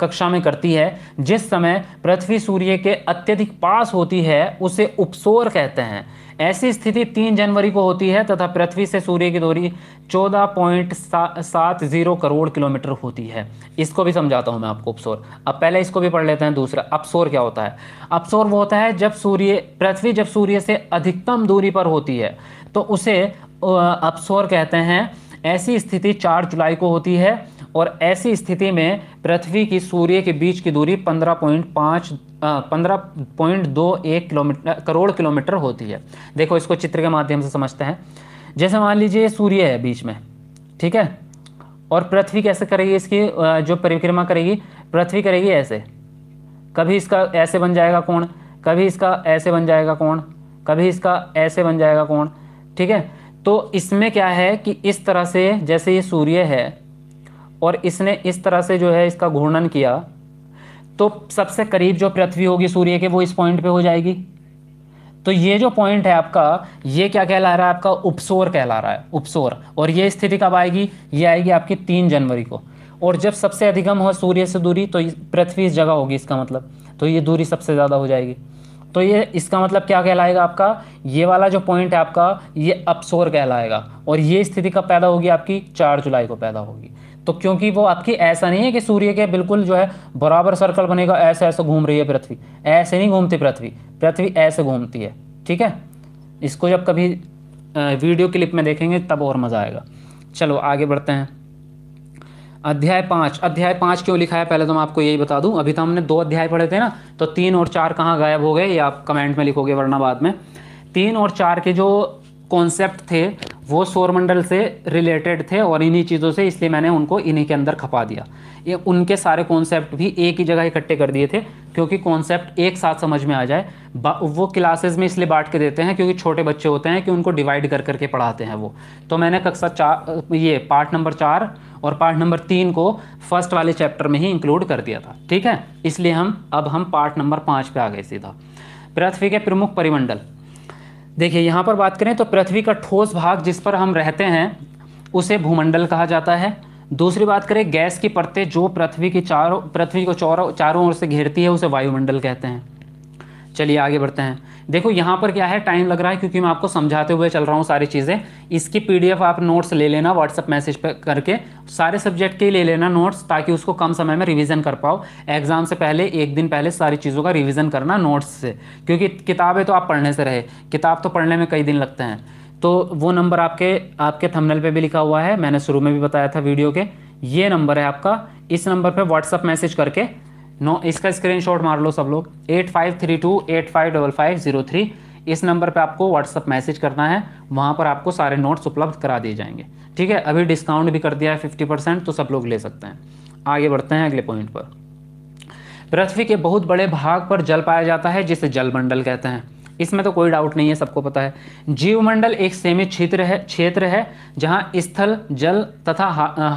कक्षा में करती है जिस समय पृथ्वी सूर्य के अत्यधिक पास होती है उसे उपसोर कहते हैं ऐसी स्थिति 3 जनवरी को होती है तथा पृथ्वी से सूर्य की दूरी चौदह पॉइंट सात जीरो करोड़ किलोमीटर होती है इसको भी समझाता हूं मैं आपको अपसोर अब पहले इसको भी पढ़ लेते हैं दूसरा अपसोर क्या होता है अपसोर वो होता है जब सूर्य पृथ्वी जब सूर्य से अधिकतम दूरी पर होती है तो उसे अपसोर कहते हैं ऐसी स्थिति चार जुलाई को होती है और ऐसी स्थिति में पृथ्वी की सूर्य के बीच की दूरी पंद्रह पॉइंट पाँच पंद्रह पॉइंट दो एक किलोमीटर करोड़ किलोमीटर होती है देखो इसको चित्र के माध्यम से समझते हैं जैसे मान लीजिए सूर्य है बीच में ठीक है और पृथ्वी कैसे करेगी इसकी जो परिक्रमा करेगी पृथ्वी करेगी ऐसे कभी इसका ऐसे बन जाएगा कौन कभी इसका ऐसे बन जाएगा कौन कभी इसका ऐसे बन जाएगा कौन ठीक है तो इसमें क्या है कि इस तरह से जैसे ये सूर्य है और इसने इस तरह से जो है इसका घूर्णन किया तो सबसे करीब जो पृथ्वी होगी सूर्य के वो इस पॉइंट पे हो जाएगी तो ये जो पॉइंट है आपका ये क्या कहला रहा है आपका उपसोर कहला रहा है उपसोर और ये स्थिति कब आएगी ये आएगी आपकी तीन जनवरी को और जब सबसे अधिकम हो सूर्य से दूरी तो पृथ्वी इस जगह होगी इसका मतलब तो ये दूरी सबसे ज़्यादा हो जाएगी तो ये इसका मतलब क्या कहलाएगा आपका ये वाला जो पॉइंट है आपका ये अपसोर कहलाएगा और ये स्थिति कब पैदा होगी आपकी चार जुलाई को पैदा होगी तो क्योंकि वो आपकी ऐसा नहीं है कि सूर्य के बिल्कुल जो है बराबर सर्कल बनेगा ऐसे ऐसे घूम रही है पृथ्वी ऐसे नहीं घूमती पृथ्वी पृथ्वी ऐसे घूमती है ठीक है इसको जब कभी वीडियो क्लिप में देखेंगे तब और मज़ा आएगा चलो आगे बढ़ते हैं अध्याय पाँच अध्याय पाँच क्यों लिखा है पहले तो मैं आपको यही बता दूं अभी तो हमने दो अध्याय पढ़े थे ना तो तीन और चार कहाँ गायब हो गए ये आप कमेंट में लिखोगे वरना बाद में तीन और चार के जो कॉन्सेप्ट थे वो सौरमंडल से रिलेटेड थे और इन्हीं चीज़ों से इसलिए मैंने उनको इन्हीं के अंदर खपा दिया ये उनके सारे कॉन्सेप्ट भी एक ही जगह इकट्ठे कर दिए थे क्योंकि कॉन्सेप्ट एक साथ समझ में आ जाए वो क्लासेस में इसलिए बांट के देते हैं क्योंकि छोटे बच्चे होते हैं कि उनको डिवाइड कर करके पढ़ाते हैं वो तो मैंने कक्षा चार ये पार्ट नंबर चार और पार्ट नंबर तीन को फर्स्ट वाले चैप्टर में ही इंक्लूड कर दिया था ठीक है इसलिए हम अब हम पार्ट नंबर पाँच पर आ गए सीधा पृथ्वी के प्रमुख परिमंडल देखिए यहाँ पर बात करें तो पृथ्वी का ठोस भाग जिस पर हम रहते हैं उसे भूमंडल कहा जाता है दूसरी बात करें गैस की परतें जो पृथ्वी की चारों पृथ्वी को चारों चारों ओर से घेरती है उसे वायुमंडल कहते हैं चलिए आगे बढ़ते हैं देखो यहाँ पर क्या है टाइम लग रहा है क्योंकि मैं आपको समझाते हुए चल रहा हूँ सारी चीज़ें इसकी पीडीएफ आप नोट्स ले लेना व्हाट्सअप मैसेज पर करके सारे सब्जेक्ट के ले लेना नोट्स ताकि उसको कम समय में रिवीजन कर पाओ एग्जाम से पहले एक दिन पहले सारी चीज़ों का रिवीजन करना नोट्स से क्योंकि किताबें तो आप पढ़ने से रहे किताब तो पढ़ने में कई दिन लगते हैं तो वो नंबर आपके आपके थंबनेल पे भी लिखा हुआ है मैंने शुरू में भी बताया था वीडियो के ये नंबर है आपका इस नंबर पे व्हाट्सअप मैसेज करके नो इसका स्क्रीनशॉट मार लो सब लोग eight five three two eight five double five zero three इस नंबर पे आपको व्हाट्सअप मैसेज करना है वहाँ पर आपको सारे नोट्स उपलब्ध करा दिए जाएंगे ठीक है अभी डिस्काउंट भी कर दिया है फिफ्टी परसेंट तो सब लोग ले सकते हैं आगे बढ़ते हैं अगले पॉइंट पर पृथ्वी के बहुत बड़े भाग पर जल पाया जाता है जिसे जलमंडल कहते हैं इसमें तो कोई डाउट नहीं है सबको पता है जीवमंडल एक सीमित क्षेत्र है क्षेत्र है जहाँ स्थल जल तथा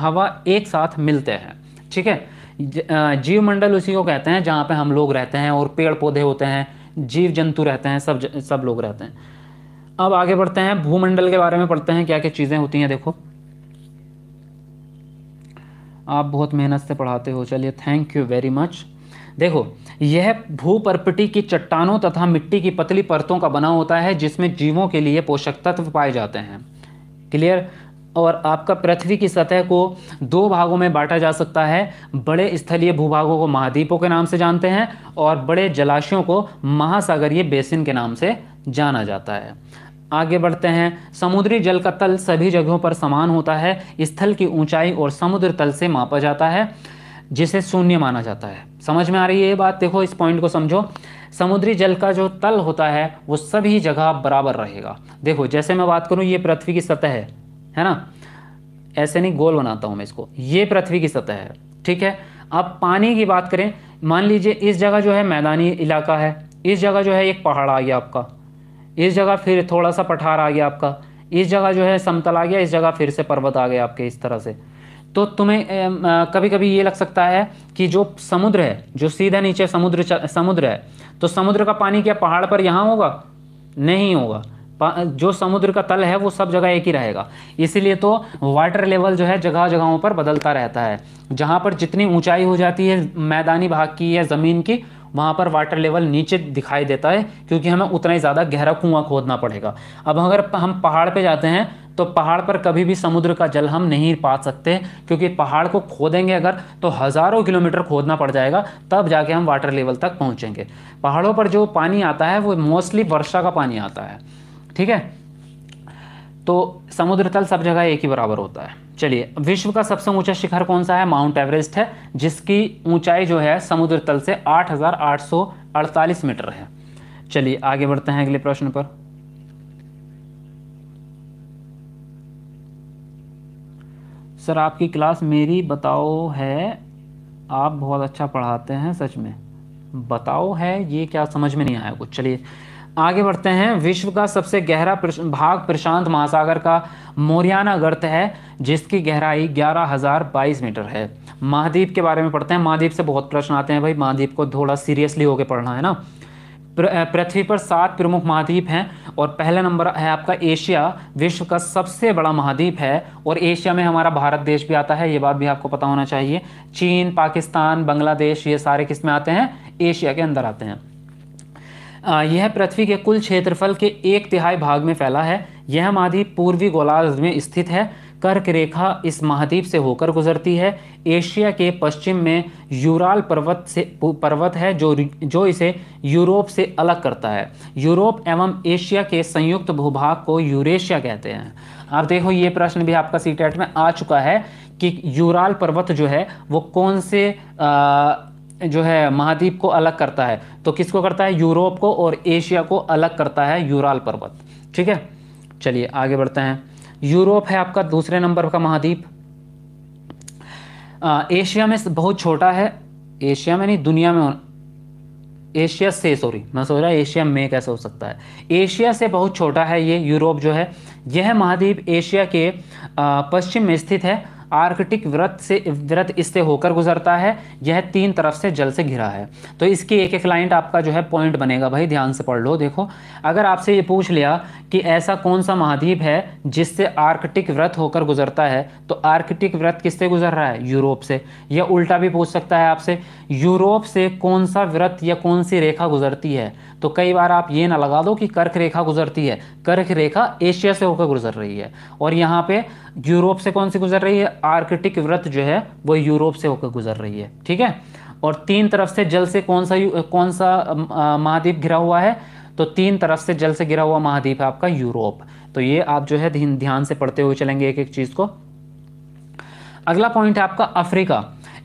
हवा एक साथ मिलते हैं ठीक है जीव मंडल उसी को कहते हैं जहाँ पे हम लोग रहते हैं और पेड़ पौधे होते हैं जीव जंतु रहते हैं सब सब लोग रहते हैं अब आगे बढ़ते हैं भूमंडल के बारे में पढ़ते हैं क्या क्या चीज़ें होती हैं देखो आप बहुत मेहनत से पढ़ाते हो चलिए थैंक यू वेरी मच देखो यह भूपरपटी की चट्टानों तथा मिट्टी की पतली परतों का बना होता है जिसमें जीवों के लिए पोषक तत्व पाए जाते हैं क्लियर और आपका पृथ्वी की सतह को दो भागों में बांटा जा सकता है बड़े स्थलीय भूभागों को महाद्वीपों के नाम से जानते हैं और बड़े जलाशयों को महासागरीय बेसिन के नाम से जाना जाता है आगे बढ़ते हैं समुद्री जल का तल सभी जगहों पर समान होता है स्थल की ऊंचाई और समुद्र तल से मापा जाता है जिसे शून्य माना जाता है समझ में आ रही है ये बात देखो इस पॉइंट को समझो समुद्री जल का जो तल होता है वो सभी जगह बराबर रहेगा देखो जैसे मैं बात करूँ ये पृथ्वी की सतह है है ना ऐसे नहीं गोल बनाता हूं मैं इसको ये पृथ्वी की सतह है ठीक है अब पानी की बात करें मान लीजिए इस जगह जो है मैदानी इलाका है इस जगह जो है एक पहाड़ आ गया आपका इस जगह फिर थोड़ा सा पठार आ गया आपका इस जगह जो है समतल आ गया इस जगह फिर से पर्वत आ गया आपके इस तरह से तो तुम्हें कभी कभी ये लग सकता है कि जो समुद्र है जो सीधा नीचे समुद्र समुद्र है तो समुद्र का पानी क्या पहाड़ पर यहाँ होगा नहीं होगा जो समुद्र का तल है वो सब जगह एक ही रहेगा इसीलिए तो वाटर लेवल जो है जगह जगहों पर बदलता रहता है जहाँ पर जितनी ऊंचाई हो जाती है मैदानी भाग की या ज़मीन की वहाँ पर वाटर लेवल नीचे दिखाई देता है क्योंकि हमें उतना ही ज़्यादा गहरा कुआं खोदना पड़ेगा अब अगर हम पहाड़ पे जाते हैं तो पहाड़ पर कभी भी समुद्र का जल हम नहीं पा सकते क्योंकि पहाड़ को खोदेंगे अगर तो हज़ारों किलोमीटर खोदना पड़ जाएगा तब जाके हम वाटर लेवल तक पहुँचेंगे पहाड़ों पर जो पानी आता है वो मोस्टली वर्षा का पानी आता है ठीक है तो समुद्र तल सब जगह एक ही बराबर होता है चलिए विश्व का सबसे ऊंचा शिखर कौन सा है माउंट एवरेस्ट है जिसकी ऊंचाई जो है समुद्र तल से 8,848 मीटर है चलिए आगे बढ़ते हैं अगले प्रश्न पर सर आपकी क्लास मेरी बताओ है आप बहुत अच्छा पढ़ाते हैं सच में बताओ है ये क्या समझ में नहीं आया कुछ चलिए आगे बढ़ते हैं विश्व का सबसे गहरा भाग प्रशांत महासागर का मोरियाना गर्त है जिसकी गहराई 11,022 मीटर है महाद्वीप के बारे में पढ़ते हैं महाद्वीप से बहुत प्रश्न आते हैं भाई महाद्वीप को थोड़ा सीरियसली होकर पढ़ना है ना पृथ्वी पर सात प्रमुख महाद्वीप हैं और पहला नंबर है आपका एशिया विश्व का सबसे बड़ा महाद्वीप है और एशिया में हमारा भारत देश भी आता है ये बात भी आपको पता होना चाहिए चीन पाकिस्तान बांग्लादेश ये सारे किस में आते हैं एशिया के अंदर आते हैं यह पृथ्वी के कुल क्षेत्रफल के एक तिहाई भाग में फैला है यह महाद्वीप पूर्वी गोलार्ध में स्थित है कर्क रेखा इस महाद्वीप से होकर गुजरती है एशिया के पश्चिम में यूराल पर्वत से पर्वत है जो जो इसे यूरोप से अलग करता है यूरोप एवं एशिया के संयुक्त भूभाग को यूरेशिया कहते हैं आप देखो ये प्रश्न भी आपका सी e में आ चुका है कि यूराल पर्वत जो है वो कौन से आ, जो है महाद्वीप को अलग करता है तो किसको करता है यूरोप को और एशिया को अलग करता है यूराल पर्वत ठीक है चलिए आगे बढ़ते हैं यूरोप है आपका दूसरे नंबर का महाद्वीप एशिया में बहुत छोटा है एशिया में नहीं दुनिया में एशिया से सॉरी मैं सोच रहा एशिया में कैसे हो सकता है एशिया से बहुत छोटा है ये यूरोप जो है यह महाद्वीप एशिया के पश्चिम में स्थित है आर्कटिक व्रत से व्रत इससे होकर गुजरता है यह तीन तरफ से जल से घिरा है तो इसकी एक एक लाइन आपका जो है पॉइंट बनेगा भाई ध्यान से पढ़ लो देखो अगर आपसे ये पूछ लिया कि ऐसा कौन सा महाद्वीप है जिससे आर्कटिक व्रत होकर गुजरता है तो आर्कटिक व्रत किससे गुजर रहा है यूरोप से या उल्टा भी पूछ सकता है आपसे यूरोप से कौन सा व्रत या कौन सी रेखा गुजरती है तो कई बार आप ये ना लगा दो कि कर्क रेखा गुजरती है कर्क रेखा एशिया से होकर गुजर रही है और यहाँ पे यूरोप से कौन सी गुजर रही है आर्कटिक व्रत जो है वो यूरोप से होकर गुजर रही है ठीक है और तीन तरफ से जल से कौन सा कौन सा महाद्वीप घिरा हुआ है तो तीन तरफ से जल से घिरा हुआ महाद्वीप है आपका यूरोप तो ये आप जो है ध्यान से पढ़ते हुए चलेंगे एक एक चीज़ को अगला पॉइंट है आपका अफ्रीका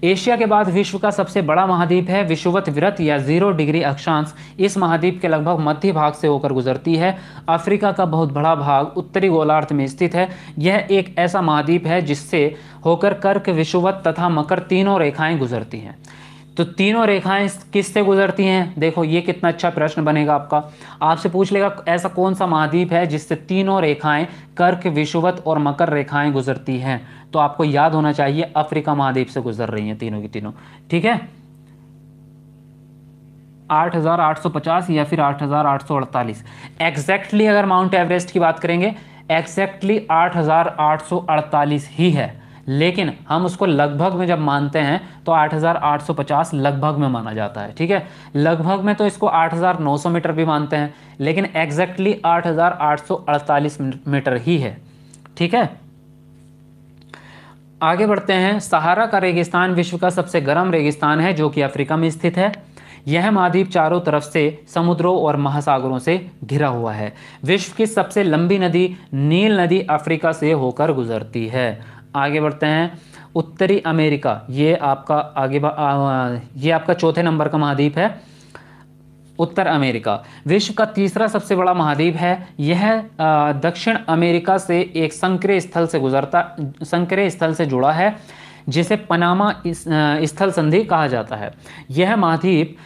एशिया के बाद विश्व का सबसे बड़ा महाद्वीप है विश्ववत व्रत या जीरो डिग्री अक्षांश इस महाद्वीप के लगभग मध्य भाग से होकर गुजरती है अफ्रीका का बहुत बड़ा भाग उत्तरी गोलार्ध में स्थित है यह एक ऐसा महाद्वीप है जिससे होकर कर्क विश्ववत तथा मकर तीनों रेखाएं गुजरती हैं तो तीनों रेखाएं किससे गुजरती हैं देखो ये कितना अच्छा प्रश्न बनेगा आपका आपसे पूछ लेगा ऐसा कौन सा महाद्वीप है जिससे तीनों रेखाएं कर्क विषुवत और मकर रेखाएं गुजरती हैं तो आपको याद होना चाहिए अफ्रीका महाद्वीप से गुजर रही है तीनों की तीनों ठीक है 8,850 या फिर 8,848 एग्जैक्टली अगर माउंट एवरेस्ट की बात करेंगे एग्जैक्टली 8,848 ही है लेकिन हम उसको लगभग में जब मानते हैं तो 8,850 लगभग में माना जाता है ठीक है लगभग में तो इसको 8,900 मीटर भी मानते हैं लेकिन एग्जैक्टली 8,848 मीटर ही है ठीक है आगे बढ़ते हैं सहारा का रेगिस्तान विश्व का सबसे गर्म रेगिस्तान है जो कि अफ्रीका में स्थित है यह महाद्वीप चारों तरफ से समुद्रों और महासागरों से घिरा हुआ है विश्व की सबसे लंबी नदी नील नदी अफ्रीका से होकर गुजरती है आगे बढ़ते हैं उत्तरी अमेरिका ये आपका आगे आ, ये आपका चौथे नंबर का महाद्वीप है उत्तर अमेरिका विश्व का तीसरा सबसे बड़ा महाद्वीप है यह दक्षिण अमेरिका से एक संक्रिय स्थल से गुजरता संक्रिय स्थल से जुड़ा है जिसे पनामा स्थल संधि कहा जाता है यह महाद्वीप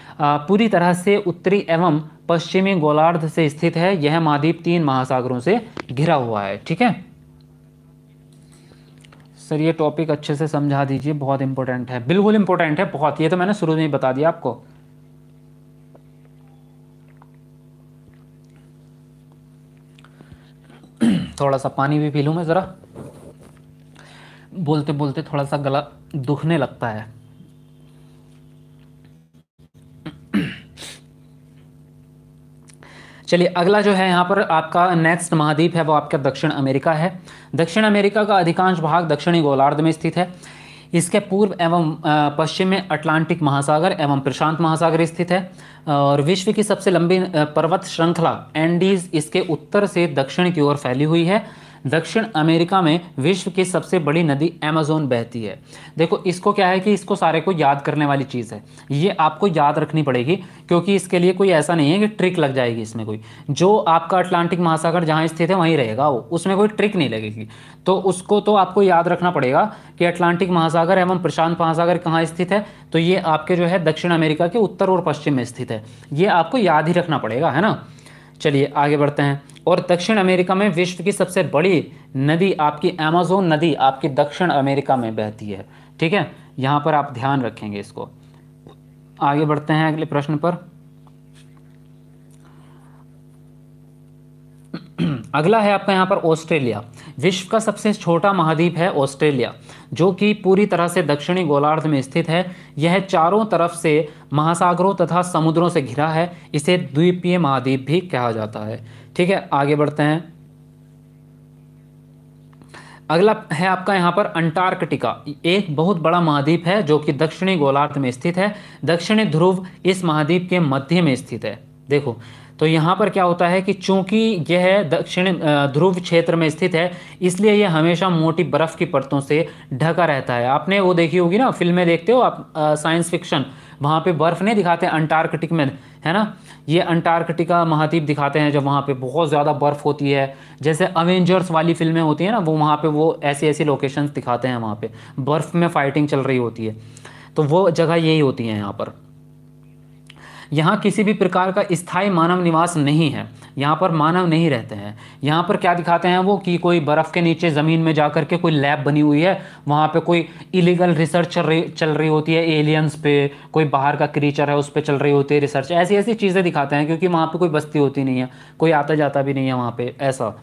पूरी तरह से उत्तरी एवं पश्चिमी गोलार्ध से स्थित है यह महाद्वीप तीन महासागरों से घिरा हुआ है ठीक है सर ये टॉपिक अच्छे से समझा दीजिए बहुत इंपॉर्टेंट है बिल्कुल इंपॉर्टेंट है बहुत ये तो मैंने शुरू में ही बता दिया आपको थोड़ा सा पानी भी पी लूँ मैं ज़रा बोलते बोलते थोड़ा सा गला दुखने लगता है चलिए अगला जो है यहाँ पर आपका नेक्स्ट महाद्वीप है वो आपका दक्षिण अमेरिका है दक्षिण अमेरिका का अधिकांश भाग दक्षिणी गोलार्ध में स्थित है इसके पूर्व एवं पश्चिम में अटलांटिक महासागर एवं प्रशांत महासागर स्थित है और विश्व की सबसे लंबी पर्वत श्रृंखला एंडीज इसके उत्तर से दक्षिण की ओर फैली हुई है दक्षिण अमेरिका में विश्व की सबसे बड़ी नदी एमेजोन बहती है देखो इसको क्या है कि इसको सारे को याद करने वाली चीज़ है ये आपको याद रखनी पड़ेगी क्योंकि इसके लिए कोई ऐसा नहीं है कि ट्रिक लग जाएगी इसमें कोई जो आपका अटलांटिक महासागर जहाँ स्थित है वहीं रहेगा वो उसमें कोई ट्रिक नहीं लगेगी तो उसको तो आपको याद रखना पड़ेगा कि अटलांटिक महासागर एवं प्रशांत महासागर कहाँ स्थित है तो ये आपके जो है दक्षिण अमेरिका के उत्तर और पश्चिम में स्थित है ये आपको याद ही रखना पड़ेगा है ना चलिए आगे बढ़ते हैं और दक्षिण अमेरिका में विश्व की सबसे बड़ी नदी आपकी एमेजोन नदी आपकी दक्षिण अमेरिका में बहती है ठीक है यहाँ पर आप ध्यान रखेंगे इसको आगे बढ़ते हैं अगले प्रश्न पर अगला है आपका यहाँ पर ऑस्ट्रेलिया विश्व का सबसे छोटा महाद्वीप है ऑस्ट्रेलिया जो कि पूरी तरह से दक्षिणी गोलार्ध में स्थित है यह चारों तरफ से महासागरों तथा समुद्रों से घिरा है इसे द्वीपीय महाद्वीप भी कहा जाता है ठीक है आगे बढ़ते हैं अगला है आपका यहाँ पर अंटार्कटिका एक बहुत बड़ा महाद्वीप है जो कि दक्षिणी गोलार्ध में स्थित है दक्षिणी ध्रुव इस महाद्वीप के मध्य में स्थित है देखो तो यहाँ पर क्या होता है कि चूंकि यह दक्षिण ध्रुव क्षेत्र में स्थित है इसलिए यह हमेशा मोटी बर्फ़ की परतों से ढका रहता है आपने वो देखी होगी ना फिल्में देखते हो आप साइंस फिक्शन वहाँ पे बर्फ़ नहीं दिखाते अंटार्कटिक में है ना ये अंटार्कटिका महाद्वीप दिखाते हैं जब वहाँ पे बहुत ज़्यादा बर्फ़ होती है जैसे अवेंजर्स वाली फिल्में होती हैं ना वो वहाँ पे वो ऐसी ऐसी लोकेशंस दिखाते हैं वहाँ पे बर्फ़ में फाइटिंग चल रही होती है तो वो जगह यही होती है यहाँ पर यहाँ किसी भी प्रकार का स्थायी मानव निवास नहीं है यहाँ पर मानव नहीं रहते हैं यहाँ पर क्या दिखाते हैं वो कि कोई बर्फ़ के नीचे ज़मीन में जा कर के कोई लैब बनी हुई है वहाँ पे कोई इलीगल रिसर्च चल रही चल रही होती है एलियंस पे कोई बाहर का क्रीचर है उस पर चल रही होती है रिसर्च ऐसी ऐसी चीज़ें दिखाते हैं क्योंकि वहाँ पर कोई बस्ती होती नहीं है कोई आता जाता भी नहीं है वहाँ पर ऐसा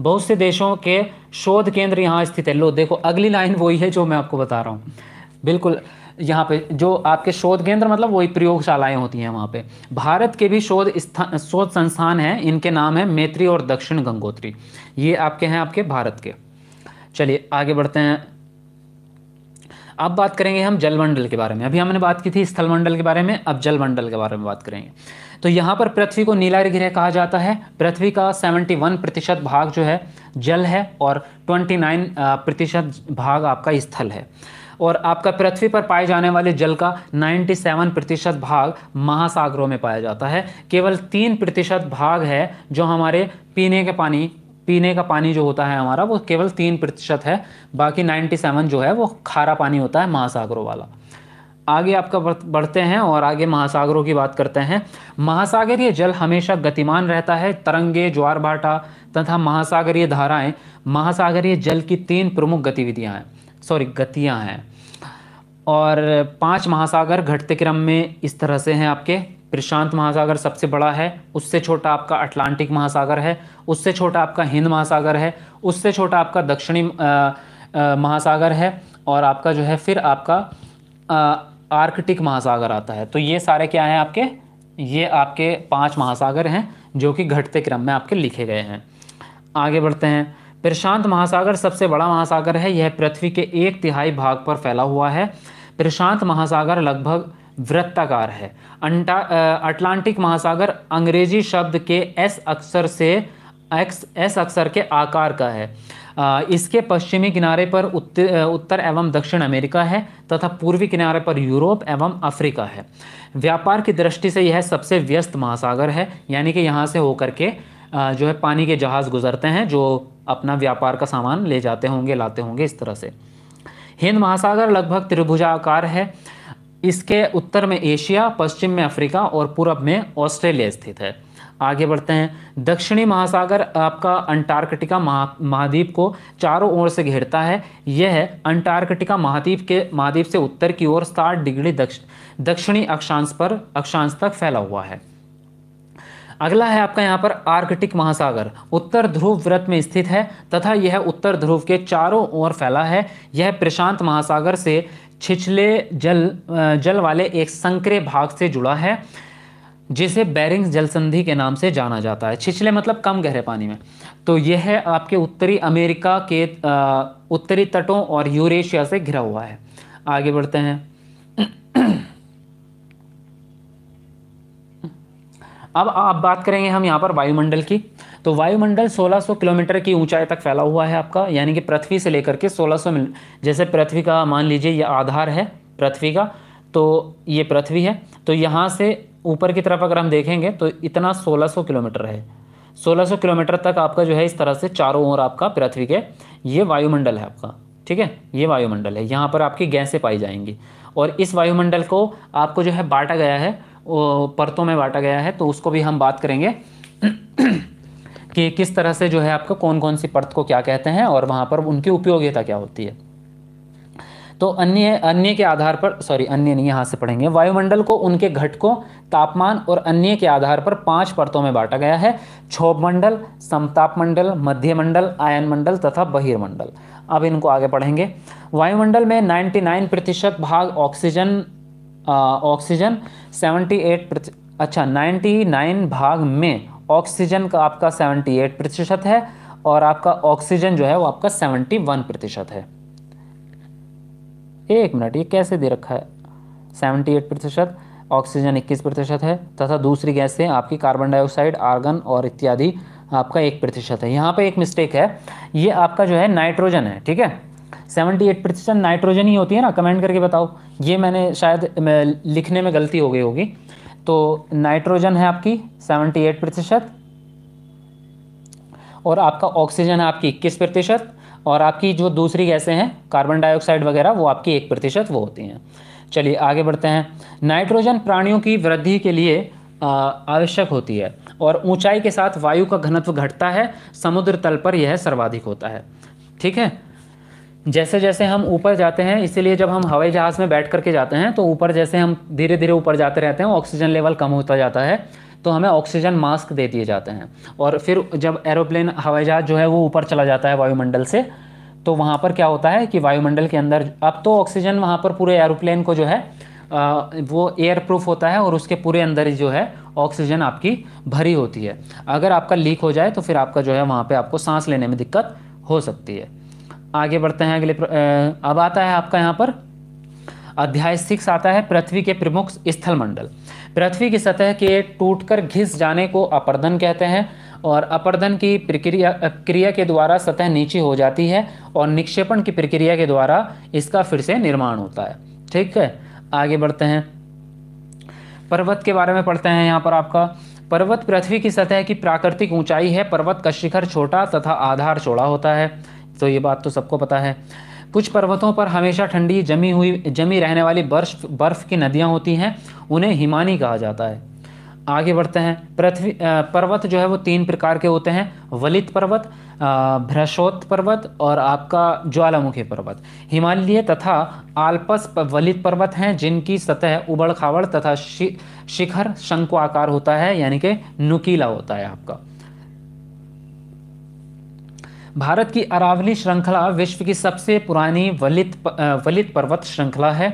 बहुत से देशों के शोध केंद्र यहाँ स्थित है लो देखो अगली लाइन वही है जो मैं आपको बता रहा हूँ बिल्कुल यहाँ पे जो आपके शोध केंद्र मतलब वही प्रयोगशालाएं होती हैं वहाँ पे भारत के भी शोध स्थान शोध संस्थान हैं इनके नाम हैं मेत्री और दक्षिण गंगोत्री ये आपके हैं आपके भारत के चलिए आगे बढ़ते हैं अब बात करेंगे हम जलमंडल के बारे में अभी हमने बात की थी स्थलमंडल के बारे में अब जलमंडल के बारे में बात करेंगे तो यहाँ पर पृथ्वी को नीला ग्रह कहा जाता है पृथ्वी का 71 प्रतिशत भाग जो है जल है और 29 प्रतिशत भाग आपका स्थल है और आपका पृथ्वी पर पाए जाने वाले जल का 97 प्रतिशत भाग महासागरों में पाया जाता है केवल तीन प्रतिशत भाग है जो हमारे पीने के पानी पीने का पानी जो होता है हमारा वो केवल तीन प्रतिशत है बाकी 97 जो है वो खारा पानी होता है महासागरों वाला आगे आपका बढ़ते हैं और आगे महासागरों की बात करते हैं महासागरीय जल हमेशा गतिमान रहता है तरंगे ज्वार तथा महासागरीय धाराएं महासागरीय जल की तीन प्रमुख गतिविधियां हैं सॉरी गतियाँ हैं और पांच महासागर घटते क्रम में इस तरह से हैं आपके प्रशांत महासागर सबसे बड़ा है उससे छोटा आपका अटलांटिक महासागर है उससे छोटा आपका हिंद महासागर है उससे छोटा आपका दक्षिणी महासागर है और आपका जो है फिर आपका आर्कटिक महासागर आता है तो ये सारे क्या हैं आपके ये आपके पांच महासागर हैं जो कि घटते क्रम में आपके लिखे गए हैं आगे बढ़ते हैं प्रशांत महासागर सबसे बड़ा महासागर है यह पृथ्वी के एक तिहाई भाग पर फैला हुआ है प्रशांत महासागर लगभग वृत्ताकार है अटलांटिक महासागर अंग्रेजी शब्द के एस अक्षर से एक्स एस अक्षर के आकार का है इसके पश्चिमी किनारे पर उत्तर उत्तर एवं दक्षिण अमेरिका है तथा पूर्वी किनारे पर यूरोप एवं अफ्रीका है व्यापार की दृष्टि से यह सबसे व्यस्त महासागर है यानी कि यहाँ से होकर के जो है पानी के जहाज़ गुजरते हैं जो अपना व्यापार का सामान ले जाते होंगे लाते होंगे इस तरह से हिंद महासागर लगभग त्रिभुजाकार है इसके उत्तर में एशिया पश्चिम में अफ्रीका और पूरब में ऑस्ट्रेलिया स्थित है आगे बढ़ते हैं दक्षिणी महासागर आपका अंटार्कटिका महा महाद्वीप को चारों ओर से घेरता है यह अंटार्कटिका महाद्वीप के महाद्वीप से उत्तर की ओर साठ डिग्री दक्षिणी अक्षांश पर अक्षांश तक फैला हुआ है अगला है आपका यहाँ पर आर्कटिक महासागर उत्तर ध्रुव व्रत में स्थित है तथा यह उत्तर ध्रुव के चारों ओर फैला है यह प्रशांत महासागर से छिछले जल जल वाले एक संक्रे भाग से जुड़ा है जिसे बैरिंग्स जलसंधि के नाम से जाना जाता है छिछले मतलब कम गहरे पानी में तो यह है आपके उत्तरी अमेरिका के उत्तरी तटों और यूरेशिया से घिरा हुआ है आगे बढ़ते हैं अब आप बात करेंगे हम यहाँ पर वायुमंडल की तो वायुमंडल 1600 किलोमीटर की ऊंचाई तक फैला हुआ है आपका यानी कि पृथ्वी से लेकर के 1600 सौ जैसे पृथ्वी का मान लीजिए ये आधार है पृथ्वी का तो ये पृथ्वी है तो यहाँ से ऊपर की तरफ अगर हम देखेंगे तो इतना 1600 किलोमीटर है 1600 किलोमीटर तक आपका जो है इस तरह से चारों ओर आपका पृथ्वी के ये वायुमंडल है आपका ठीक है ये वायुमंडल है यहाँ पर आपकी गैसें पाई जाएंगी और इस वायुमंडल को आपको जो है बांटा गया है परतों में बांटा गया है तो उसको भी हम बात करेंगे कि किस तरह से जो है आपको कौन कौन सी परत को क्या कहते हैं और वहाँ पर उनकी उपयोगिता क्या होती है तो अन्य अन्य के आधार पर सॉरी अन्य नहीं यहाँ से पढ़ेंगे वायुमंडल को उनके घटकों तापमान और अन्य के आधार पर पांच परतों में बांटा गया है क्षोभ मंडल समताप मंडल मध्यमंडल आयन मंडल तथा बहिर्मंडल अब इनको आगे पढ़ेंगे वायुमंडल में 99 प्रतिशत भाग ऑक्सीजन ऑक्सीजन 78 प्रति... अच्छा 99 भाग में ऑक्सीजन का आपका 78 प्रतिशत है और आपका ऑक्सीजन जो है वो आपका 71 प्रतिशत है एक मिनट ये कैसे दे रखा है 78 प्रतिशत ऑक्सीजन 21 प्रतिशत है तथा दूसरी गैसें आपकी कार्बन डाइऑक्साइड आर्गन और इत्यादि आपका एक प्रतिशत है यहाँ पे एक मिस्टेक है ये आपका जो है नाइट्रोजन है ठीक है सेवेंटी एट प्रतिशत नाइट्रोजन ही होती है ना कमेंट करके बताओ ये मैंने शायद लिखने में गलती हो गई होगी तो नाइट्रोजन है आपकी सेवेंटी एट प्रतिशत और आपका ऑक्सीजन है आपकी इक्कीस प्रतिशत और आपकी जो दूसरी गैसें हैं कार्बन डाइऑक्साइड वगैरह वो आपकी एक प्रतिशत वो होती हैं चलिए आगे बढ़ते हैं नाइट्रोजन प्राणियों की वृद्धि के लिए आवश्यक होती है और ऊंचाई के साथ वायु का घनत्व घटता है समुद्र तल पर यह सर्वाधिक होता है ठीक है जैसे जैसे हम ऊपर जाते हैं इसीलिए जब हम हवाई जहाज़ में बैठ करके जाते हैं तो ऊपर जैसे हम धीरे धीरे ऊपर जाते रहते हैं ऑक्सीजन लेवल कम होता जाता है तो हमें ऑक्सीजन मास्क दे दिए जाते हैं और फिर जब एरोप्लेन हवाई जहाज़ जो है वो ऊपर चला जाता है वायुमंडल से तो वहाँ पर क्या होता है कि वायुमंडल के अंदर अब तो ऑक्सीजन वहाँ पर पूरे एरोप्लेन को जो है आ, वो एयर प्रूफ होता है और उसके पूरे अंदर ही जो है ऑक्सीजन आपकी भरी होती है अगर आपका लीक हो जाए तो फिर आपका जो है वहाँ पे आपको सांस लेने में दिक्कत हो सकती है आगे बढ़ते हैं अगले अब आता है आपका यहाँ पर अध्याय सिक्स आता है पृथ्वी के प्रमुख स्थल मंडल पृथ्वी की सतह के टूटकर घिस जाने को अपर्दन कहते हैं और अपर्दन की प्रक्रिया क्रिया के द्वारा सतह नीचे हो जाती है और निक्षेपण की प्रक्रिया के द्वारा इसका फिर से निर्माण होता है ठीक है आगे बढ़ते हैं पर्वत के बारे में पढ़ते हैं यहाँ पर आपका पर्वत पृथ्वी की सतह की प्राकृतिक ऊंचाई है पर्वत का शिखर छोटा तथा आधार चौड़ा होता है तो ये बात तो सबको पता है कुछ पर्वतों पर हमेशा ठंडी जमी हुई जमी रहने वाली बर्फ बर्फ की नदियाँ होती हैं उन्हें हिमानी कहा जाता है आगे बढ़ते हैं पृथ्वी पर्वत जो है वो तीन प्रकार के होते हैं वलित पर्वत भ्रशोत पर्वत और आपका ज्वालामुखी पर्वत हिमालय तथा आल्पस वलित पर्वत हैं जिनकी सतह उबड़ खावड़ तथा शि, शिखर शंकु आकार होता है यानी कि नुकीला होता है आपका भारत की अरावली श्रृंखला विश्व की सबसे पुरानी वलित वलित पर्वत श्रृंखला है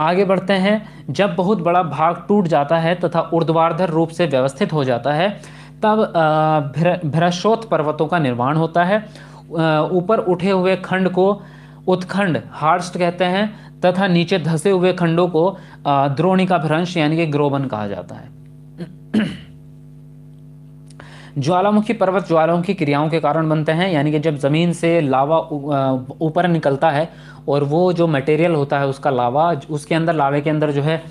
आगे बढ़ते हैं जब बहुत बड़ा भाग टूट जाता है तथा ऊर्ध्वाधर रूप से व्यवस्थित हो जाता है तब भ्रशोत पर्वतों का निर्माण होता है ऊपर उठे हुए खंड को उत्खंड हार्स्ट कहते हैं तथा नीचे धसे हुए खंडों को द्रोणिका भ्रंश यानी कि ग्रोबन कहा जाता है ज्वालामुखी पर्वत ज्वालामुखी क्रियाओं के कारण बनते हैं यानी कि जब ज़मीन से लावा ऊपर निकलता है और वो जो मटेरियल होता है उसका लावा उसके अंदर लावे के अंदर जो है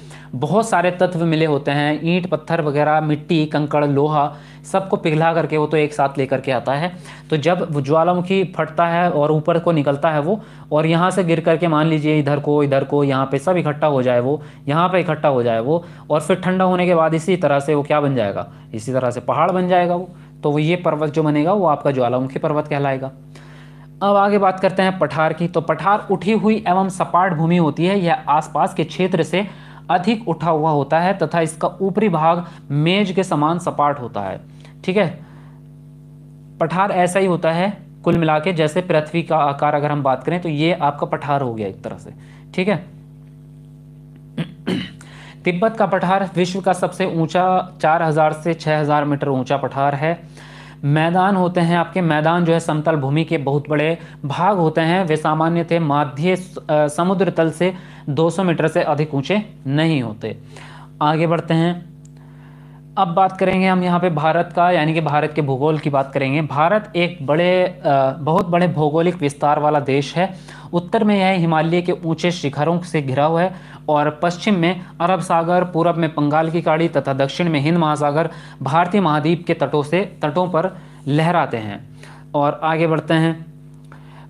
बहुत सारे तत्व मिले होते हैं ईंट पत्थर वगैरह मिट्टी कंकड़ लोहा सबको पिघला करके वो तो एक साथ लेकर के आता है तो जब ज्वालामुखी फटता है और ऊपर को निकलता है वो और यहाँ से गिर करके मान लीजिए इधर को इधर को यहाँ पे सब इकट्ठा हो जाए वो यहाँ पे इकट्ठा हो जाए वो और फिर ठंडा होने के बाद इसी तरह से वो क्या बन जाएगा इसी तरह से पहाड़ बन जाएगा वो तो वो ये पर्वत जो बनेगा वो आपका ज्वालामुखी पर्वत कहलाएगा अब आगे बात करते हैं पठार की तो पठार उठी हुई एवं सपाट भूमि होती है यह आसपास के क्षेत्र से अधिक उठा हुआ होता है तथा इसका ऊपरी भाग मेज के समान सपाट होता है ठीक है पठार ऐसा ही होता है कुल मिला के जैसे पृथ्वी का आकार अगर हम बात करें तो ये आपका पठार हो गया एक तरह से ठीक है तिब्बत का पठार विश्व का सबसे ऊंचा 4000 से 6000 मीटर ऊंचा पठार है मैदान होते हैं आपके मैदान जो है समतल भूमि के बहुत बड़े भाग होते हैं वे सामान्य थे माध्य समुद्र तल से 200 मीटर से अधिक ऊंचे नहीं होते आगे बढ़ते हैं अब बात करेंगे हम यहाँ पे भारत का यानी कि भारत के भूगोल की बात करेंगे भारत एक बड़े बहुत बड़े भौगोलिक विस्तार वाला देश है उत्तर में यह हिमालय के ऊंचे शिखरों से घिरा हुआ है और पश्चिम में अरब सागर पूरब में बंगाल की खाड़ी तथा दक्षिण में हिंद महासागर भारतीय महाद्वीप के तटों से तटों पर लहराते हैं और आगे बढ़ते हैं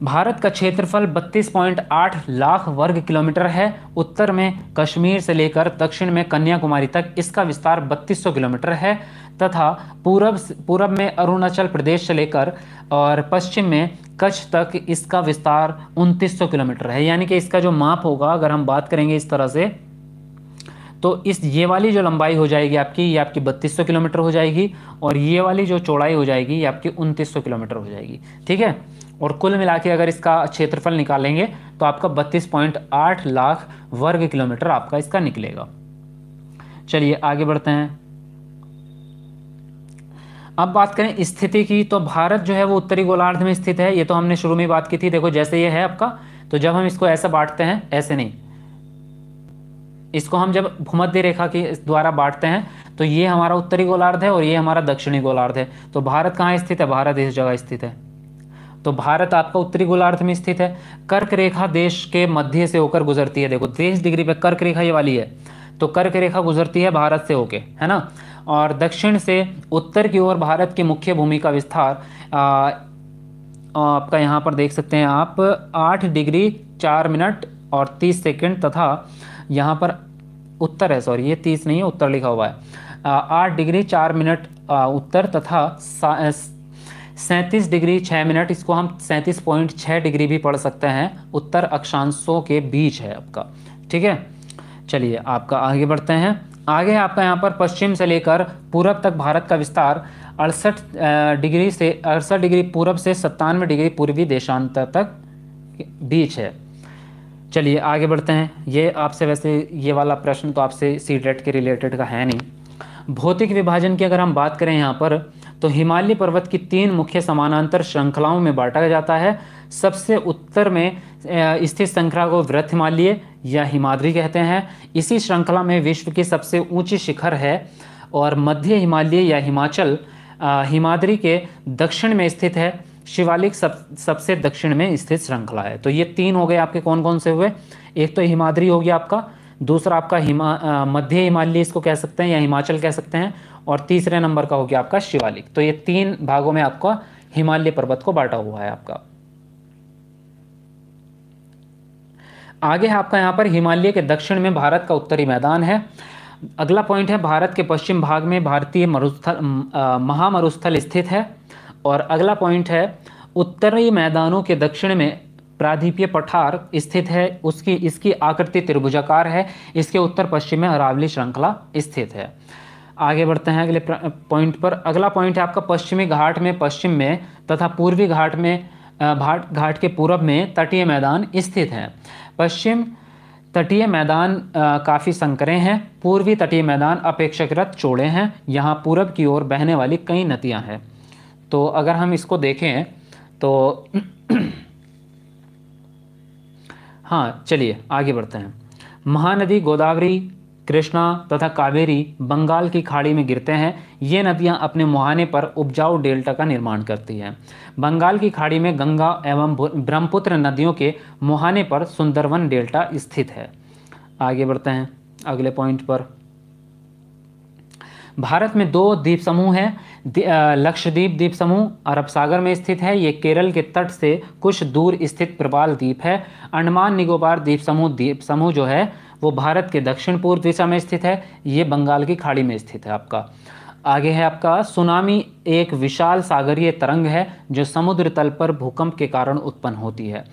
भारत का क्षेत्रफल 32.8 लाख वर्ग किलोमीटर है उत्तर में कश्मीर से लेकर दक्षिण में कन्याकुमारी तक इसका विस्तार 3200 किलोमीटर है तथा पूरब पूरब में अरुणाचल प्रदेश से लेकर और पश्चिम में कच्छ तक इसका विस्तार 2900 किलोमीटर है यानी कि इसका जो माप होगा अगर हम बात करेंगे इस तरह से तो इस ये वाली जो लंबाई हो जाएगी आपकी ये आपकी 3200 किलोमीटर हो जाएगी और ये वाली जो चौड़ाई हो जाएगी ये आपकी 2900 किलोमीटर हो जाएगी ठीक है और कुल मिला के अगर इसका क्षेत्रफल निकालेंगे तो आपका बत्तीस लाख वर्ग किलोमीटर आपका इसका निकलेगा चलिए आगे बढ़ते हैं अब बात करें स्थिति की तो भारत जो है वो उत्तरी गोलार्ध में स्थित है ये तो हमने शुरू में बात की थी देखो जैसे ये है आपका तो जब हम इसको ऐसा बांटते हैं ऐसे नहीं इसको हम जब भूमध्य रेखा के द्वारा बांटते हैं तो ये हमारा उत्तरी गोलार्ध है और ये हमारा दक्षिणी गोलार्ध है तो भारत कहाँ स्थित है भारत इस जगह स्थित है तो भारत आपका उत्तरी गोलार्ध में स्थित है कर्क रेखा देश के मध्य से होकर गुजरती है देखो तेईस डिग्री पे कर्क रेखा ये वाली है तो कर्क रेखा गुजरती है भारत से होके है ना और दक्षिण से उत्तर की ओर भारत की मुख्य भूमि का विस्तार आपका यहाँ पर देख सकते हैं आप आठ डिग्री चार मिनट और तीस सेकंड तथा यहाँ पर उत्तर है सॉरी ये तीस नहीं है उत्तर लिखा हुआ है आठ डिग्री चार मिनट उत्तर तथा सैंतीस डिग्री छः मिनट इसको हम सैंतीस पॉइंट छः डिग्री भी पढ़ सकते हैं उत्तर अक्षांशों के बीच है आपका ठीक है चलिए आपका आगे बढ़ते हैं आगे आपका यहाँ पर पश्चिम से लेकर पूरब तक भारत का विस्तार अड़सठ डिग्री से अड़सठ डिग्री पूरब से सत्तानवे डिग्री पूर्वी देशांतर तक बीच है चलिए आगे बढ़ते हैं ये आपसे वैसे ये वाला प्रश्न तो आपसे सीडेट के रिलेटेड का है नहीं भौतिक विभाजन की अगर हम बात करें यहाँ पर तो हिमालय पर्वत की तीन मुख्य समानांतर श्रृंखलाओं में बांटा जाता है सबसे उत्तर में स्थित श्रृंखला को व्रत हिमालय या हिमाद्री कहते हैं इसी श्रृंखला में विश्व की सबसे ऊंची शिखर है और मध्य हिमालय या हिमाचल हिमाद्री के दक्षिण में स्थित है शिवालिक सब सबसे दक्षिण में स्थित श्रृंखला है तो ये तीन हो गए आपके कौन कौन से हुए एक तो हिमाद्री हो गया आपका दूसरा आपका हिमा मध्य हिमालय इसको कह सकते हैं या हिमाचल कह सकते हैं और तीसरे नंबर का हो गया आपका शिवालिक तो ये तीन भागों में आपका हिमालय पर्वत को बांटा हुआ है आपका आगे है आपका यहाँ पर हिमालय के दक्षिण में भारत का उत्तरी मैदान है अगला पॉइंट है भारत के पश्चिम भाग में भारतीय मरुस्थल महामरुस्थल स्थित है और अगला पॉइंट है उत्तरी मैदानों के दक्षिण में प्रादीपीय पठार स्थित है उसकी इसकी आकृति त्रिभुजाकार है इसके उत्तर पश्चिम में अरावली श्रृंखला स्थित है आगे बढ़ते हैं अगले पॉइंट पर अगला पॉइंट है आपका पश्चिमी घाट में पश्चिम में तथा पूर्वी घाट में भाट घाट के पूर्व में तटीय मैदान स्थित हैं पश्चिम तटीय मैदान काफ़ी संकरे हैं पूर्वी तटीय मैदान अपेक्षाकृत चौड़े हैं यहाँ पूर्व की ओर बहने वाली कई नदियाँ हैं तो अगर हम इसको देखें तो हाँ चलिए आगे बढ़ते हैं महानदी गोदावरी कृष्णा तथा कावेरी बंगाल की खाड़ी में गिरते हैं ये नदियाँ अपने मुहाने पर उपजाऊ डेल्टा का निर्माण करती हैं बंगाल की खाड़ी में गंगा एवं ब्रह्मपुत्र नदियों के मुहाने पर सुंदरवन डेल्टा स्थित है आगे बढ़ते हैं अगले पॉइंट पर भारत में दो द्वीप समूह हैं लक्षद्वीप द्वीप समूह अरब सागर में स्थित है ये केरल के तट से कुछ दूर स्थित प्रपाल द्वीप है अंडमान निकोबार द्वीप समूह द्वीप समूह जो है वो भारत के दक्षिण पूर्व दिशा में स्थित है ये बंगाल की खाड़ी में स्थित है आपका आगे है आपका सुनामी एक विशाल सागरीय तरंग है जो समुद्र तल पर भूकंप के कारण उत्पन्न होती है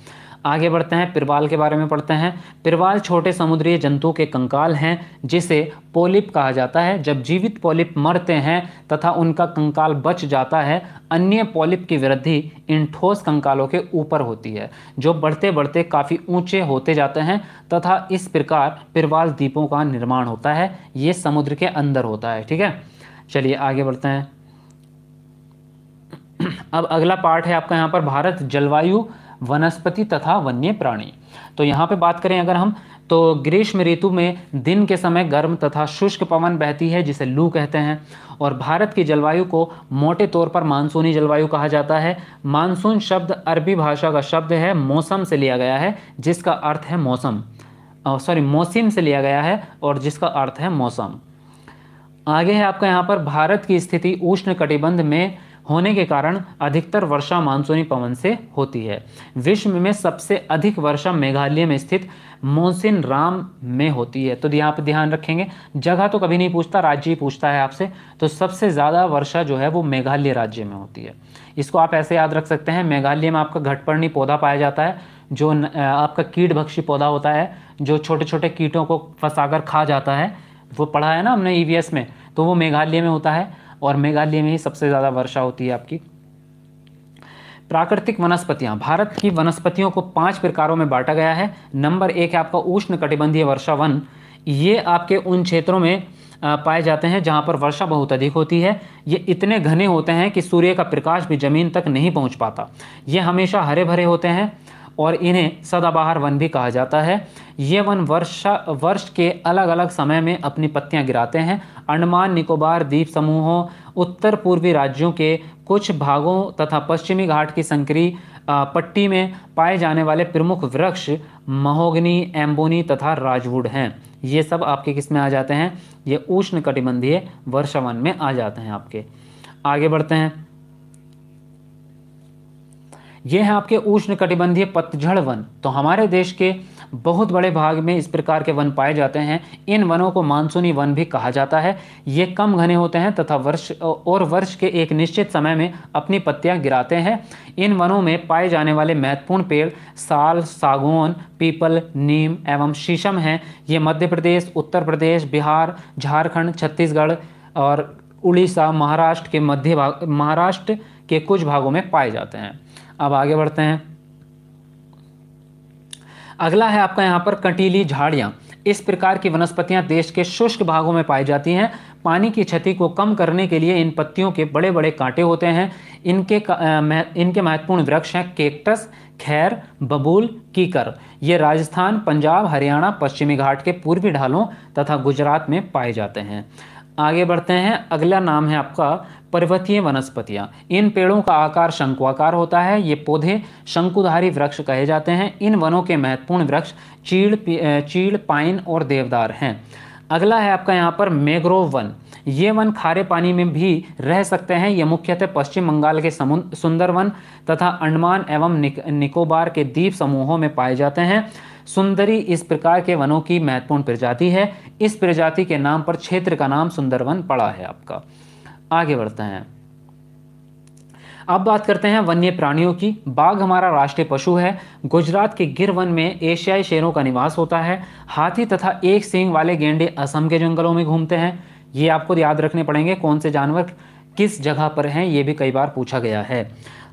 आगे बढ़ते हैं पिरवाल के बारे में पढ़ते हैं पिरवाल छोटे समुद्रीय जंतु के कंकाल हैं जिसे पोलिप कहा जाता है जब जीवित पोलिप मरते हैं तथा उनका कंकाल बच जाता है अन्य पोलिप की वृद्धि इन ठोस कंकालों के ऊपर होती है जो बढ़ते बढ़ते काफ़ी ऊंचे होते जाते हैं तथा इस प्रकार पिरवाल द्वीपों का निर्माण होता है ये समुद्र के अंदर होता है ठीक है चलिए आगे बढ़ते हैं अब अगला पार्ट है आपका यहाँ पर भारत जलवायु वनस्पति तथा वन्य प्राणी तो यहाँ पे बात करें अगर हम तो ग्रीष्म ऋतु में दिन के समय गर्म तथा शुष्क पवन बहती है जिसे लू कहते हैं और भारत की जलवायु को मोटे तौर पर मानसूनी जलवायु कहा जाता है मानसून शब्द अरबी भाषा का शब्द है मौसम से लिया गया है जिसका अर्थ है मौसम सॉरी मौसम से लिया गया है और जिसका अर्थ है मौसम आगे है आपका यहाँ पर भारत की स्थिति उष्ण कटिबंध में होने के कारण अधिकतर वर्षा मानसूनी पवन से होती है विश्व में सबसे अधिक वर्षा मेघालय में स्थित मोहसिन राम में होती है तो यहाँ पर ध्यान रखेंगे जगह तो कभी नहीं पूछता राज्य ही पूछता है आपसे तो सबसे ज़्यादा वर्षा जो है वो मेघालय राज्य में होती है इसको आप ऐसे याद रख सकते हैं मेघालय में आपका घटपर्णी पौधा पाया जाता है जो आपका कीट भक्षी पौधा होता है जो छोटे छोटे कीटों को फंसा खा जाता है वो पढ़ा है ना हमने ई e में तो वो मेघालय में होता है और मेघालय में ही सबसे ज़्यादा वर्षा होती है आपकी प्राकृतिक वनस्पतियां भारत की वनस्पतियों को पांच प्रकारों में बांटा गया है नंबर एक है आपका उष्ण कटिबंधीय वर्षा वन ये आपके उन क्षेत्रों में पाए जाते हैं जहाँ पर वर्षा बहुत अधिक होती है ये इतने घने होते हैं कि सूर्य का प्रकाश भी जमीन तक नहीं पहुँच पाता ये हमेशा हरे भरे होते हैं और इन्हें सदाबहार वन भी कहा जाता है ये वन वर्षा वर्ष के अलग अलग समय में अपनी पत्तियां गिराते हैं अंडमान निकोबार द्वीप समूहों उत्तर पूर्वी राज्यों के कुछ भागों तथा पश्चिमी घाट की संकरी पट्टी में पाए जाने वाले प्रमुख वृक्ष महोगनी एम्बोनी तथा राजवुड हैं ये सब आपके किस में आ जाते हैं ये उष्ण कटिबंधीय वर्षावन में आ जाते हैं आपके आगे बढ़ते हैं ये हैं आपके उष्ण कटिबंधीय पतझड़ वन तो हमारे देश के बहुत बड़े भाग में इस प्रकार के वन पाए जाते हैं इन वनों को मानसूनी वन भी कहा जाता है ये कम घने होते हैं तथा वर्ष और वर्ष के एक निश्चित समय में अपनी पत्तियां गिराते हैं इन वनों में पाए जाने वाले महत्वपूर्ण पेड़ साल सागौन पीपल नीम एवं शीशम हैं ये मध्य प्रदेश उत्तर प्रदेश बिहार झारखंड छत्तीसगढ़ और उड़ीसा महाराष्ट्र के मध्य भाग महाराष्ट्र के कुछ भागों में पाए जाते हैं अब आगे बढ़ते हैं अगला है आपका यहाँ पर कंटीली झाड़ियाँ इस प्रकार की वनस्पतियाँ देश के शुष्क भागों में पाई जाती हैं पानी की क्षति को कम करने के लिए इन पत्तियों के बड़े बड़े कांटे होते हैं इनके इनके महत्वपूर्ण वृक्ष हैं केक्टस खैर बबूल कीकर ये राजस्थान पंजाब हरियाणा पश्चिमी घाट के पूर्वी ढालों तथा गुजरात में पाए जाते हैं आगे बढ़ते हैं अगला नाम है आपका पर्वतीय वनस्पतियाँ इन पेड़ों का आकार शंकुआकार होता है ये पौधे शंकुधारी वृक्ष कहे जाते हैं इन वनों के महत्वपूर्ण वृक्ष चीड़ चीड़ पाइन और देवदार हैं अगला है आपका यहाँ पर मेग्रोव वन ये वन खारे पानी में भी रह सकते हैं ये मुख्यतः पश्चिम बंगाल के सुंदरवन तथा अंडमान एवं निक, निकोबार के द्वीप समूहों में पाए जाते हैं सुंदरी इस प्रकार के वनों की महत्वपूर्ण प्रजाति है इस प्रजाति के नाम पर क्षेत्र का नाम सुंदरवन पड़ा है आपका आगे बढ़ते हैं अब बात करते हैं वन्य प्राणियों की बाघ हमारा राष्ट्रीय पशु है गुजरात के गिर वन में एशियाई शेरों का निवास होता है हाथी तथा एक सींग वाले गेंडे असम के जंगलों में घूमते हैं ये आपको याद रखने पड़ेंगे कौन से जानवर किस जगह पर हैं ये भी कई बार पूछा गया है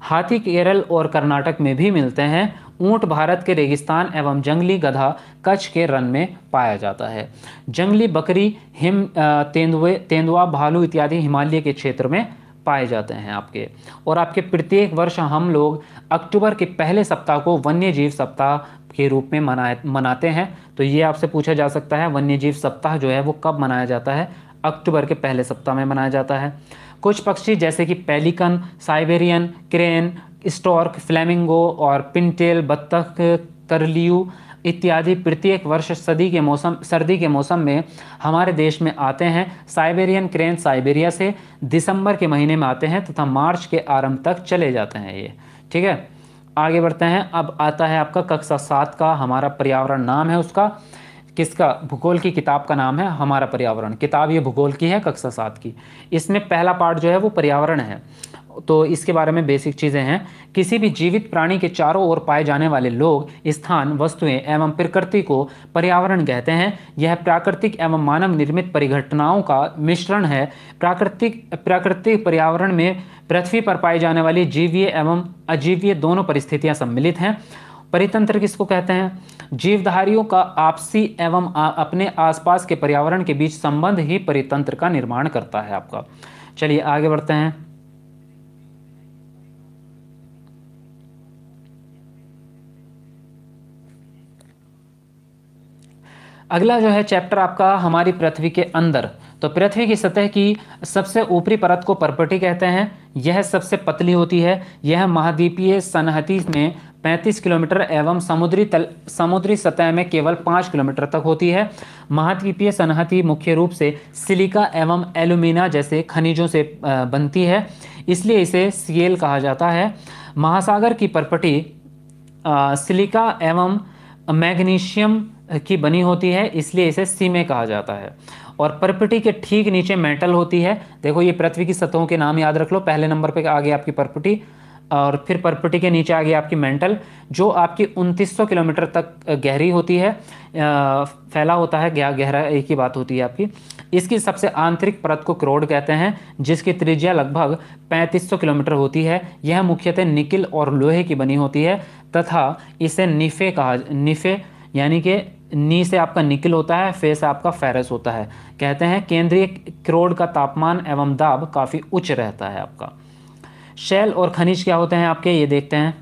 हाथी केरल और कर्नाटक में भी मिलते हैं ऊंट भारत के रेगिस्तान एवं जंगली गधा कच्छ के रन में पाया जाता है जंगली बकरी हिम तेंदुए तेंदुआ भालू इत्यादि हिमालय के क्षेत्र में पाए जाते हैं आपके और आपके प्रत्येक वर्ष हम लोग अक्टूबर के पहले सप्ताह को वन्य जीव सप्ताह के रूप में मनाए मनाते हैं तो ये आपसे पूछा जा सकता है वन्य जीव सप्ताह जो है वो कब मनाया जाता है अक्टूबर के पहले सप्ताह में मनाया जाता है कुछ पक्षी जैसे कि pelican Siberian crane stork flamingo और पिनटेल बत्तख करलियू इत्यादि प्रत्येक वर्ष सदी के मौसम सर्दी के मौसम में हमारे देश में आते हैं साइबेरियन क्रेन साइबेरिया से दिसंबर के महीने में आते हैं तथा मार्च के आरंभ तक चले जाते हैं ये ठीक है आगे बढ़ते हैं अब आता है आपका कक्षा सात का हमारा पर्यावरण नाम है उसका किसका भूगोल की किताब का नाम है हमारा पर्यावरण किताब ये भूगोल की है कक्षा सात की इसमें पहला पार्ट जो है वो पर्यावरण है तो इसके बारे में बेसिक चीज़ें हैं किसी भी जीवित प्राणी के चारों ओर पाए जाने वाले लोग स्थान वस्तुएं एवं प्रकृति को पर्यावरण कहते हैं यह प्राकृतिक एवं मानव निर्मित परिघटनाओं का मिश्रण है प्राकृतिक प्राकृतिक पर्यावरण में पृथ्वी पर पाए जाने वाली जीवीय एवं अजीवीय दोनों परिस्थितियाँ सम्मिलित हैं परितंत्र किसको कहते हैं जीवधारियों का आपसी एवं अपने आसपास के पर्यावरण के बीच संबंध ही परितंत्र का निर्माण करता है आपका चलिए आगे बढ़ते हैं अगला जो है चैप्टर आपका हमारी पृथ्वी के अंदर तो पृथ्वी की सतह की सबसे ऊपरी परत को परपटी कहते हैं यह सबसे पतली होती है यह महाद्वीपीय सनहती में 35 किलोमीटर एवं समुद्री तल समुद्री सतह में केवल 5 किलोमीटर तक होती है महाद्वीपीय सनहती मुख्य रूप से सिलिका एवं एलुमिना जैसे खनिजों से बनती है इसलिए इसे सीएल कहा जाता है महासागर की परपटी सिलिका एवं मैग्नीशियम की बनी होती है इसलिए इसे सीमे कहा जाता है और परपटी के ठीक नीचे मेटल होती है देखो ये पृथ्वी की सतहों के नाम याद रख लो पहले नंबर पे आ गई आपकी परपटी और फिर परपटी के नीचे आ गई आपकी मेंटल जो आपकी 2900 किलोमीटर तक गहरी होती है फैला होता है गया गहरा एक ही बात होती है आपकी इसकी सबसे आंतरिक परत को क्रोड कहते हैं जिसकी त्रिज्या लगभग 3500 किलोमीटर होती है यह मुख्यतः निकिल और लोहे की बनी होती है तथा इसे निफे कहा निफे यानी कि नी से आपका निकिल होता है फे से आपका फेरस होता है कहते हैं केंद्रीय क्रोड का तापमान एवं दाब काफ़ी उच्च रहता है आपका शैल और खनिज क्या होते हैं आपके ये देखते हैं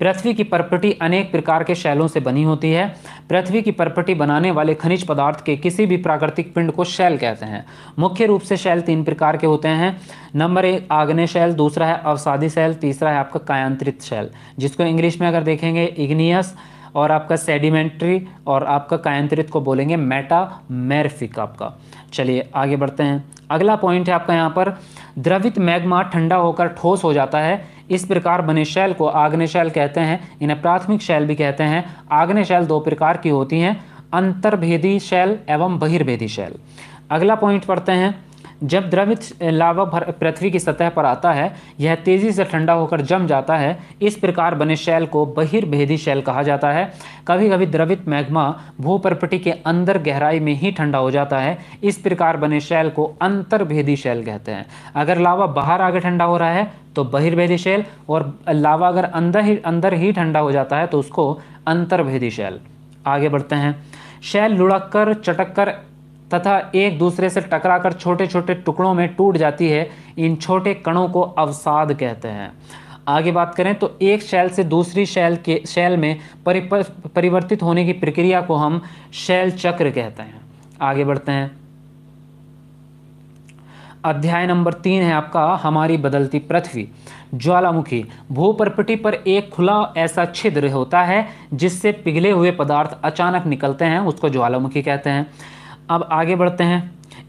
पृथ्वी की परपटी अनेक प्रकार के शैलों से बनी होती है पृथ्वी की परपटी बनाने वाले खनिज पदार्थ के किसी भी प्राकृतिक पिंड को शैल कहते हैं मुख्य रूप से शैल तीन प्रकार के होते हैं नंबर एक आग्ने शैल दूसरा है अवसादी शैल तीसरा है आपका कायांत्रित शैल जिसको इंग्लिश में अगर देखेंगे इग्नियस और आपका सेडिमेंट्री और आपका कायंत्रित को बोलेंगे मेटामेरफिक आपका चलिए आगे बढ़ते हैं अगला पॉइंट है आपका यहाँ पर द्रवित मैग्मा ठंडा होकर ठोस हो जाता है इस प्रकार बने शैल को आग्ने शैल कहते हैं इन्हें प्राथमिक शैल भी कहते हैं आग्ने शैल दो प्रकार की होती हैं अंतर्भेदी शैल एवं बहिर्भेदी शैल अगला पॉइंट पढ़ते हैं जब द्रवित लावा पृथ्वी की सतह पर आता है यह तेज़ी से ठंडा होकर जम जाता है इस प्रकार बने शैल को बहिर्भेदी शैल कहा जाता है कभी कभी द्रवित मैग्मा भूप्रपटी के अंदर गहराई में ही ठंडा हो जाता है इस प्रकार बने शैल को अंतर्भेदी शैल कहते हैं अगर लावा बाहर आगे ठंडा हो रहा है तो बहिर्भेदी शैल और लावा अगर अंदर ही अंदर ही ठंडा हो जाता है तो उसको अंतर्भेदी शैल आगे बढ़ते हैं शैल लुढ़क कर चटक कर तथा एक दूसरे से टकराकर छोटे छोटे टुकड़ों में टूट जाती है इन छोटे कणों को अवसाद कहते हैं आगे बात करें तो एक शैल से दूसरी शैल के शैल में परिवर्तित होने की प्रक्रिया को हम शैल चक्र कहते हैं आगे बढ़ते हैं अध्याय नंबर तीन है आपका हमारी बदलती पृथ्वी ज्वालामुखी भूप्रपटी पर एक खुला ऐसा छिद्र होता है जिससे पिघले हुए पदार्थ अचानक निकलते हैं उसको ज्वालामुखी कहते हैं अब आगे बढ़ते हैं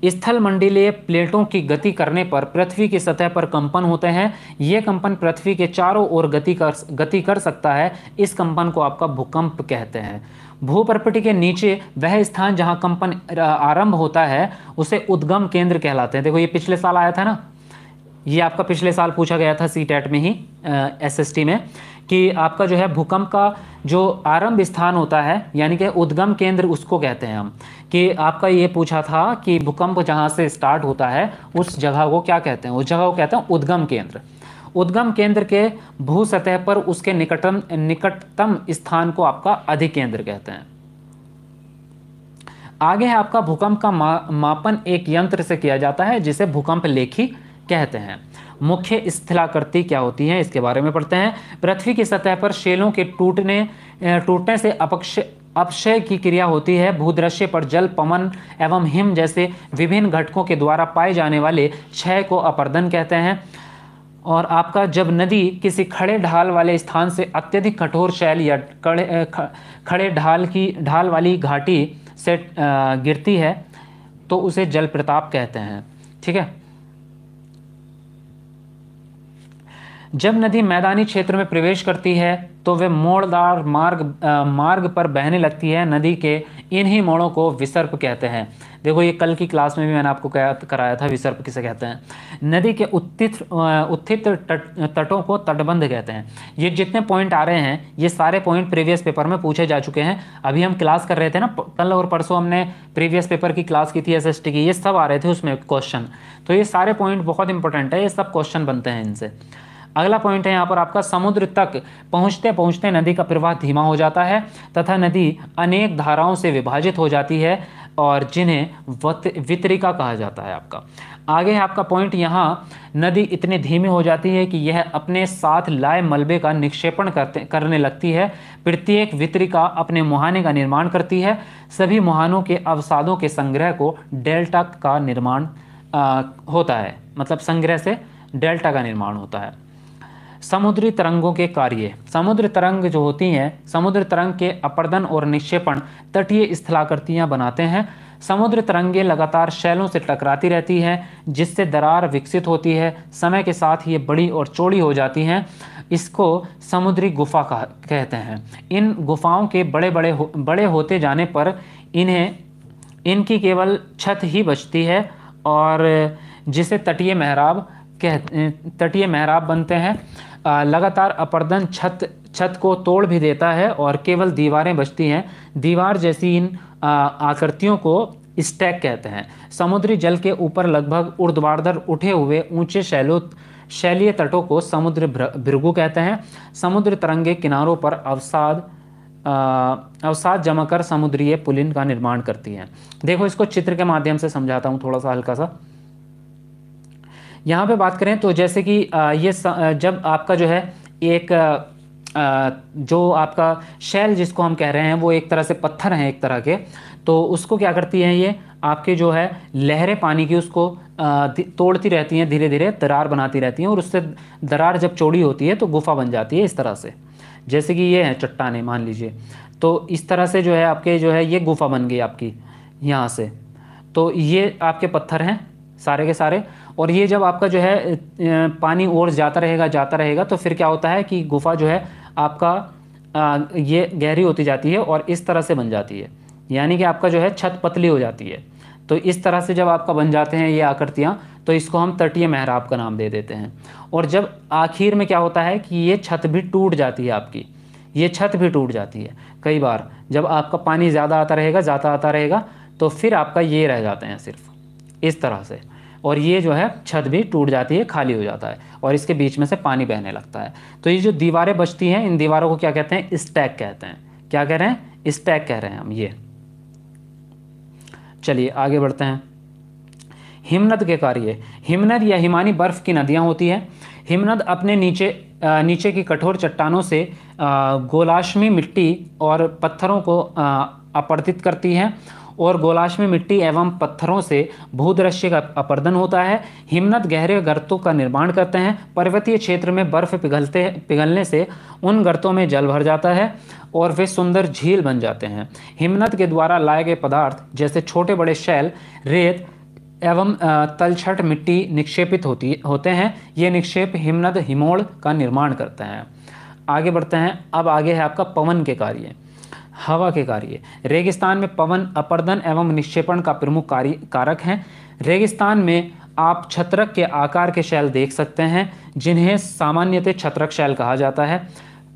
स्थल मंडलीय प्लेटों की गति करने पर पृथ्वी की सतह पर कंपन होते हैं यह कंपन पृथ्वी के चारों ओर गति कर गति कर सकता है इस कंपन को आपका भूकंप कहते हैं भूपर्पटी के नीचे वह स्थान जहां कंपन आरंभ होता है उसे उद्गम केंद्र कहलाते हैं देखो ये पिछले साल आया था ना ये आपका पिछले साल पूछा गया था सी में ही एस में कि आपका जो है भूकंप का जो आरंभ स्थान होता है यानी कि उद्गम केंद्र उसको कहते हैं हम कि आपका ये पूछा था कि भूकंप जहाँ से स्टार्ट होता है उस जगह को क्या कहते हैं उस जगह को कहते हैं उद्गम केंद्र उद्गम केंद्र के भू सतह पर उसके निकटम निकटतम स्थान को आपका अधिकेंद्र कहते हैं आगे है आपका भूकंप का मा, मापन एक यंत्र से किया जाता है जिसे भूकंप लेखी कहते हैं मुख्य स्थलाकृति क्या होती है इसके बारे में पढ़ते हैं पृथ्वी की सतह पर शेलों के टूटने टूटने से अपक्ष अपक्षय की क्रिया होती है भूदृश्य पर जल पवन एवं हिम जैसे विभिन्न घटकों के द्वारा पाए जाने वाले क्षय को अपर्दन कहते हैं और आपका जब नदी किसी खड़े ढाल वाले स्थान से अत्यधिक कठोर शैल या खड़े खड़े ढाल की ढाल वाली घाटी से गिरती है तो उसे जल प्रताप कहते हैं ठीक है जब नदी मैदानी क्षेत्र में प्रवेश करती है तो वे मोड़दार मार्ग आ, मार्ग पर बहने लगती है नदी के इन्हीं मोड़ों को विसर्प कहते हैं देखो ये कल की क्लास में भी मैंने आपको कराया था विसर्प किसे कहते हैं नदी के उत्थित उत्थित तट, तटों को तटबंध कहते हैं ये जितने पॉइंट आ रहे हैं ये सारे पॉइंट प्रीवियस पेपर में पूछे जा चुके हैं अभी हम क्लास कर रहे थे ना कल और परसों हमने प्रीवियस पेपर की क्लास की थी एस की ये सब आ रहे थे उसमें क्वेश्चन तो ये सारे पॉइंट बहुत इंपॉर्टेंट है ये सब क्वेश्चन बनते हैं इनसे अगला पॉइंट है यहाँ पर आपका समुद्र तक पहुँचते पहुँचते नदी का प्रवाह धीमा हो जाता है तथा नदी अनेक धाराओं से विभाजित हो जाती है और जिन्हें वत वितरिका कहा जाता है आपका आगे है आपका पॉइंट यहाँ नदी इतनी धीमी हो जाती है कि यह अपने साथ लाए मलबे का निक्षेपण करते करने लगती है प्रत्येक वितरिका अपने मुहाने का निर्माण करती है सभी मुहानों के अवसादों के संग्रह को डेल्टा का निर्माण होता है मतलब संग्रह से डेल्टा का निर्माण होता है समुद्री तरंगों के कार्य समुद्र तरंग जो होती हैं समुद्र तरंग के अपर्दन और निक्षेपण तटीय स्थलाकृतियाँ बनाते हैं समुद्र तरंगे लगातार शैलों से टकराती रहती हैं जिससे दरार विकसित होती है समय के साथ ये बड़ी और चौड़ी हो जाती हैं इसको समुद्री गुफा कहते हैं इन गुफाओं के बड़े बड़े हो, बड़े होते जाने पर इन्हें इनकी केवल छत ही बचती है और जिसे तटीय मेहराब कह तटीय मेहराब बनते हैं लगातार अपर्दन छत छत को तोड़ भी देता है और केवल दीवारें बचती हैं दीवार जैसी इन आकृतियों को स्टैक कहते हैं समुद्री जल के ऊपर लगभग उर्द्वार उठे हुए ऊंचे शैलो शैलीय तटों को समुद्र भृगु कहते हैं समुद्र तरंगे किनारों पर अवसाद अवसाद जमा कर समुद्रीय पुलिन का निर्माण करती हैं देखो इसको चित्र के माध्यम से समझाता हूँ थोड़ा सा हल्का सा यहाँ पे बात करें तो जैसे कि ये जब आपका जो है एक जो आपका शैल जिसको हम कह रहे हैं वो एक तरह से पत्थर हैं एक तरह के तो उसको क्या करती हैं ये आपके जो है लहरें पानी की उसको तोड़ती रहती हैं धीरे धीरे दरार बनाती रहती हैं और उससे दरार जब चौड़ी होती है तो गुफा बन जाती है इस तरह से जैसे कि ये है चट्टाने मान लीजिए तो इस तरह से जो है आपके जो है ये गुफा बन गई आपकी यहाँ से तो ये आपके पत्थर हैं सारे के सारे और ये जब आपका जो है पानी और जाता रहेगा जाता रहेगा तो फिर क्या होता है कि गुफा जो है आपका ये गहरी होती जाती है और इस तरह से बन जाती है यानी कि आपका जो है छत पतली हो जाती है तो इस तरह से जब आपका बन जाते हैं ये आकृतियाँ तो इसको हम तटीय मेहराब का नाम दे देते हैं और जब आखिर में क्या होता है कि ये छत भी टूट जाती है आपकी ये छत भी टूट जाती है कई बार जब आपका पानी ज़्यादा आता रहेगा ज़्यादा आता रहेगा तो फिर आपका ये रह जाते हैं सिर्फ इस तरह से और ये जो है छत भी टूट जाती है खाली हो जाता है और इसके बीच में से पानी बहने लगता है तो ये जो दीवारें बचती हैं इन दीवारों को क्या कहते हैं स्टैक कहते हैं क्या कह रहे हैं स्टैक कह रहे हैं हम ये चलिए आगे बढ़ते हैं हिमनद के कार्य हिमनद या हिमानी बर्फ़ की नदियाँ होती हैं हिमनद अपने नीचे नीचे की कठोर चट्टानों से गोलाश्मी मिट्टी और पत्थरों को अपर्तित करती हैं और गोलाश में मिट्टी एवं पत्थरों से भूदृश्य का अपर्दन होता है हिमनद गहरे गर्तों का निर्माण करते हैं पर्वतीय क्षेत्र में बर्फ पिघलते पिघलने से उन गर्तों में जल भर जाता है और वे सुंदर झील बन जाते हैं हिमनद के द्वारा लाए गए पदार्थ जैसे छोटे बड़े शैल रेत एवं तलछट मिट्टी निक्षेपित होती होते हैं ये निक्षेप हिमनद हिमोड़ का निर्माण करते हैं आगे बढ़ते हैं अब आगे है आपका पवन के कार्य हवा के कार्य रेगिस्तान में पवन अपर्दन एवं निक्षेपण का प्रमुख कार्य कारक हैं रेगिस्तान में आप छत्रक के आकार के शैल देख सकते हैं जिन्हें सामान्यतः छत्रक शैल कहा जाता है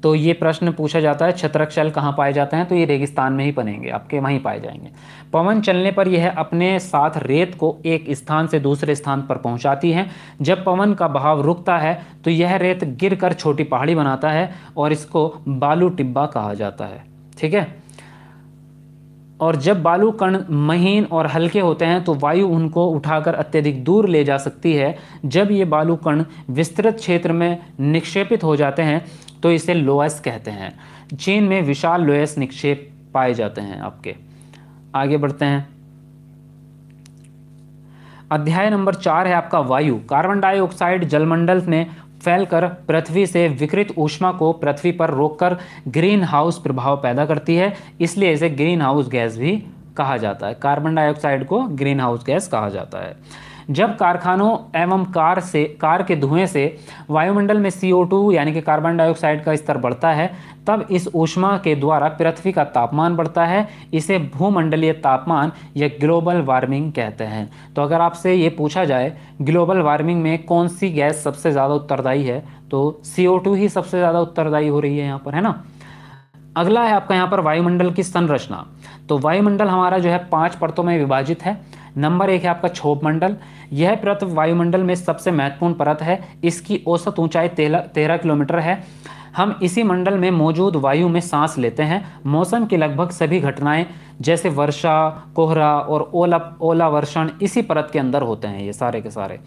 तो ये प्रश्न पूछा जाता है छत्रक शैल कहाँ पाए जाते हैं तो ये रेगिस्तान में ही बनेंगे आपके वहीं पाए जाएंगे पवन चलने पर यह अपने साथ रेत को एक स्थान से दूसरे स्थान पर पहुंचाती है जब पवन का बहाव रुकता है तो यह रेत गिरकर छोटी पहाड़ी बनाता है और इसको बालू टिब्बा कहा जाता है ठीक है और जब बालू कण महीन और हल्के होते हैं तो वायु उनको उठाकर अत्यधिक दूर ले जा सकती है जब ये बालू कण विस्तृत क्षेत्र में निक्षेपित हो जाते हैं तो इसे लोएस कहते हैं चीन में विशाल लोएस निक्षेप पाए जाते हैं आपके आगे बढ़ते हैं अध्याय नंबर चार है आपका वायु कार्बन डाइऑक्साइड जलमंडल में फैलकर पृथ्वी से विकृत ऊष्मा को पृथ्वी पर रोककर ग्रीन हाउस प्रभाव पैदा करती है इसलिए इसे ग्रीन हाउस गैस भी कहा जाता है कार्बन डाइऑक्साइड को ग्रीन हाउस गैस कहा जाता है जब कारखानों एवं कार से कार के धुएं से वायुमंडल में सी यानी कि कार्बन डाइऑक्साइड का स्तर बढ़ता है तब इस ऊष्मा के द्वारा पृथ्वी का तापमान बढ़ता है इसे भूमंडलीय तापमान या ग्लोबल वार्मिंग कहते हैं तो अगर आपसे ये पूछा जाए ग्लोबल वार्मिंग में कौन सी गैस सबसे ज़्यादा उत्तरदायी है तो सी ही सबसे ज़्यादा उत्तरदायी हो रही है यहाँ पर है ना अगला है आपका यहाँ पर वायुमंडल की संरचना तो वायुमंडल हमारा जो है पांच परतों में विभाजित है नंबर एक है आपका क्षोभ मंडल यह परत वायुमंडल में सबसे महत्वपूर्ण परत है इसकी औसत ऊंचाई तेरह किलोमीटर है हम इसी मंडल में मौजूद वायु में सांस लेते हैं मौसम की लगभग सभी घटनाएं जैसे वर्षा कोहरा और ओला ओला वर्षण इसी परत के अंदर होते हैं ये सारे के सारे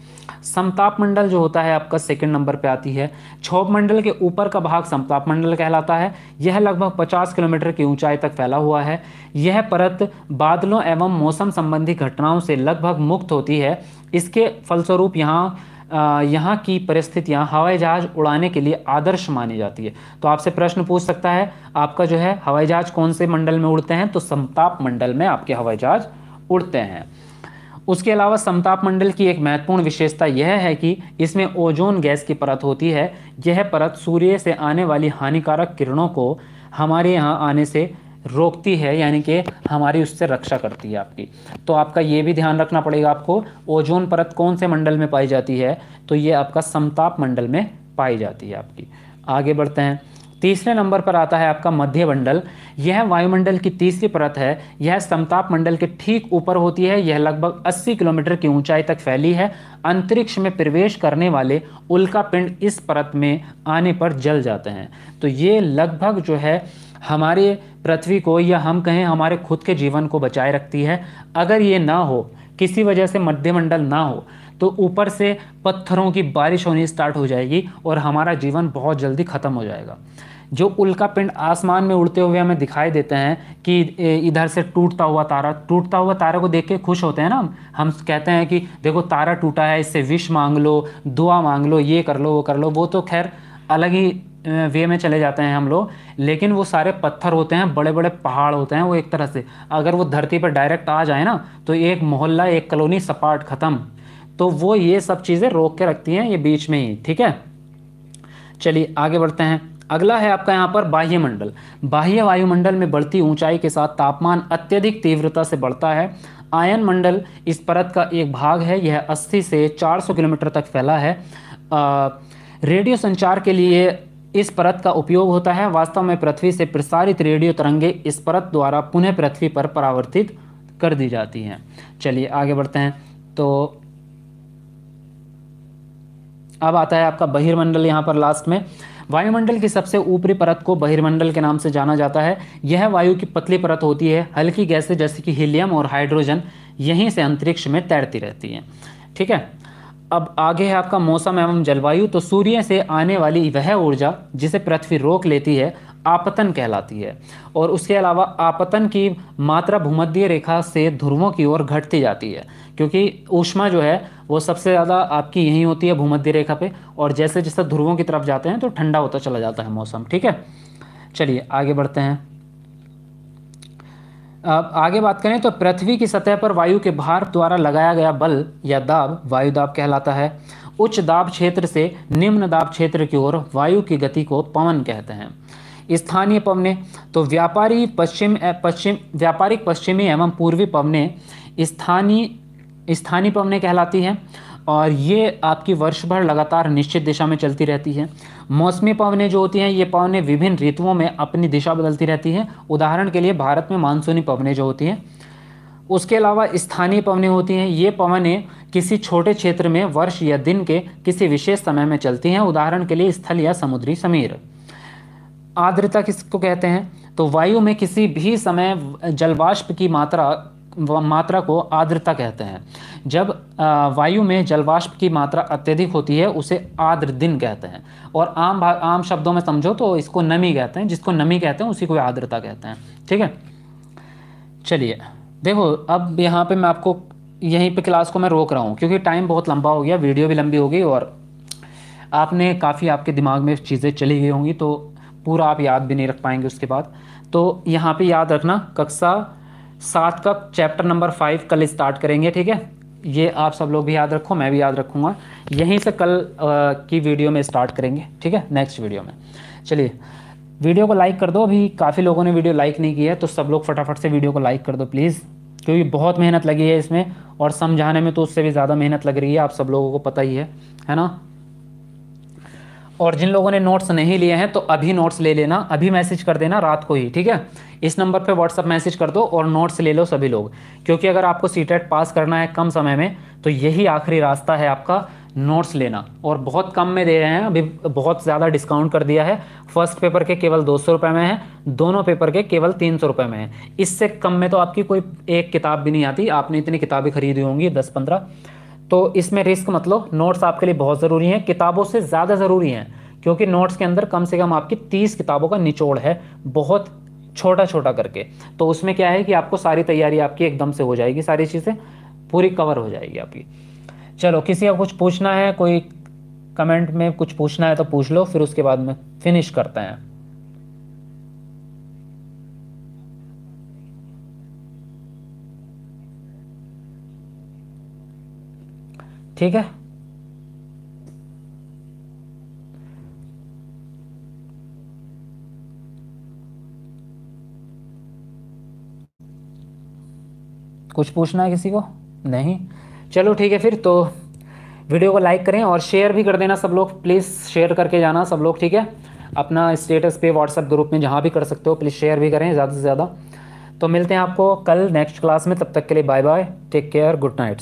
समताप मंडल जो होता है आपका सेकंड नंबर पे आती है क्षोभ मंडल के ऊपर का भाग समताप मंडल कहलाता है यह लगभग 50 किलोमीटर की ऊंचाई तक फैला हुआ है यह परत बादलों एवं मौसम संबंधी घटनाओं से लगभग मुक्त होती है इसके फलस्वरूप यहाँ यहाँ की परिस्थितियाँ हवाई जहाज़ उड़ाने के लिए आदर्श मानी जाती है तो आपसे प्रश्न पूछ सकता है आपका जो है हवाई जहाज़ कौन से मंडल में उड़ते हैं तो समताप मंडल में आपके हवाई जहाज़ उड़ते हैं उसके अलावा समताप मंडल की एक महत्वपूर्ण विशेषता यह है कि इसमें ओजोन गैस की परत होती है यह परत सूर्य से आने वाली हानिकारक किरणों को हमारे यहाँ आने से रोकती है यानी कि हमारी उससे रक्षा करती है आपकी तो आपका ये भी ध्यान रखना पड़ेगा आपको ओजोन परत कौन से मंडल में पाई जाती है तो ये आपका समताप मंडल में पाई जाती है आपकी आगे बढ़ते हैं तीसरे नंबर पर आता है आपका मध्य मंडल यह वायुमंडल की तीसरी परत है यह समताप मंडल के ठीक ऊपर होती है यह लगभग 80 किलोमीटर की ऊंचाई तक फैली है अंतरिक्ष में प्रवेश करने वाले उल्का पिंड इस परत में आने पर जल जाते हैं तो ये लगभग जो है हमारे पृथ्वी को या हम कहें हमारे खुद के जीवन को बचाए रखती है अगर ये ना हो किसी वजह से मध्यमंडल ना हो तो ऊपर से पत्थरों की बारिश होनी स्टार्ट हो जाएगी और हमारा जीवन बहुत जल्दी ख़त्म हो जाएगा जो उल्का पिंड आसमान में उड़ते हुए हमें दिखाई देते हैं कि इधर से टूटता हुआ तारा टूटता हुआ तारा को देख के खुश होते हैं ना हम कहते हैं कि देखो तारा टूटा है इससे विश मांग लो दुआ मांग लो ये कर लो वो कर लो वो तो खैर अलग ही वे में चले जाते हैं हम लोग लेकिन वो सारे पत्थर होते हैं बड़े बड़े पहाड़ होते हैं वो एक तरह से अगर वो धरती पर डायरेक्ट आ जाए ना तो एक मोहल्ला एक कॉलोनी सपाट ख़त्म तो वो ये सब चीज़ें रोक के रखती हैं ये बीच में ही ठीक है चलिए आगे बढ़ते हैं अगला है आपका यहाँ पर बाह्य मंडल बाह्य वायुमंडल में बढ़ती ऊंचाई के साथ तापमान अत्यधिक तीव्रता से बढ़ता है आयन मंडल इस परत का एक भाग है यह 80 से 400 किलोमीटर तक फैला है आ, रेडियो संचार के लिए इस परत का उपयोग होता है वास्तव में पृथ्वी से प्रसारित रेडियो तरंगे इस परत द्वारा पुनः पृथ्वी पर परावर्तित कर दी जाती हैं चलिए आगे बढ़ते हैं तो अब आता है आपका बहिर्मंडल यहाँ पर लास्ट में वायुमंडल की सबसे ऊपरी परत को बहिर्मंडल के नाम से जाना जाता है यह वायु की पतली परत होती है हल्की गैसें जैसे कि हीलियम और हाइड्रोजन यहीं से अंतरिक्ष में तैरती रहती हैं ठीक है अब आगे है आपका मौसम एवं जलवायु तो सूर्य से आने वाली वह ऊर्जा जिसे पृथ्वी रोक लेती है आपतन कहलाती है और उसके अलावा आपतन की मात्रा भूमध्य रेखा से ध्रुवों की ओर घटती जाती है क्योंकि ऊष्मा जो है वो सबसे ज़्यादा आपकी यहीं होती है भूमध्य रेखा पे और जैसे जैसे ध्रुवों की तरफ जाते हैं तो ठंडा होता चला जाता है मौसम ठीक है चलिए आगे बढ़ते हैं आगे बात करें तो पृथ्वी की सतह पर वायु के भार द्वारा लगाया गया बल या दाब वायु दाब कहलाता है उच्च दाब क्षेत्र से निम्न दाब क्षेत्र की ओर वायु की गति को पवन कहते हैं स्थानीय पवने तो व्यापारी पश्चिम पश्चिम व्यापारिक पश्चिमी एवं पूर्वी पवने स्थानीय स्थानीय पवने कहलाती हैं और ये आपकी वर्ष भर लगातार निश्चित दिशा में चलती रहती है मौसमी पवनें जो होती हैं ये पवनें विभिन्न ऋतुओं में अपनी दिशा बदलती रहती हैं उदाहरण के लिए भारत में मानसूनी पवनें जो होती हैं उसके अलावा स्थानीय पवनें होती हैं ये पवनें किसी छोटे क्षेत्र में वर्ष या दिन के किसी विशेष समय में चलती हैं उदाहरण के लिए स्थल या समुद्री समीर आर्द्रता किसको कहते हैं तो वायु में किसी भी समय जलवाष्प की मात्रा मात्रा को आर्द्रता कहते हैं जब वायु में जलवाष्प की मात्रा अत्यधिक होती है उसे आर्द्र दिन कहते हैं और आम आम शब्दों में समझो तो इसको नमी कहते हैं जिसको नमी कहते हैं उसी को आर्द्रता कहते हैं ठीक है चलिए देखो अब यहाँ पे मैं आपको यहीं पे क्लास को मैं रोक रहा हूँ क्योंकि टाइम बहुत लंबा हो गया वीडियो भी लंबी हो गई और आपने काफ़ी आपके दिमाग में चीज़ें चली गई होंगी तो पूरा आप याद भी नहीं रख पाएंगे उसके बाद तो यहाँ पे याद रखना कक्षा सात का चैप्टर नंबर फाइव कल स्टार्ट करेंगे ठीक है ये आप सब लोग भी याद रखो मैं भी याद रखूँगा यहीं से कल आ, की वीडियो में स्टार्ट करेंगे ठीक है नेक्स्ट वीडियो में चलिए वीडियो को लाइक कर दो अभी काफ़ी लोगों ने वीडियो लाइक नहीं किया है तो सब लोग फटाफट से वीडियो को लाइक कर दो प्लीज़ क्योंकि बहुत मेहनत लगी है इसमें और समझाने में तो उससे भी ज़्यादा मेहनत लग रही है आप सब लोगों को पता ही है है ना और जिन लोगों ने नोट्स नहीं लिए हैं तो अभी नोट्स ले लेना अभी मैसेज कर देना रात को ही ठीक है इस नंबर पे व्हाट्सअप मैसेज कर दो और नोट्स ले लो सभी लोग क्योंकि अगर आपको सी पास e करना है कम समय में तो यही आखिरी रास्ता है आपका नोट्स लेना और बहुत कम में दे रहे हैं अभी बहुत ज़्यादा डिस्काउंट कर दिया है फर्स्ट पेपर के केवल दो सौ रुपये में है दोनों पेपर के केवल तीन सौ रुपये में है इससे कम में तो आपकी कोई एक किताब भी नहीं आती आपने इतनी किताबें खरीदी होंगी दस पंद्रह तो इसमें रिस्क मतलब नोट्स आपके लिए बहुत ज़रूरी हैं किताबों से ज़्यादा ज़रूरी हैं क्योंकि नोट्स के अंदर कम से कम आपकी तीस किताबों का निचोड़ है बहुत छोटा छोटा करके तो उसमें क्या है कि आपको सारी तैयारी आपकी एकदम से हो जाएगी सारी चीज़ें पूरी कवर हो जाएगी आपकी चलो किसी का कुछ पूछना है कोई कमेंट में कुछ पूछना है तो पूछ लो फिर उसके बाद में फिनिश करते हैं ठीक है कुछ पूछना है किसी को नहीं चलो ठीक है फिर तो वीडियो को लाइक करें और शेयर भी कर देना सब लोग प्लीज़ शेयर करके जाना सब लोग ठीक है अपना स्टेटस पे व्हाट्सएप ग्रुप में जहाँ भी कर सकते हो प्लीज़ शेयर भी करें ज़्यादा से ज़्यादा तो मिलते हैं आपको कल नेक्स्ट क्लास में तब तक के लिए bye bye take care good night